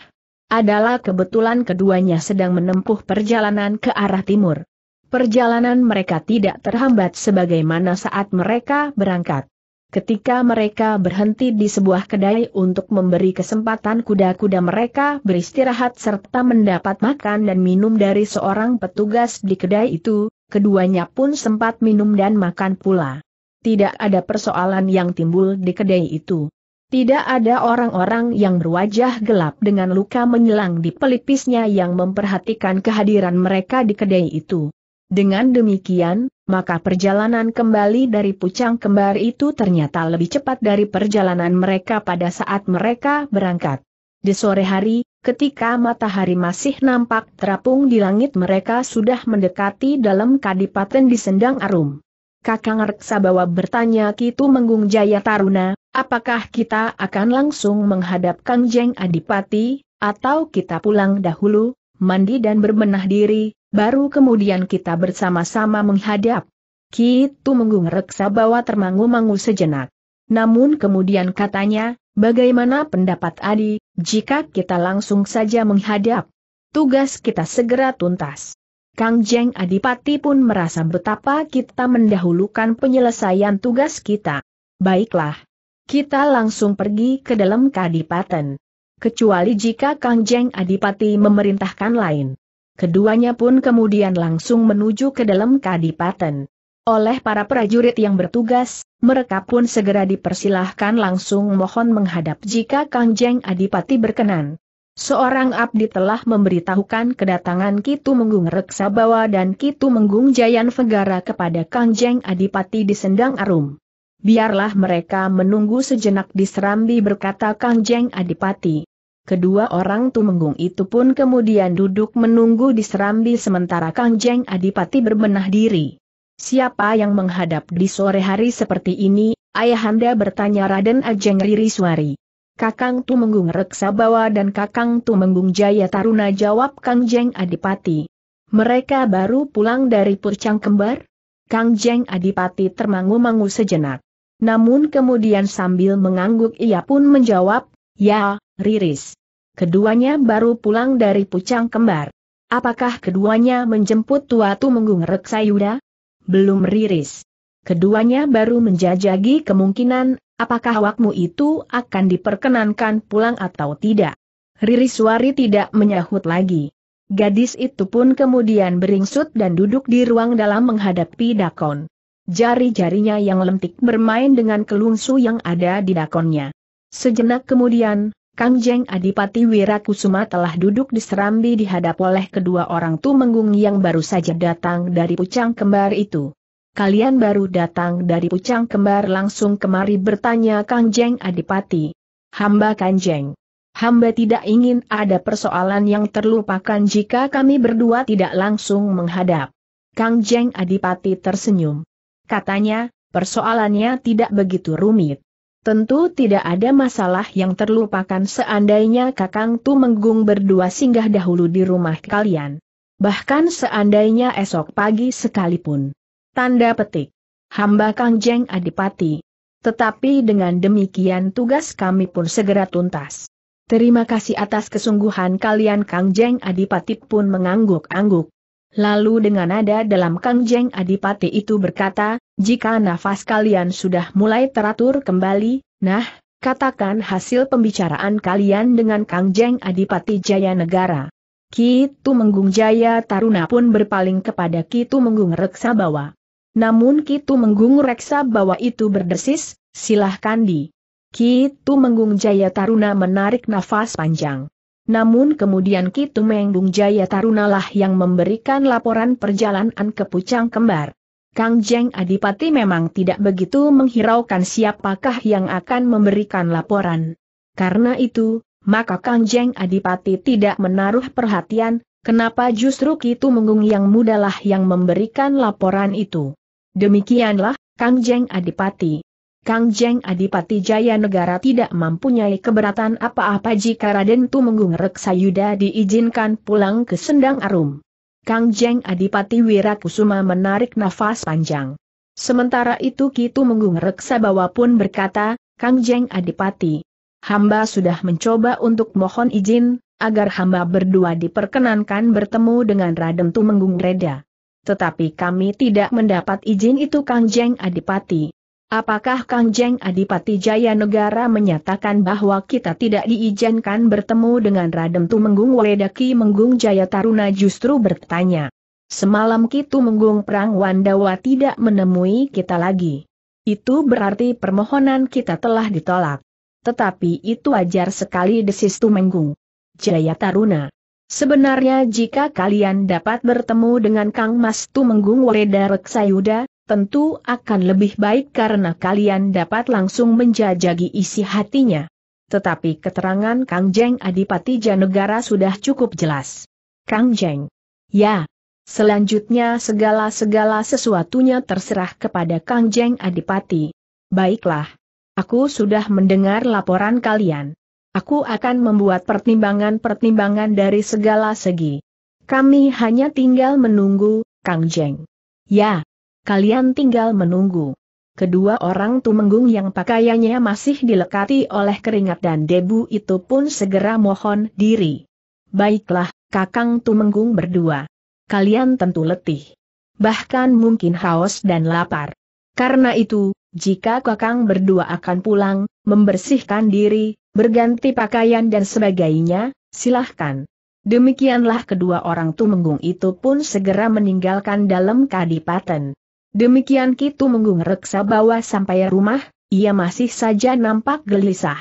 adalah kebetulan keduanya sedang menempuh perjalanan ke arah timur. Perjalanan mereka tidak terhambat sebagaimana saat mereka berangkat. Ketika mereka berhenti di sebuah kedai untuk memberi kesempatan kuda-kuda mereka beristirahat serta mendapat makan dan minum dari seorang petugas di kedai itu, keduanya pun sempat minum dan makan pula. Tidak ada persoalan yang timbul di kedai itu. Tidak ada orang-orang yang berwajah gelap dengan luka menyelang di pelipisnya yang memperhatikan kehadiran mereka di kedai itu. Dengan demikian, maka perjalanan kembali dari pucang kembar itu ternyata lebih cepat dari perjalanan mereka pada saat mereka berangkat. Di sore hari, ketika matahari masih nampak terapung di langit mereka sudah mendekati dalam kadipaten di Sendang Arum. Kakang Reksabawa bertanya Kitu Menggung Jaya Taruna, apakah kita akan langsung menghadap Kang Jeng Adipati, atau kita pulang dahulu, mandi dan berbenah diri, Baru kemudian kita bersama-sama menghadap. Kitu menggung reksa bawa termangu-mangu sejenak. Namun kemudian katanya, bagaimana pendapat Adi, jika kita langsung saja menghadap? Tugas kita segera tuntas. Kang Jeng Adipati pun merasa betapa kita mendahulukan penyelesaian tugas kita. Baiklah. Kita langsung pergi ke dalam kadipaten. Kecuali jika Kang Jeng Adipati memerintahkan lain. Keduanya pun kemudian langsung menuju ke dalam kadipaten. Oleh para prajurit yang bertugas, mereka pun segera dipersilahkan langsung mohon menghadap jika Kangjeng Adipati berkenan. Seorang abdi telah memberitahukan kedatangan Kitu Menggung Reksabawa dan Kitu Menggung Jayan Vegara kepada Kangjeng Adipati di Sendang Arum. Biarlah mereka menunggu sejenak di Serambi berkata Kangjeng Adipati. Kedua orang tumenggung itu pun kemudian duduk menunggu di serambi sementara Kang Jeng Adipati berbenah diri. Siapa yang menghadap di sore hari seperti ini, ayahanda bertanya Raden Ajeng Ririswari. Kakang Tumenggung Reksabawa dan Kakang Tumenggung Jaya Taruna jawab Kang Jeng Adipati. Mereka baru pulang dari Purcang Kembar? Kang Jeng Adipati termangu-mangu sejenak. Namun kemudian sambil mengangguk ia pun menjawab, Ya, Riris. Keduanya baru pulang dari Pucang Kembar. Apakah keduanya menjemput Tuatu Menggung Reksayuda? Belum Riris. Keduanya baru menjajagi kemungkinan, apakah wakmu itu akan diperkenankan pulang atau tidak. Ririswari tidak menyahut lagi. Gadis itu pun kemudian beringsut dan duduk di ruang dalam menghadapi Dakon. Jari-jarinya yang lentik bermain dengan kelungsu yang ada di dakonnya. Sejenak kemudian, Kangjeng Adipati Wirakusuma telah duduk di serambi dihadap oleh kedua orang tumenggung yang baru saja datang dari pucang kembar itu. Kalian baru datang dari pucang kembar langsung kemari bertanya Kangjeng Adipati. Hamba Kangjeng, Hamba tidak ingin ada persoalan yang terlupakan jika kami berdua tidak langsung menghadap. Kangjeng Adipati tersenyum. Katanya, persoalannya tidak begitu rumit. Tentu tidak ada masalah yang terlupakan seandainya Kakang tu menggung berdua singgah dahulu di rumah kalian. Bahkan seandainya esok pagi sekalipun. Tanda petik. Hamba Kang Jeng Adipati. Tetapi dengan demikian tugas kami pun segera tuntas. Terima kasih atas kesungguhan kalian Kang Jeng Adipati pun mengangguk-angguk. Lalu dengan nada dalam Kangjeng Adipati itu berkata, jika nafas kalian sudah mulai teratur kembali, nah, katakan hasil pembicaraan kalian dengan Kangjeng Adipati Jaya Negara. Kitu Menggung Jaya Taruna pun berpaling kepada Kitu Menggung Reksa Bawa. Namun Kitu Menggung Reksa Bawa itu berdesis, silahkan di. Kitu Menggung Jaya Taruna menarik nafas panjang. Namun kemudian Kitu Mengbung Jaya Tarunalah yang memberikan laporan perjalanan ke Pucang Kembar. Kang Jeng Adipati memang tidak begitu menghiraukan siapakah yang akan memberikan laporan. Karena itu, maka Kang Jeng Adipati tidak menaruh perhatian, kenapa justru Kitu Menggung yang mudalah yang memberikan laporan itu. Demikianlah, Kang Jeng Adipati. Kang Jeng Adipati Jaya Negara tidak mempunyai keberatan apa-apa jika Raden Tumenggung Yuda diizinkan pulang ke Sendang Arum. Kang Jeng Adipati Wirakusuma menarik nafas panjang. Sementara itu Kitu Menggung Reksabawa pun berkata, Kang Jeng Adipati, hamba sudah mencoba untuk mohon izin, agar hamba berdua diperkenankan bertemu dengan Raden Tumenggung Reda. Tetapi kami tidak mendapat izin itu Kang Jeng Adipati. Apakah Kang Jeng Adipati Jaya Negara menyatakan bahwa kita tidak diizinkan bertemu dengan Radem Tumenggung Wedaki Menggung Jaya Taruna justru bertanya. Semalam Kitu Menggung Perang Wandawa tidak menemui kita lagi. Itu berarti permohonan kita telah ditolak. Tetapi itu wajar sekali desis Tumenggung. Jaya Taruna. Sebenarnya jika kalian dapat bertemu dengan Kang Mas Tumenggung Wereda Reksayuda, tentu akan lebih baik karena kalian dapat langsung menjajagi isi hatinya. Tetapi keterangan Kang Jeng Adipati Janegara sudah cukup jelas. Kang Jeng. Ya. Selanjutnya segala-segala sesuatunya terserah kepada Kang Jeng Adipati. Baiklah. Aku sudah mendengar laporan kalian. Aku akan membuat pertimbangan-pertimbangan dari segala segi. Kami hanya tinggal menunggu, Kang Jeng. Ya, Kalian tinggal menunggu. Kedua orang tumenggung yang pakaiannya masih dilekati oleh keringat dan debu itu pun segera mohon diri. Baiklah, kakang tumenggung berdua. Kalian tentu letih. Bahkan mungkin haus dan lapar. Karena itu, jika kakang berdua akan pulang, membersihkan diri, berganti pakaian dan sebagainya, silahkan. Demikianlah kedua orang tumenggung itu pun segera meninggalkan dalam kadipaten. Demikian Kitu Menggung reksa bawa sampai rumah, ia masih saja nampak gelisah.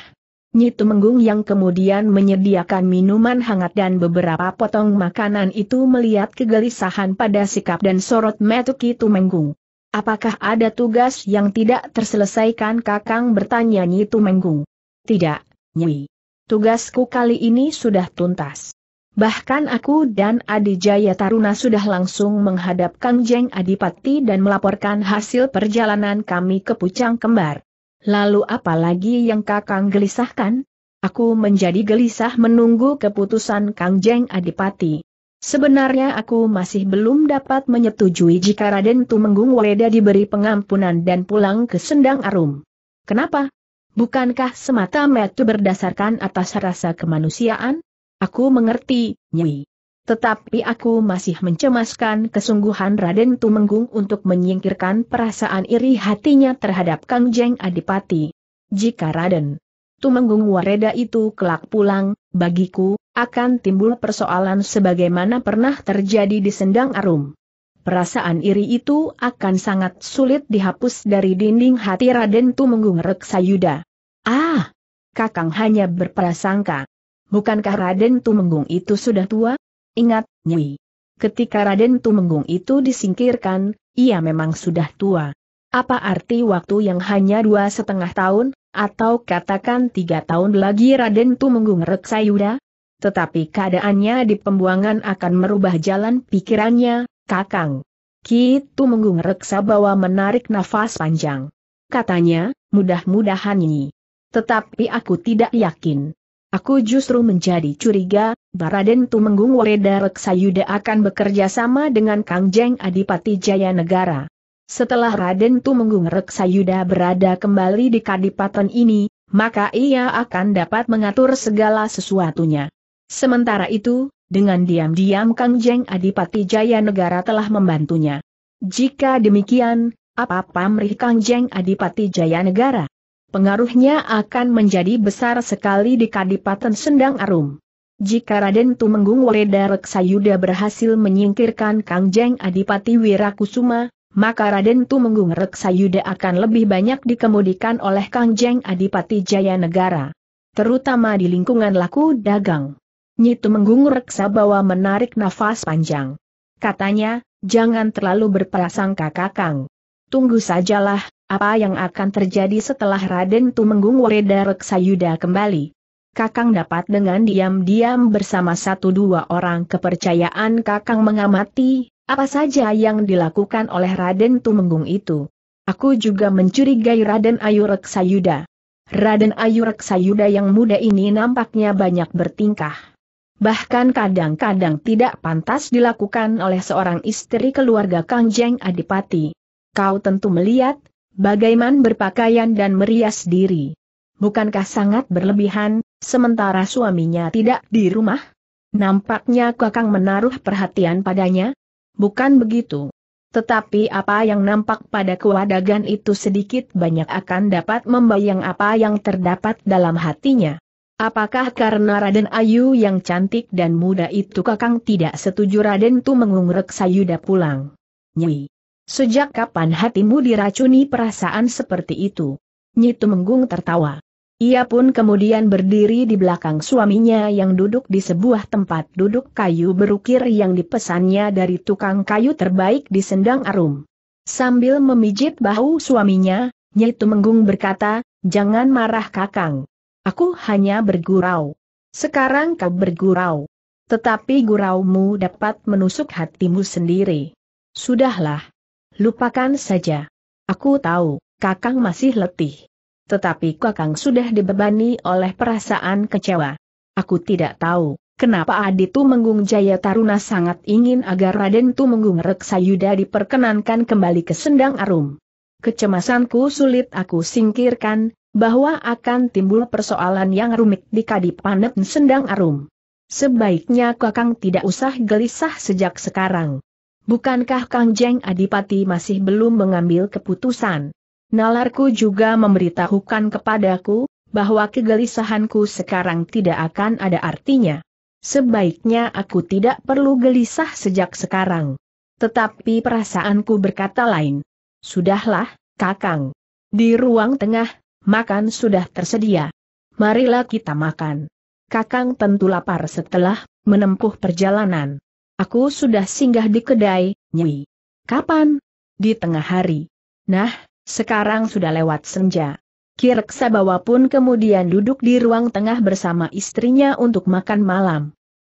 Nyitu Menggung yang kemudian menyediakan minuman hangat dan beberapa potong makanan itu melihat kegelisahan pada sikap dan sorot metu Kitu Menggung. Apakah ada tugas yang tidak terselesaikan Kakang bertanya Nyitu Menggung? Tidak, Nyi. Tugasku kali ini sudah tuntas. Bahkan aku dan Adi Jaya Taruna sudah langsung menghadap Kang Jeng Adipati dan melaporkan hasil perjalanan kami ke Pucang Kembar. Lalu apa lagi yang Kakang gelisahkan? Aku menjadi gelisah menunggu keputusan Kang Jeng Adipati. Sebenarnya aku masih belum dapat menyetujui jika Raden Tumenggung Weda diberi pengampunan dan pulang ke Sendang Arum. Kenapa? Bukankah semata-mata berdasarkan atas rasa kemanusiaan? Aku mengerti, Nyi. Tetapi aku masih mencemaskan kesungguhan Raden Tumenggung untuk menyingkirkan perasaan iri hatinya terhadap Kang Jeng Adipati. Jika Raden Tumenggung Wareda itu kelak pulang, bagiku, akan timbul persoalan sebagaimana pernah terjadi di Sendang Arum. Perasaan iri itu akan sangat sulit dihapus dari dinding hati Raden Tumenggung Reksayuda. Ah! Kakang hanya berprasangka. Bukankah Raden Tumenggung itu sudah tua? Ingat, Nyi. Ketika Raden Tumenggung itu disingkirkan, ia memang sudah tua. Apa arti waktu yang hanya dua setengah tahun, atau katakan tiga tahun lagi Raden Tumenggung Reksayuda? Tetapi keadaannya di pembuangan akan merubah jalan pikirannya, Kakang. Ki Tumenggung Reksa bawa menarik nafas panjang. Katanya, mudah-mudahan ini. Tetapi aku tidak yakin. Aku justru menjadi curiga, Baraden Tumenggung Wareda Reksayuda akan bekerja sama dengan Kang Jeng Adipati Jaya Negara. Setelah Raden Tumenggung Reksayuda berada kembali di Kadipaten ini, maka ia akan dapat mengatur segala sesuatunya. Sementara itu, dengan diam-diam Kang Jeng Adipati Jaya Negara telah membantunya. Jika demikian, apa pamrih Kang Jeng Adipati Jaya Negara? pengaruhnya akan menjadi besar sekali di Kadipaten Sendang Arum. Jika Raden Tumenggung Weleda Reksayuda berhasil menyingkirkan Kangjeng Adipati Wirakusuma, maka Raden Tumenggung Reksayuda akan lebih banyak dikemudikan oleh Kangjeng Adipati Jaya Negara, Terutama di lingkungan laku dagang. Nyi Tumenggung Reksa bawa menarik nafas panjang. Katanya, jangan terlalu berprasangka kakang. Tunggu sajalah, apa yang akan terjadi setelah Raden Tumenggung Wereda Reksayuda kembali? Kakang dapat dengan diam-diam bersama satu dua orang kepercayaan Kakang mengamati, apa saja yang dilakukan oleh Raden Tumenggung itu. Aku juga mencurigai Raden Ayu Reksayuda. Raden Ayu Reksayuda yang muda ini nampaknya banyak bertingkah. Bahkan kadang-kadang tidak pantas dilakukan oleh seorang istri keluarga Kang Jeng Adipati. Kau tentu melihat, Bagaiman berpakaian dan merias diri. Bukankah sangat berlebihan, sementara suaminya tidak di rumah? Nampaknya Kakang menaruh perhatian padanya? Bukan begitu. Tetapi apa yang nampak pada kewadagan itu sedikit banyak akan dapat membayang apa yang terdapat dalam hatinya. Apakah karena Raden Ayu yang cantik dan muda itu kakang tidak setuju Raden Tu mengungrek sayuda pulang? Nyi. Sejak kapan hatimu diracuni perasaan seperti itu? Nyitu Menggung tertawa. Ia pun kemudian berdiri di belakang suaminya yang duduk di sebuah tempat duduk kayu berukir yang dipesannya dari tukang kayu terbaik di Sendang Arum. Sambil memijit bahu suaminya, Nyitu Menggung berkata, Jangan marah kakang. Aku hanya bergurau. Sekarang kau bergurau. Tetapi guraumu dapat menusuk hatimu sendiri. Sudahlah. Lupakan saja. Aku tahu, Kakang masih letih. Tetapi Kakang sudah dibebani oleh perasaan kecewa. Aku tidak tahu, kenapa Aditu Menggung Jaya Taruna sangat ingin agar Raden tu Tumenggung Reksayuda diperkenankan kembali ke Sendang Arum. Kecemasanku sulit aku singkirkan, bahwa akan timbul persoalan yang rumit di Kadipanet Sendang Arum. Sebaiknya Kakang tidak usah gelisah sejak sekarang. Bukankah Kang Jeng Adipati masih belum mengambil keputusan? Nalarku juga memberitahukan kepadaku, bahwa kegelisahanku sekarang tidak akan ada artinya. Sebaiknya aku tidak perlu gelisah sejak sekarang. Tetapi perasaanku berkata lain. Sudahlah, Kakang. Di ruang tengah, makan sudah tersedia. Marilah kita makan. Kakang tentu lapar setelah menempuh perjalanan. Aku sudah singgah di kedai, Nyi. Kapan? Di tengah hari. Nah, sekarang sudah lewat senja. Kirksa bawa pun kemudian duduk di ruang tengah bersama istrinya untuk makan malam.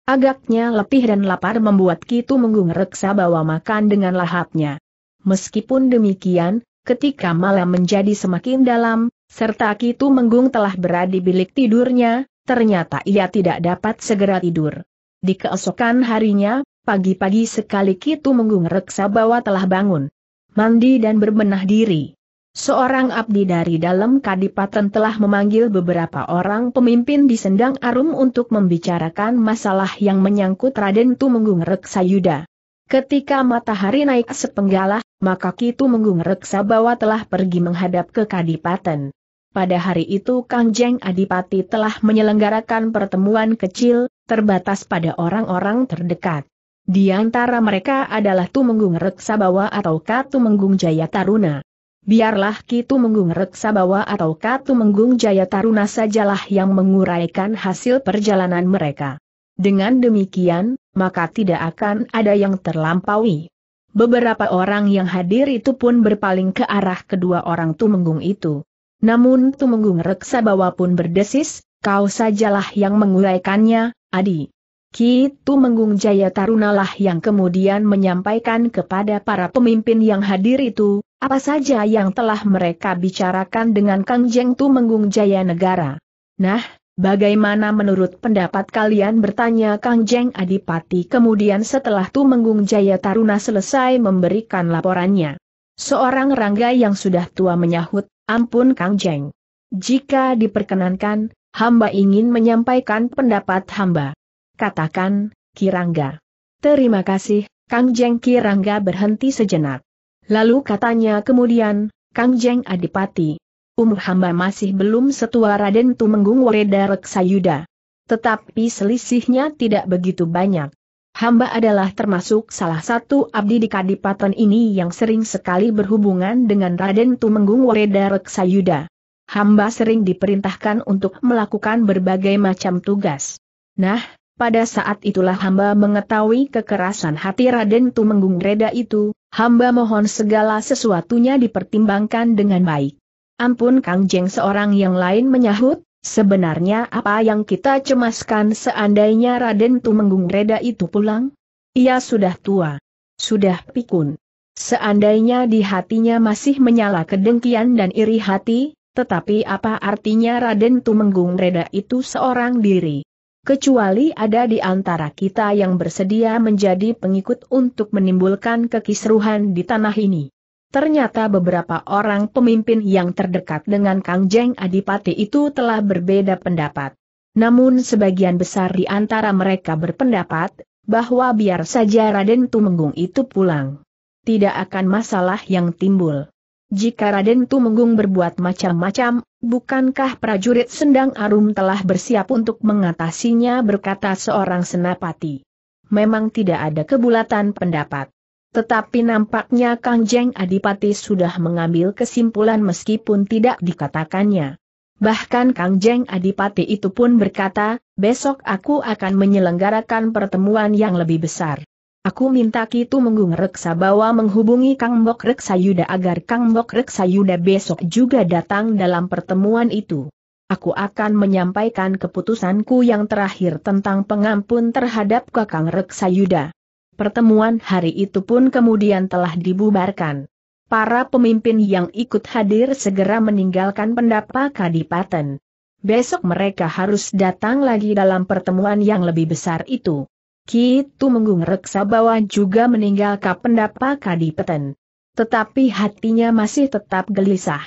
Agaknya lebih dan lapar membuat Kitu Menggung Reksa bawa makan dengan lahapnya. Meskipun demikian, ketika malam menjadi semakin dalam, serta Kitu Menggung telah berada di bilik tidurnya, ternyata ia tidak dapat segera tidur. Di keesokan harinya, pagi-pagi sekali Kitu Menggung Reksa bahwa telah bangun. Mandi dan berbenah diri. Seorang abdi dari dalam kadipaten telah memanggil beberapa orang pemimpin di Sendang Arum untuk membicarakan masalah yang menyangkut Raden Tumenggung Reksa Yuda. Ketika matahari naik sepenggalah, maka Kitu Menggung Reksa bahwa telah pergi menghadap ke kadipaten. Pada hari itu Kang Adipati telah menyelenggarakan pertemuan kecil, terbatas pada orang-orang terdekat. Di antara mereka adalah Tumenggung Reksabawa atau Katumenggung Jaya Taruna. Biarlah Ki Tumenggung Reksabawa atau Katumenggung Jaya Taruna sajalah yang menguraikan hasil perjalanan mereka. Dengan demikian, maka tidak akan ada yang terlampaui. Beberapa orang yang hadir itu pun berpaling ke arah kedua orang Tumenggung itu. Namun Tumenggung Reksabawa pun berdesis, kau sajalah yang menguraikannya, Adi. Ki Tumenggung Jaya Tarunalah yang kemudian menyampaikan kepada para pemimpin yang hadir itu, apa saja yang telah mereka bicarakan dengan Kang Jeng Tumenggung Jaya Negara. Nah, bagaimana menurut pendapat kalian bertanya Kang Jeng Adipati kemudian setelah Tumenggung Jaya Taruna selesai memberikan laporannya. Seorang rangga yang sudah tua menyahut, ampun Kang Jeng. Jika diperkenankan, hamba ingin menyampaikan pendapat hamba. Katakan, Kirangga. Terima kasih, Kang Jeng Kirangga berhenti sejenak. Lalu katanya kemudian, Kang Jeng Adipati. Umur hamba masih belum setua Raden Tumenggung Wereda Reksayuda. Tetapi selisihnya tidak begitu banyak. Hamba adalah termasuk salah satu abdi di kadipaten ini yang sering sekali berhubungan dengan Raden Tumenggung Wereda Reksayuda. Hamba sering diperintahkan untuk melakukan berbagai macam tugas. Nah, pada saat itulah hamba mengetahui kekerasan hati Raden Tumenggung Reda itu, hamba mohon segala sesuatunya dipertimbangkan dengan baik. Ampun Kang Jeng seorang yang lain menyahut, sebenarnya apa yang kita cemaskan seandainya Raden Tumenggung Reda itu pulang? Ia sudah tua. Sudah pikun. Seandainya di hatinya masih menyala kedengkian dan iri hati, tetapi apa artinya Raden Tumenggung Reda itu seorang diri? kecuali ada di antara kita yang bersedia menjadi pengikut untuk menimbulkan kekisruhan di tanah ini. Ternyata beberapa orang pemimpin yang terdekat dengan Kang Jeng Adipati itu telah berbeda pendapat. Namun sebagian besar di antara mereka berpendapat, bahwa biar saja Raden Tumenggung itu pulang. Tidak akan masalah yang timbul. Jika Raden Tumenggung berbuat macam-macam, bukankah prajurit Sendang Arum telah bersiap untuk mengatasinya berkata seorang senapati. Memang tidak ada kebulatan pendapat. Tetapi nampaknya Kang Jeng Adipati sudah mengambil kesimpulan meskipun tidak dikatakannya. Bahkan Kang Jeng Adipati itu pun berkata, besok aku akan menyelenggarakan pertemuan yang lebih besar. Aku minta Kitu Menggung Reksa bawa menghubungi Kang Mok Reksa Yuda agar Kang Mok Reksa Yuda besok juga datang dalam pertemuan itu. Aku akan menyampaikan keputusanku yang terakhir tentang pengampun terhadap Kakang Reksa Yuda. Pertemuan hari itu pun kemudian telah dibubarkan. Para pemimpin yang ikut hadir segera meninggalkan pendapa kadipaten. Besok mereka harus datang lagi dalam pertemuan yang lebih besar itu. Kitu Menggung Reksa Bawa juga meninggal Kapendapa Kadipeten. Tetapi hatinya masih tetap gelisah.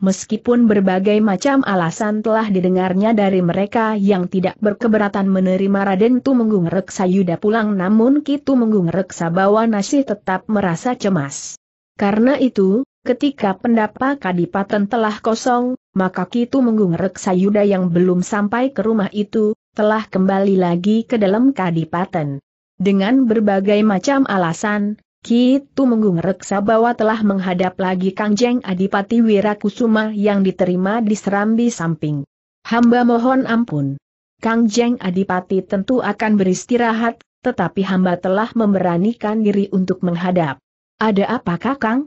Meskipun berbagai macam alasan telah didengarnya dari mereka yang tidak berkeberatan menerima Raden Tumenggung Reksa Yuda pulang namun Kitu Menggung Reksa Bawa masih tetap merasa cemas. Karena itu, ketika pendapa kadipaten telah kosong, maka Kitu Menggung Reksa Yuda yang belum sampai ke rumah itu, telah kembali lagi ke dalam kadipaten. Dengan berbagai macam alasan, Ki Tumenggung reksa bahwa telah menghadap lagi Kangjeng Adipati Wirakusuma yang diterima di Serambi Samping. Hamba mohon ampun. Kangjeng Adipati tentu akan beristirahat, tetapi hamba telah memberanikan diri untuk menghadap. Ada apakah Kang?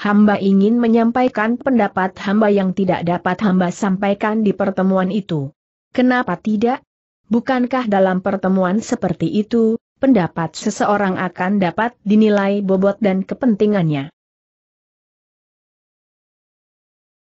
Hamba ingin menyampaikan pendapat hamba yang tidak dapat hamba sampaikan di pertemuan itu. Kenapa tidak? Bukankah dalam pertemuan seperti itu, pendapat seseorang akan dapat dinilai bobot dan kepentingannya?